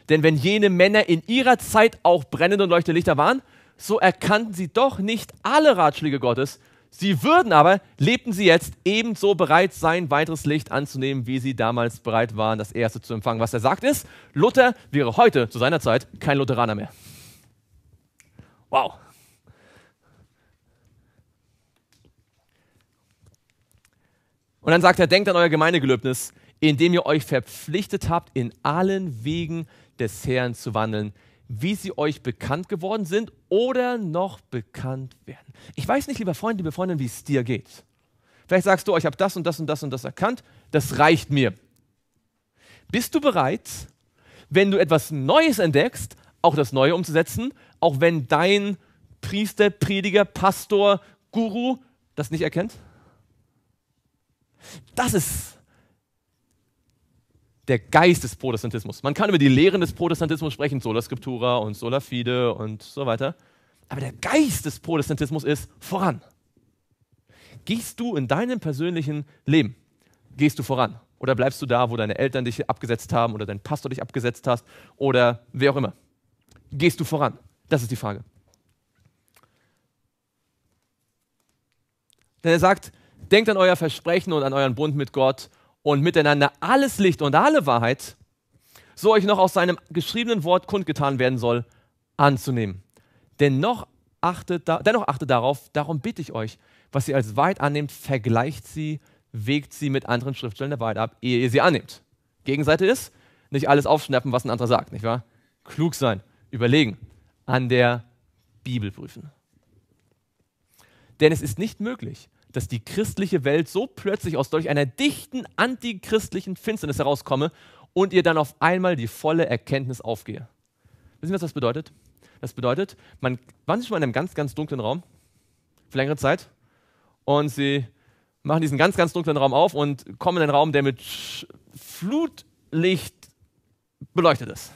Denn wenn jene Männer in ihrer Zeit auch brennende und leuchtende Lichter waren, so erkannten sie doch nicht alle Ratschläge Gottes. Sie würden aber, lebten sie jetzt ebenso bereit, sein weiteres Licht anzunehmen, wie sie damals bereit waren, das erste zu empfangen. Was er sagt ist, Luther wäre heute zu seiner Zeit kein Lutheraner mehr. Wow. Und dann sagt er, denkt an euer Gemeindegelöbnis, indem ihr euch verpflichtet habt, in allen Wegen des Herrn zu wandeln, wie sie euch bekannt geworden sind oder noch bekannt werden. Ich weiß nicht, lieber Freund, liebe Freundin, wie es dir geht. Vielleicht sagst du, oh, ich habe das und das und das und das erkannt, das reicht mir. Bist du bereit, wenn du etwas Neues entdeckst, auch das Neue umzusetzen, auch wenn dein Priester, Prediger, Pastor, Guru das nicht erkennt? Das ist der Geist des Protestantismus. Man kann über die Lehren des Protestantismus sprechen, Sola Scriptura und Sola Fide und so weiter. Aber der Geist des Protestantismus ist voran. Gehst du in deinem persönlichen Leben, gehst du voran? Oder bleibst du da, wo deine Eltern dich abgesetzt haben oder dein Pastor dich abgesetzt hast oder wer auch immer? Gehst du voran? Das ist die Frage. Denn er sagt, denkt an euer Versprechen und an euren Bund mit Gott und miteinander alles Licht und alle Wahrheit, so euch noch aus seinem geschriebenen Wort kundgetan werden soll, anzunehmen. Denn noch achtet da, dennoch achtet darauf, darum bitte ich euch, was ihr als weit annehmt, vergleicht sie, wägt sie mit anderen Schriftstellen der Wahrheit ab, ehe ihr sie annehmt. Gegenseite ist, nicht alles aufschnappen, was ein anderer sagt, nicht wahr? Klug sein, überlegen, an der Bibel prüfen. Denn es ist nicht möglich, dass die christliche Welt so plötzlich aus solch einer dichten antichristlichen Finsternis herauskomme und ihr dann auf einmal die volle Erkenntnis aufgehe. Wissen Sie, was das bedeutet? Das bedeutet, man war schon mal in einem ganz, ganz dunklen Raum für längere Zeit und sie machen diesen ganz, ganz dunklen Raum auf und kommen in einen Raum, der mit Flutlicht beleuchtet ist.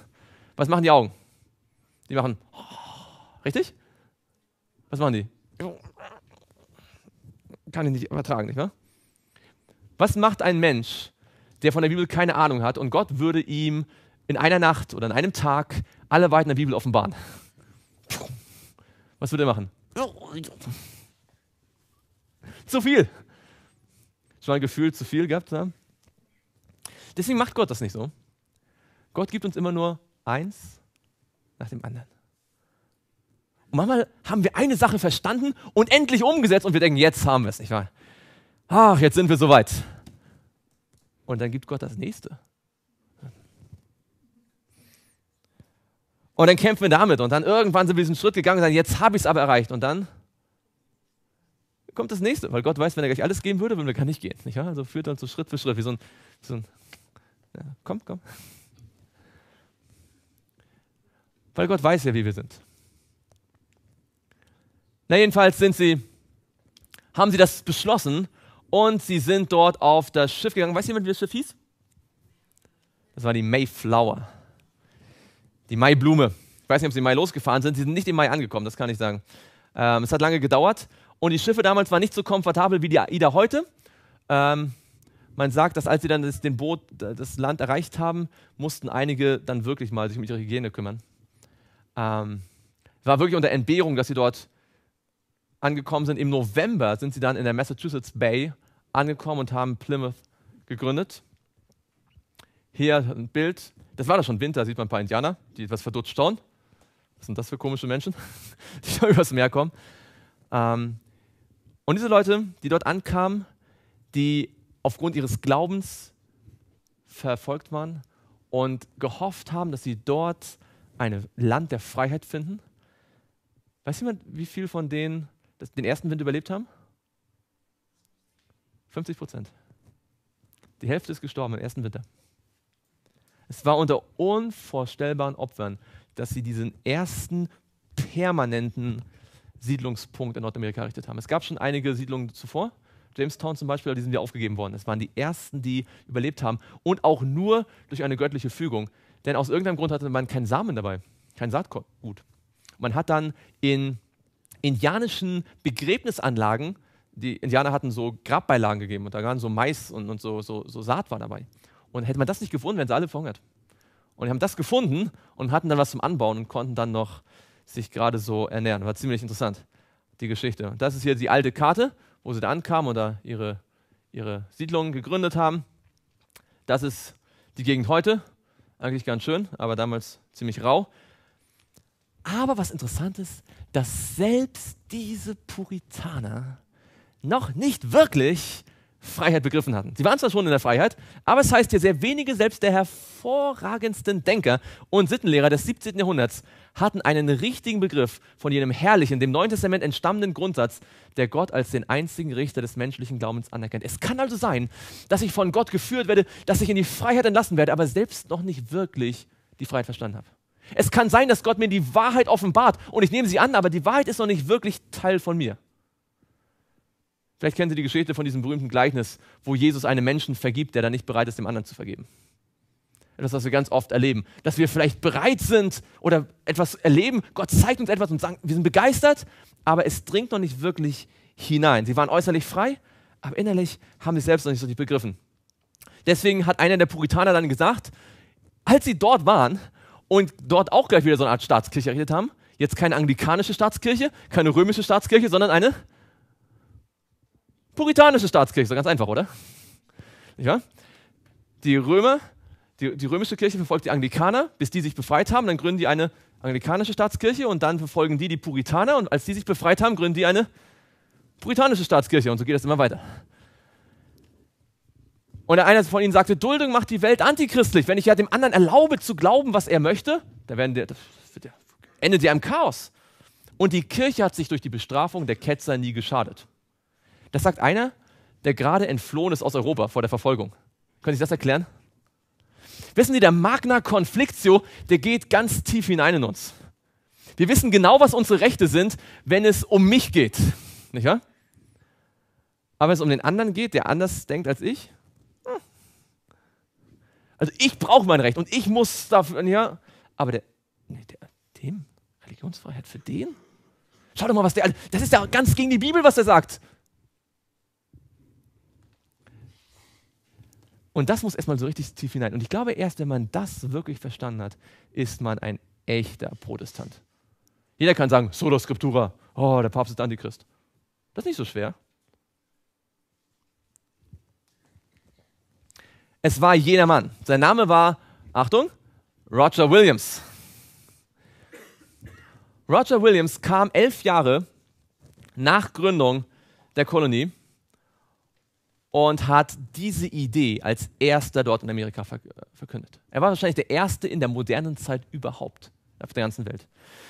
Was machen die Augen? Die machen, richtig? Was machen die? kann ich nicht vertragen, nicht wahr? Was macht ein Mensch, der von der Bibel keine Ahnung hat und Gott würde ihm in einer Nacht oder in einem Tag alle Weiten der Bibel offenbaren? Was würde er machen? Zu viel. Schon ein Gefühl zu viel gehabt haben? Deswegen macht Gott das nicht so. Gott gibt uns immer nur eins nach dem anderen. Und manchmal haben wir eine Sache verstanden und endlich umgesetzt und wir denken, jetzt haben wir es, nicht wahr? Ach, jetzt sind wir soweit. Und dann gibt Gott das nächste. Und dann kämpfen wir damit und dann irgendwann sind wir diesen Schritt gegangen und sagen, jetzt habe ich es aber erreicht. Und dann kommt das nächste, weil Gott weiß, wenn er gleich alles geben würde, würden wir gar nicht gehen. Nicht wahr? Also führt dann so Schritt für Schritt, wie so ein, so ein ja, komm, komm. Weil Gott weiß ja, wie wir sind. Na jedenfalls sind sie, haben sie das beschlossen und sie sind dort auf das Schiff gegangen. Weiß jemand, wie das Schiff hieß? Das war die Mayflower. Die Maiblume. Ich weiß nicht, ob sie im Mai losgefahren sind. Sie sind nicht im Mai angekommen, das kann ich sagen. Ähm, es hat lange gedauert und die Schiffe damals waren nicht so komfortabel wie die AIDA heute. Ähm, man sagt, dass als sie dann das, den Boot, das Land erreicht haben, mussten einige dann wirklich mal sich um ihre Hygiene kümmern. Ähm, war wirklich unter Entbehrung, dass sie dort angekommen sind. Im November sind sie dann in der Massachusetts Bay angekommen und haben Plymouth gegründet. Hier ein Bild. Das war doch schon Winter, sieht man ein paar Indianer, die etwas verdutzt schauen. Was sind das für komische Menschen, die da übers Meer kommen? Ähm, und diese Leute, die dort ankamen, die aufgrund ihres Glaubens verfolgt waren und gehofft haben, dass sie dort ein Land der Freiheit finden. Weiß jemand, wie viel von denen den ersten Wind überlebt haben? 50 Prozent. Die Hälfte ist gestorben im ersten Winter. Es war unter unvorstellbaren Opfern, dass sie diesen ersten permanenten Siedlungspunkt in Nordamerika errichtet haben. Es gab schon einige Siedlungen zuvor. Jamestown zum Beispiel, die sind wieder aufgegeben worden. Es waren die ersten, die überlebt haben und auch nur durch eine göttliche Fügung. Denn aus irgendeinem Grund hatte man keinen Samen dabei, kein Saatgut. Man hat dann in indianischen Begräbnisanlagen, die Indianer hatten so Grabbeilagen gegeben und da waren so Mais und, und so, so, so Saat war dabei. Und hätte man das nicht gefunden, wären sie alle verhungert. Und die haben das gefunden und hatten dann was zum Anbauen und konnten dann noch sich gerade so ernähren. War ziemlich interessant, die Geschichte. Das ist hier die alte Karte, wo sie da ankamen und da ihre, ihre Siedlungen gegründet haben. Das ist die Gegend heute. Eigentlich ganz schön, aber damals ziemlich rau. Aber was interessant ist, dass selbst diese Puritaner noch nicht wirklich Freiheit begriffen hatten. Sie waren zwar schon in der Freiheit, aber es heißt hier, sehr wenige, selbst der hervorragendsten Denker und Sittenlehrer des 17. Jahrhunderts, hatten einen richtigen Begriff von jenem herrlichen, dem Neuen Testament entstammenden Grundsatz, der Gott als den einzigen Richter des menschlichen Glaubens anerkennt. Es kann also sein, dass ich von Gott geführt werde, dass ich in die Freiheit entlassen werde, aber selbst noch nicht wirklich die Freiheit verstanden habe. Es kann sein, dass Gott mir die Wahrheit offenbart und ich nehme sie an, aber die Wahrheit ist noch nicht wirklich Teil von mir. Vielleicht kennen Sie die Geschichte von diesem berühmten Gleichnis, wo Jesus einem Menschen vergibt, der dann nicht bereit ist, dem anderen zu vergeben. Etwas, was wir ganz oft erleben. Dass wir vielleicht bereit sind oder etwas erleben, Gott zeigt uns etwas und sagt, wir sind begeistert, aber es dringt noch nicht wirklich hinein. Sie waren äußerlich frei, aber innerlich haben sie es selbst noch nicht so richtig begriffen. Deswegen hat einer der Puritaner dann gesagt, als sie dort waren, und dort auch gleich wieder so eine Art Staatskirche errichtet haben. Jetzt keine anglikanische Staatskirche, keine römische Staatskirche, sondern eine puritanische Staatskirche. So ganz einfach, oder? Ja? Die Römer, die, die römische Kirche verfolgt die Anglikaner, bis die sich befreit haben, dann gründen die eine anglikanische Staatskirche und dann verfolgen die die Puritaner und als die sich befreit haben, gründen die eine puritanische Staatskirche und so geht das immer weiter. Und der eine von ihnen sagte, Duldung macht die Welt antichristlich. Wenn ich ja dem anderen erlaube zu glauben, was er möchte, dann die, das endet ja im Chaos. Und die Kirche hat sich durch die Bestrafung der Ketzer nie geschadet. Das sagt einer, der gerade entflohen ist aus Europa vor der Verfolgung. Können Sie das erklären? Wissen Sie, der Magna Conflictio, der geht ganz tief hinein in uns. Wir wissen genau, was unsere Rechte sind, wenn es um mich geht. Nicht wahr? Aber wenn es um den anderen geht, der anders denkt als ich, also ich brauche mein Recht und ich muss dafür, ja. Aber der, nee, der, dem, Religionsfreiheit für den? Schau doch mal, was der, also, das ist ja ganz gegen die Bibel, was er sagt. Und das muss erstmal so richtig tief hinein. Und ich glaube, erst wenn man das wirklich verstanden hat, ist man ein echter Protestant. Jeder kann sagen, Sola Scriptura, oh, der Papst ist Antichrist. Das ist nicht so schwer. Es war jener Mann. Sein Name war, Achtung, Roger Williams. Roger Williams kam elf Jahre nach Gründung der Kolonie und hat diese Idee als erster dort in Amerika verkündet. Er war wahrscheinlich der erste in der modernen Zeit überhaupt auf der ganzen Welt.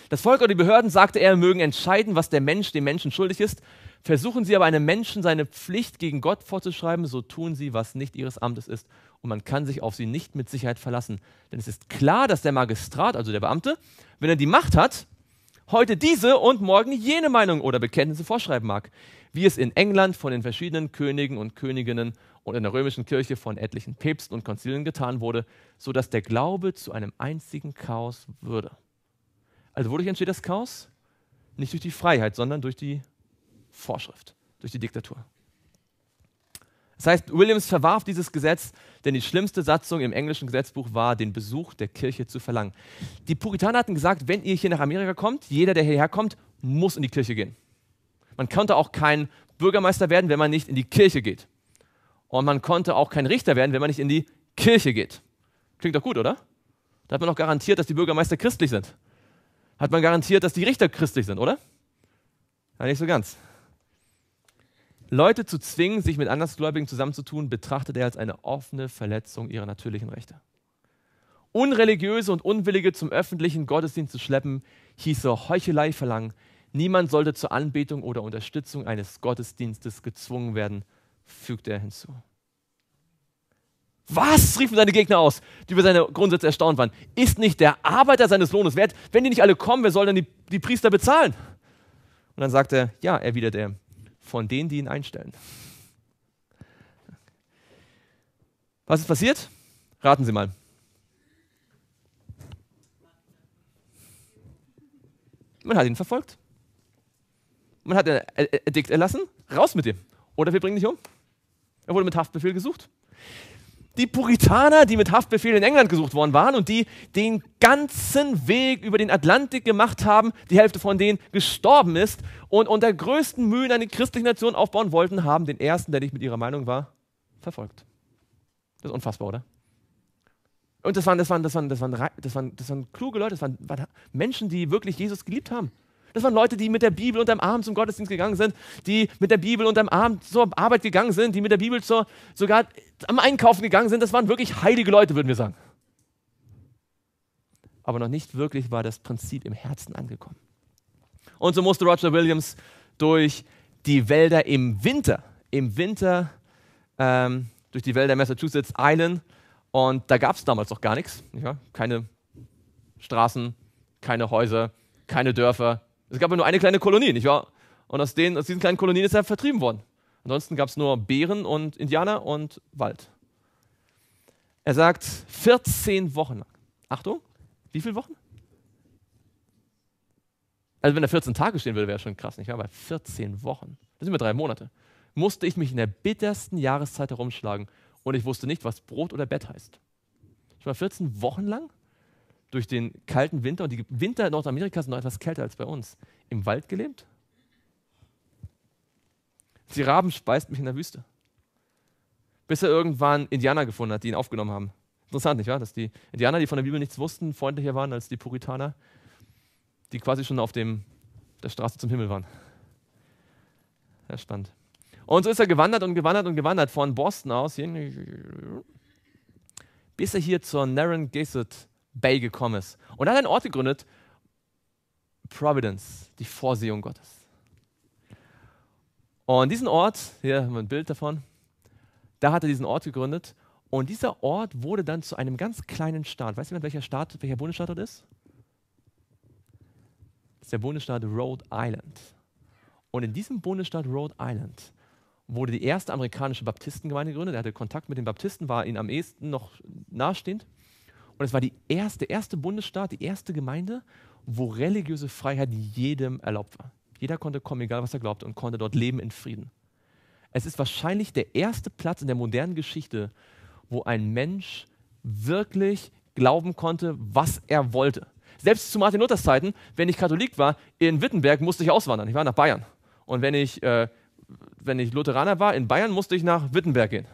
Das Volk oder die Behörden, sagte er, mögen entscheiden, was der Mensch dem Menschen schuldig ist Versuchen sie aber einem Menschen seine Pflicht gegen Gott vorzuschreiben, so tun sie, was nicht ihres Amtes ist. Und man kann sich auf sie nicht mit Sicherheit verlassen. Denn es ist klar, dass der Magistrat, also der Beamte, wenn er die Macht hat, heute diese und morgen jene Meinung oder Bekenntnisse vorschreiben mag, wie es in England von den verschiedenen Königen und Königinnen und in der römischen Kirche von etlichen Päpsten und Konzilien getan wurde, sodass der Glaube zu einem einzigen Chaos würde. Also wodurch entsteht das Chaos? Nicht durch die Freiheit, sondern durch die Vorschrift, durch die Diktatur. Das heißt, Williams verwarf dieses Gesetz, denn die schlimmste Satzung im englischen Gesetzbuch war, den Besuch der Kirche zu verlangen. Die Puritaner hatten gesagt, wenn ihr hier nach Amerika kommt, jeder, der hierher kommt, muss in die Kirche gehen. Man konnte auch kein Bürgermeister werden, wenn man nicht in die Kirche geht. Und man konnte auch kein Richter werden, wenn man nicht in die Kirche geht. Klingt doch gut, oder? Da hat man doch garantiert, dass die Bürgermeister christlich sind. Hat man garantiert, dass die Richter christlich sind, oder? Ja, nicht so ganz. Leute zu zwingen, sich mit Andersgläubigen zusammenzutun, betrachtet er als eine offene Verletzung ihrer natürlichen Rechte. Unreligiöse und Unwillige zum öffentlichen Gottesdienst zu schleppen, hieße Heuchelei verlangen. Niemand sollte zur Anbetung oder Unterstützung eines Gottesdienstes gezwungen werden, fügte er hinzu. Was? riefen seine Gegner aus, die über seine Grundsätze erstaunt waren. Ist nicht der Arbeiter seines Lohnes wert? Wenn die nicht alle kommen, wer soll denn die, die Priester bezahlen? Und dann sagte er, ja, erwiderte er, von denen, die ihn einstellen. Was ist passiert? Raten Sie mal. Man hat ihn verfolgt. Man hat ein Edikt erlassen, raus mit ihm. Oder wir bringen dich um. Er wurde mit Haftbefehl gesucht die Puritaner, die mit Haftbefehl in England gesucht worden waren und die den ganzen Weg über den Atlantik gemacht haben, die Hälfte von denen gestorben ist und unter größten Mühen eine christliche Nation aufbauen wollten, haben den ersten, der nicht mit ihrer Meinung war, verfolgt. Das ist unfassbar, oder? Und das waren, das waren, das waren, das waren, das waren, das waren kluge Leute, das waren, waren Menschen, die wirklich Jesus geliebt haben. Das waren Leute, die mit der Bibel unterm Arm zum Gottesdienst gegangen sind, die mit der Bibel unterm Arm zur Arbeit gegangen sind, die mit der Bibel zur, sogar am Einkaufen gegangen sind. Das waren wirklich heilige Leute, würden wir sagen. Aber noch nicht wirklich war das Prinzip im Herzen angekommen. Und so musste Roger Williams durch die Wälder im Winter, im Winter ähm, durch die Wälder Massachusetts eilen. Und da gab es damals noch gar nichts. Ja, keine Straßen, keine Häuser, keine Dörfer, es gab ja nur eine kleine Kolonie, nicht wahr? Und aus, denen, aus diesen kleinen Kolonien ist er vertrieben worden. Ansonsten gab es nur Bären und Indianer und Wald. Er sagt 14 Wochen lang. Achtung, wie viele Wochen? Also wenn er 14 Tage stehen würde, wäre schon krass, nicht wahr? Aber 14 Wochen, das sind mir drei Monate, musste ich mich in der bittersten Jahreszeit herumschlagen und ich wusste nicht, was Brot oder Bett heißt. Schon mal 14 Wochen lang? durch den kalten Winter, und die Winter in Nordamerika sind noch etwas kälter als bei uns, im Wald gelebt? Die Raben speist mich in der Wüste. Bis er irgendwann Indianer gefunden hat, die ihn aufgenommen haben. Interessant, nicht wahr? Dass die Indianer, die von der Bibel nichts wussten, freundlicher waren als die Puritaner, die quasi schon auf dem, der Straße zum Himmel waren. Sehr spannend. Und so ist er gewandert und gewandert und gewandert von Boston aus, bis er hier zur Narren Narragansett Bay gekommen ist. Und hat einen Ort gegründet, Providence, die Vorsehung Gottes. Und diesen Ort, hier haben wir ein Bild davon, da hat er diesen Ort gegründet. Und dieser Ort wurde dann zu einem ganz kleinen Staat. Weiß jemand, welcher Staat, welcher Bundesstaat das ist? Das ist der Bundesstaat Rhode Island. Und in diesem Bundesstaat Rhode Island wurde die erste amerikanische Baptistengemeinde gegründet. Er hatte Kontakt mit den Baptisten, war ihnen am ehesten noch nahestehend. Und es war die erste, der erste Bundesstaat, die erste Gemeinde, wo religiöse Freiheit jedem erlaubt war. Jeder konnte kommen, egal was er glaubte, und konnte dort leben in Frieden. Es ist wahrscheinlich der erste Platz in der modernen Geschichte, wo ein Mensch wirklich glauben konnte, was er wollte. Selbst zu Martin Luthers Zeiten, wenn ich Katholik war, in Wittenberg musste ich auswandern. Ich war nach Bayern. Und wenn ich, äh, wenn ich Lutheraner war, in Bayern musste ich nach Wittenberg gehen.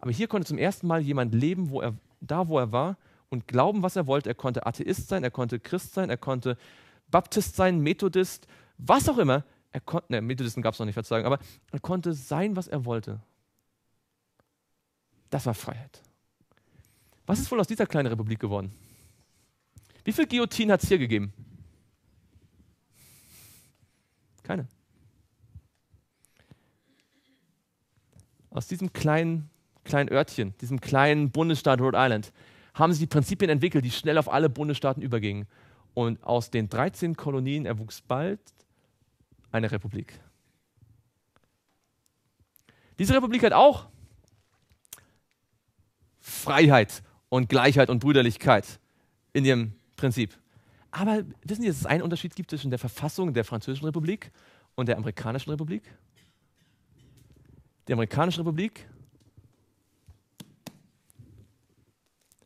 Aber hier konnte zum ersten Mal jemand leben, wo er da wo er war und glauben, was er wollte. Er konnte Atheist sein, er konnte Christ sein, er konnte Baptist sein, Methodist, was auch immer. Er konnte, ne, Methodisten gab es noch nicht, Verzeihung, aber er konnte sein, was er wollte. Das war Freiheit. Was ist wohl aus dieser kleinen Republik geworden? Wie viel Guillotinen hat es hier gegeben? Keine. Aus diesem kleinen kleinen Örtchen, diesem kleinen Bundesstaat Rhode Island, haben sie die Prinzipien entwickelt, die schnell auf alle Bundesstaaten übergingen. Und aus den 13 Kolonien erwuchs bald eine Republik. Diese Republik hat auch Freiheit und Gleichheit und Brüderlichkeit in ihrem Prinzip. Aber wissen Sie, dass es einen Unterschied gibt zwischen der Verfassung der Französischen Republik und der Amerikanischen Republik? Die Amerikanische Republik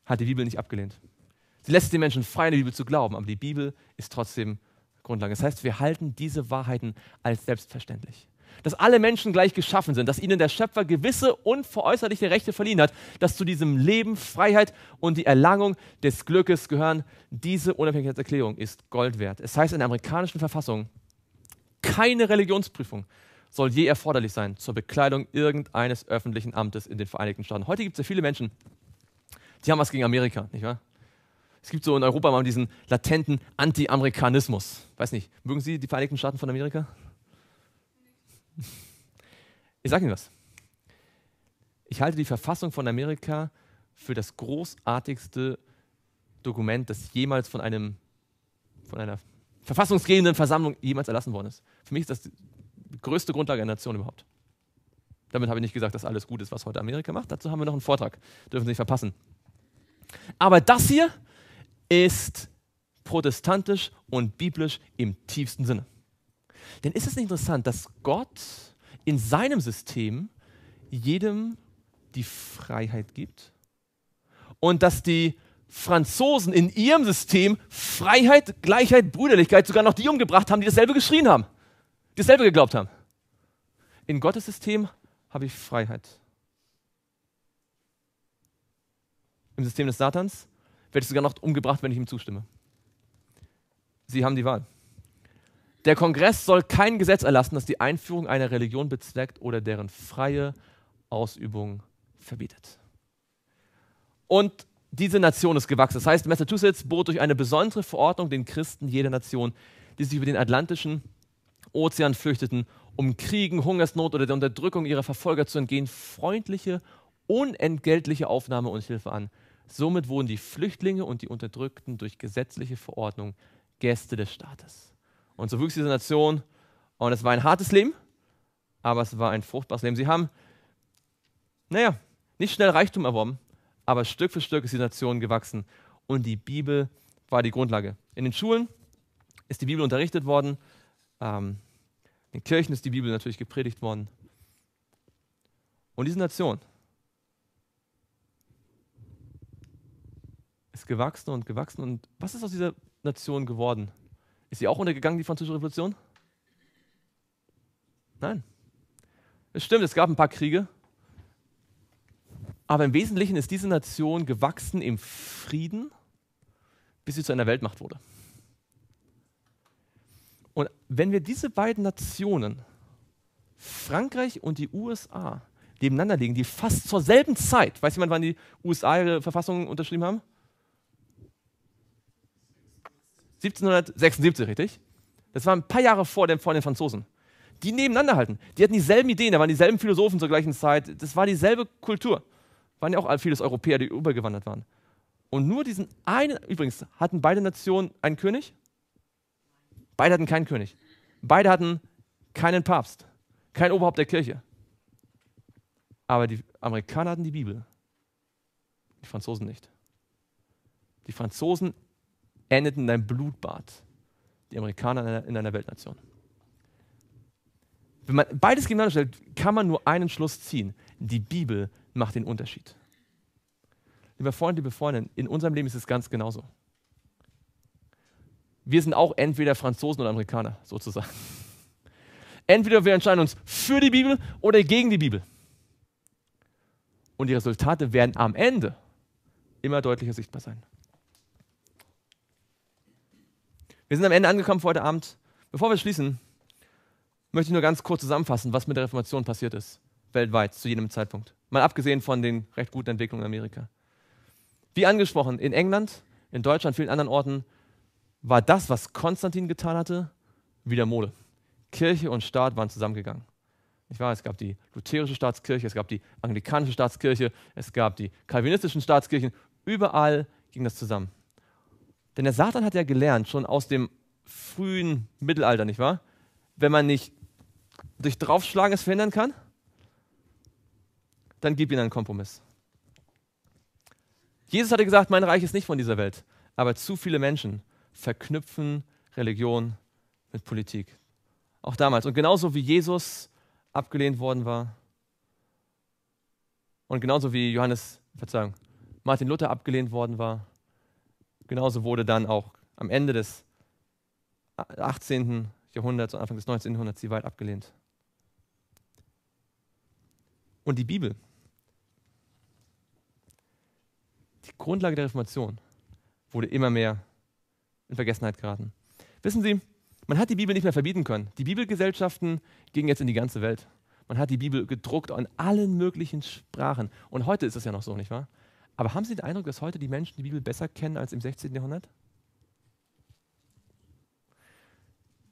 hat die Bibel nicht abgelehnt. Sie lässt den Menschen frei, in die Bibel zu glauben, aber die Bibel ist trotzdem Grundlage. Das heißt, wir halten diese Wahrheiten als selbstverständlich. Dass alle Menschen gleich geschaffen sind, dass ihnen der Schöpfer gewisse unveräußerliche Rechte verliehen hat, dass zu diesem Leben Freiheit und die Erlangung des Glückes gehören. Diese Unabhängigkeitserklärung ist Gold wert. Es heißt in der amerikanischen Verfassung, keine Religionsprüfung soll je erforderlich sein zur Bekleidung irgendeines öffentlichen Amtes in den Vereinigten Staaten. Heute gibt es ja viele Menschen, die haben was gegen Amerika, nicht wahr? Es gibt so in Europa mal diesen latenten Anti-Amerikanismus. Weiß nicht, mögen Sie die Vereinigten Staaten von Amerika? Ich sage Ihnen was. Ich halte die Verfassung von Amerika für das großartigste Dokument, das jemals von, einem, von einer verfassungsgebenden Versammlung jemals erlassen worden ist. Für mich ist das die größte Grundlage einer Nation überhaupt. Damit habe ich nicht gesagt, dass alles gut ist, was heute Amerika macht. Dazu haben wir noch einen Vortrag. Dürfen Sie nicht verpassen. Aber das hier ist protestantisch und biblisch im tiefsten Sinne. Denn ist es nicht interessant, dass Gott in seinem System jedem die Freiheit gibt und dass die Franzosen in ihrem System Freiheit, Gleichheit, Brüderlichkeit sogar noch die umgebracht haben, die dasselbe geschrien haben, die dasselbe geglaubt haben. In Gottes System habe ich Freiheit. im System des Satans, werde ich sogar noch umgebracht, wenn ich ihm zustimme. Sie haben die Wahl. Der Kongress soll kein Gesetz erlassen, das die Einführung einer Religion bezweckt oder deren freie Ausübung verbietet. Und diese Nation ist gewachsen. Das heißt, Massachusetts bot durch eine besondere Verordnung den Christen jeder Nation, die sich über den Atlantischen Ozean flüchteten, um Kriegen, Hungersnot oder der Unterdrückung ihrer Verfolger zu entgehen, freundliche, unentgeltliche Aufnahme und Hilfe an. Somit wurden die Flüchtlinge und die Unterdrückten durch gesetzliche Verordnung Gäste des Staates. Und so wuchs diese Nation und es war ein hartes Leben, aber es war ein fruchtbares Leben. Sie haben, naja, nicht schnell Reichtum erworben, aber Stück für Stück ist die Nation gewachsen und die Bibel war die Grundlage. In den Schulen ist die Bibel unterrichtet worden, ähm, in den Kirchen ist die Bibel natürlich gepredigt worden. Und diese Nation ist gewachsen und gewachsen. Und was ist aus dieser Nation geworden? Ist sie auch untergegangen, die Französische Revolution? Nein. Es stimmt, es gab ein paar Kriege. Aber im Wesentlichen ist diese Nation gewachsen im Frieden, bis sie zu einer Weltmacht wurde. Und wenn wir diese beiden Nationen, Frankreich und die USA, nebeneinander legen, die fast zur selben Zeit, weiß jemand, wann die USA ihre Verfassung unterschrieben haben? 1776, richtig? Das war ein paar Jahre vor den, vor den Franzosen. Die nebeneinander halten. Die hatten dieselben Ideen, da waren dieselben Philosophen zur gleichen Zeit. Das war dieselbe Kultur. Waren ja auch vieles Europäer, die übergewandert waren. Und nur diesen einen, übrigens, hatten beide Nationen einen König? Beide hatten keinen König. Beide hatten keinen Papst, kein Oberhaupt der Kirche. Aber die Amerikaner hatten die Bibel, die Franzosen nicht. Die Franzosen endet in einem Blutbad. Die Amerikaner in einer, in einer Weltnation. Wenn man beides gegeneinander stellt, kann man nur einen Schluss ziehen. Die Bibel macht den Unterschied. Lieber Freund, liebe Freundin, in unserem Leben ist es ganz genauso. Wir sind auch entweder Franzosen oder Amerikaner, sozusagen. Entweder wir entscheiden uns für die Bibel oder gegen die Bibel. Und die Resultate werden am Ende immer deutlicher sichtbar sein. Wir sind am Ende angekommen für heute Abend. Bevor wir schließen, möchte ich nur ganz kurz zusammenfassen, was mit der Reformation passiert ist, weltweit, zu jedem Zeitpunkt. Mal abgesehen von den recht guten Entwicklungen in Amerika. Wie angesprochen, in England, in Deutschland, vielen anderen Orten war das, was Konstantin getan hatte, wieder Mode. Kirche und Staat waren zusammengegangen. Ich war, es gab die lutherische Staatskirche, es gab die anglikanische Staatskirche, es gab die kalvinistischen Staatskirchen. Überall ging das zusammen. Denn der Satan hat ja gelernt, schon aus dem frühen Mittelalter, nicht wahr? Wenn man nicht durch Draufschlagen es verhindern kann, dann gib ihnen einen Kompromiss. Jesus hatte gesagt, mein Reich ist nicht von dieser Welt. Aber zu viele Menschen verknüpfen Religion mit Politik. Auch damals. Und genauso wie Jesus abgelehnt worden war und genauso wie Johannes, Verzeihung, Martin Luther abgelehnt worden war genauso wurde dann auch am Ende des 18. Jahrhunderts und Anfang des 19. Jahrhunderts sie weit abgelehnt. Und die Bibel, die Grundlage der Reformation, wurde immer mehr in Vergessenheit geraten. Wissen Sie, man hat die Bibel nicht mehr verbieten können. Die Bibelgesellschaften gingen jetzt in die ganze Welt. Man hat die Bibel gedruckt in allen möglichen Sprachen. Und heute ist es ja noch so, nicht wahr? Aber haben Sie den Eindruck, dass heute die Menschen die Bibel besser kennen als im 16. Jahrhundert?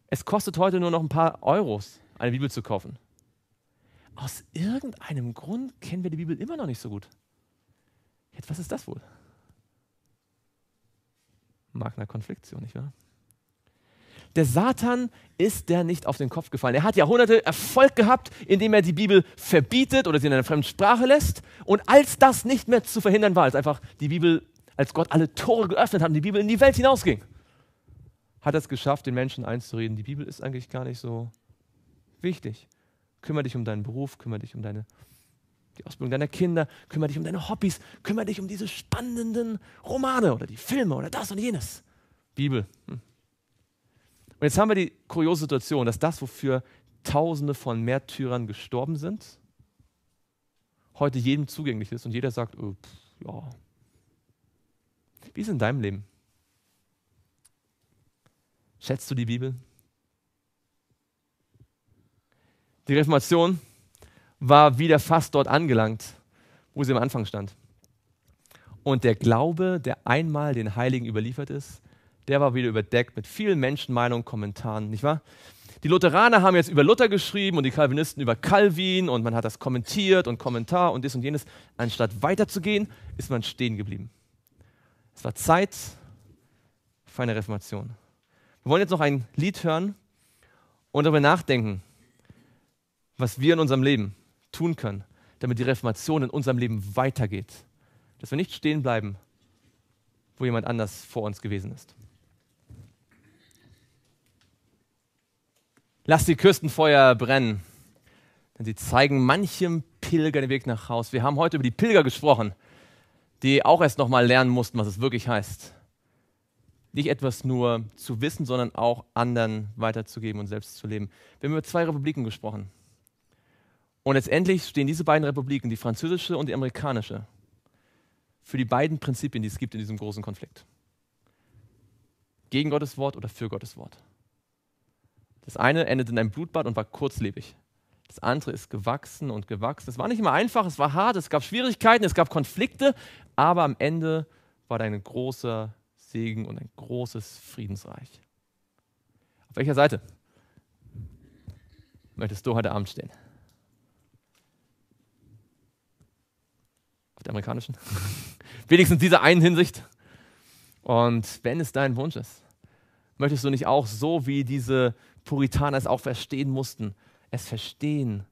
Es kostet heute nur noch ein paar Euros, eine Bibel zu kaufen. Aus irgendeinem Grund kennen wir die Bibel immer noch nicht so gut. Jetzt, was ist das wohl? Magner Konfliktion, nicht wahr? Der Satan ist der nicht auf den Kopf gefallen. Er hat Jahrhunderte Erfolg gehabt, indem er die Bibel verbietet oder sie in einer fremden Sprache lässt. Und als das nicht mehr zu verhindern war, als einfach die Bibel, als Gott alle Tore geöffnet hat und die Bibel in die Welt hinausging, hat er es geschafft, den Menschen einzureden, die Bibel ist eigentlich gar nicht so wichtig. Kümmer dich um deinen Beruf, kümmer dich um deine die Ausbildung deiner Kinder, kümmer dich um deine Hobbys, kümmer dich um diese spannenden Romane oder die Filme oder das und jenes. Bibel. Hm. Und jetzt haben wir die kuriose Situation, dass das, wofür Tausende von Märtyrern gestorben sind, heute jedem zugänglich ist und jeder sagt, oh, pff, ja. Wie ist es in deinem Leben? Schätzt du die Bibel? Die Reformation war wieder fast dort angelangt, wo sie am Anfang stand. Und der Glaube, der einmal den Heiligen überliefert ist, der war wieder überdeckt mit vielen Menschenmeinungen, Kommentaren, nicht wahr? Die Lutheraner haben jetzt über Luther geschrieben und die Calvinisten über Calvin und man hat das kommentiert und Kommentar und dies und jenes. Anstatt weiterzugehen, ist man stehen geblieben. Es war Zeit für eine Reformation. Wir wollen jetzt noch ein Lied hören und darüber nachdenken, was wir in unserem Leben tun können, damit die Reformation in unserem Leben weitergeht. Dass wir nicht stehen bleiben, wo jemand anders vor uns gewesen ist. Lass die Küstenfeuer brennen, denn sie zeigen manchem Pilger den Weg nach Haus. Wir haben heute über die Pilger gesprochen, die auch erst nochmal lernen mussten, was es wirklich heißt. Nicht etwas nur zu wissen, sondern auch anderen weiterzugeben und selbst zu leben. Wir haben über zwei Republiken gesprochen. Und letztendlich stehen diese beiden Republiken, die französische und die amerikanische, für die beiden Prinzipien, die es gibt in diesem großen Konflikt. Gegen Gottes Wort oder für Gottes Wort. Das eine endet in einem Blutbad und war kurzlebig. Das andere ist gewachsen und gewachsen. Es war nicht immer einfach, es war hart, es gab Schwierigkeiten, es gab Konflikte, aber am Ende war da ein großer Segen und ein großes Friedensreich. Auf welcher Seite möchtest du heute Abend stehen? Auf der amerikanischen? Wenigstens dieser einen Hinsicht. Und wenn es dein Wunsch ist, möchtest du nicht auch so wie diese Puritaner es auch verstehen mussten, es verstehen,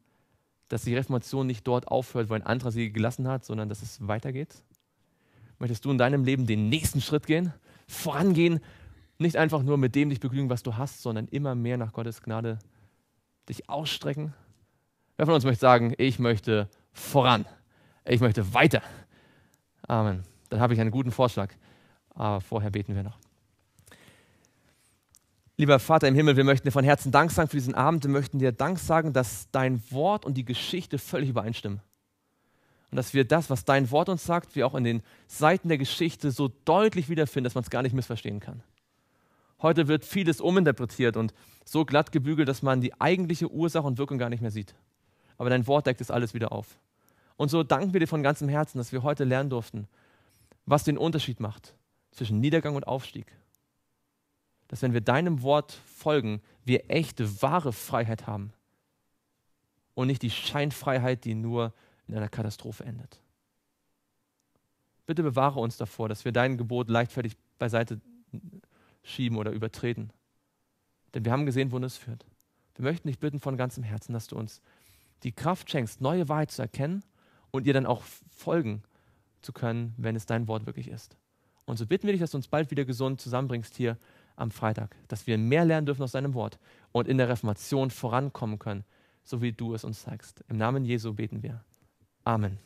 dass die Reformation nicht dort aufhört, wo ein anderer sie gelassen hat, sondern dass es weitergeht? Möchtest du in deinem Leben den nächsten Schritt gehen, vorangehen, nicht einfach nur mit dem dich begnügen, was du hast, sondern immer mehr nach Gottes Gnade dich ausstrecken? Wer von uns möchte sagen, ich möchte voran, ich möchte weiter? Amen. Dann habe ich einen guten Vorschlag. Aber vorher beten wir noch. Lieber Vater im Himmel, wir möchten dir von Herzen Dank sagen für diesen Abend. Wir möchten dir Dank sagen, dass dein Wort und die Geschichte völlig übereinstimmen. Und dass wir das, was dein Wort uns sagt, wir auch in den Seiten der Geschichte so deutlich wiederfinden, dass man es gar nicht missverstehen kann. Heute wird vieles uminterpretiert und so glatt gebügelt, dass man die eigentliche Ursache und Wirkung gar nicht mehr sieht. Aber dein Wort deckt es alles wieder auf. Und so danken wir dir von ganzem Herzen, dass wir heute lernen durften, was den Unterschied macht zwischen Niedergang und Aufstieg, dass wenn wir deinem Wort folgen, wir echte, wahre Freiheit haben und nicht die Scheinfreiheit, die nur in einer Katastrophe endet. Bitte bewahre uns davor, dass wir dein Gebot leichtfertig beiseite schieben oder übertreten. Denn wir haben gesehen, wohin es führt. Wir möchten dich bitten von ganzem Herzen, dass du uns die Kraft schenkst, neue Wahrheit zu erkennen und ihr dann auch folgen zu können, wenn es dein Wort wirklich ist. Und so bitten wir dich, dass du uns bald wieder gesund zusammenbringst hier am Freitag, dass wir mehr lernen dürfen aus seinem Wort und in der Reformation vorankommen können, so wie du es uns zeigst. Im Namen Jesu beten wir. Amen.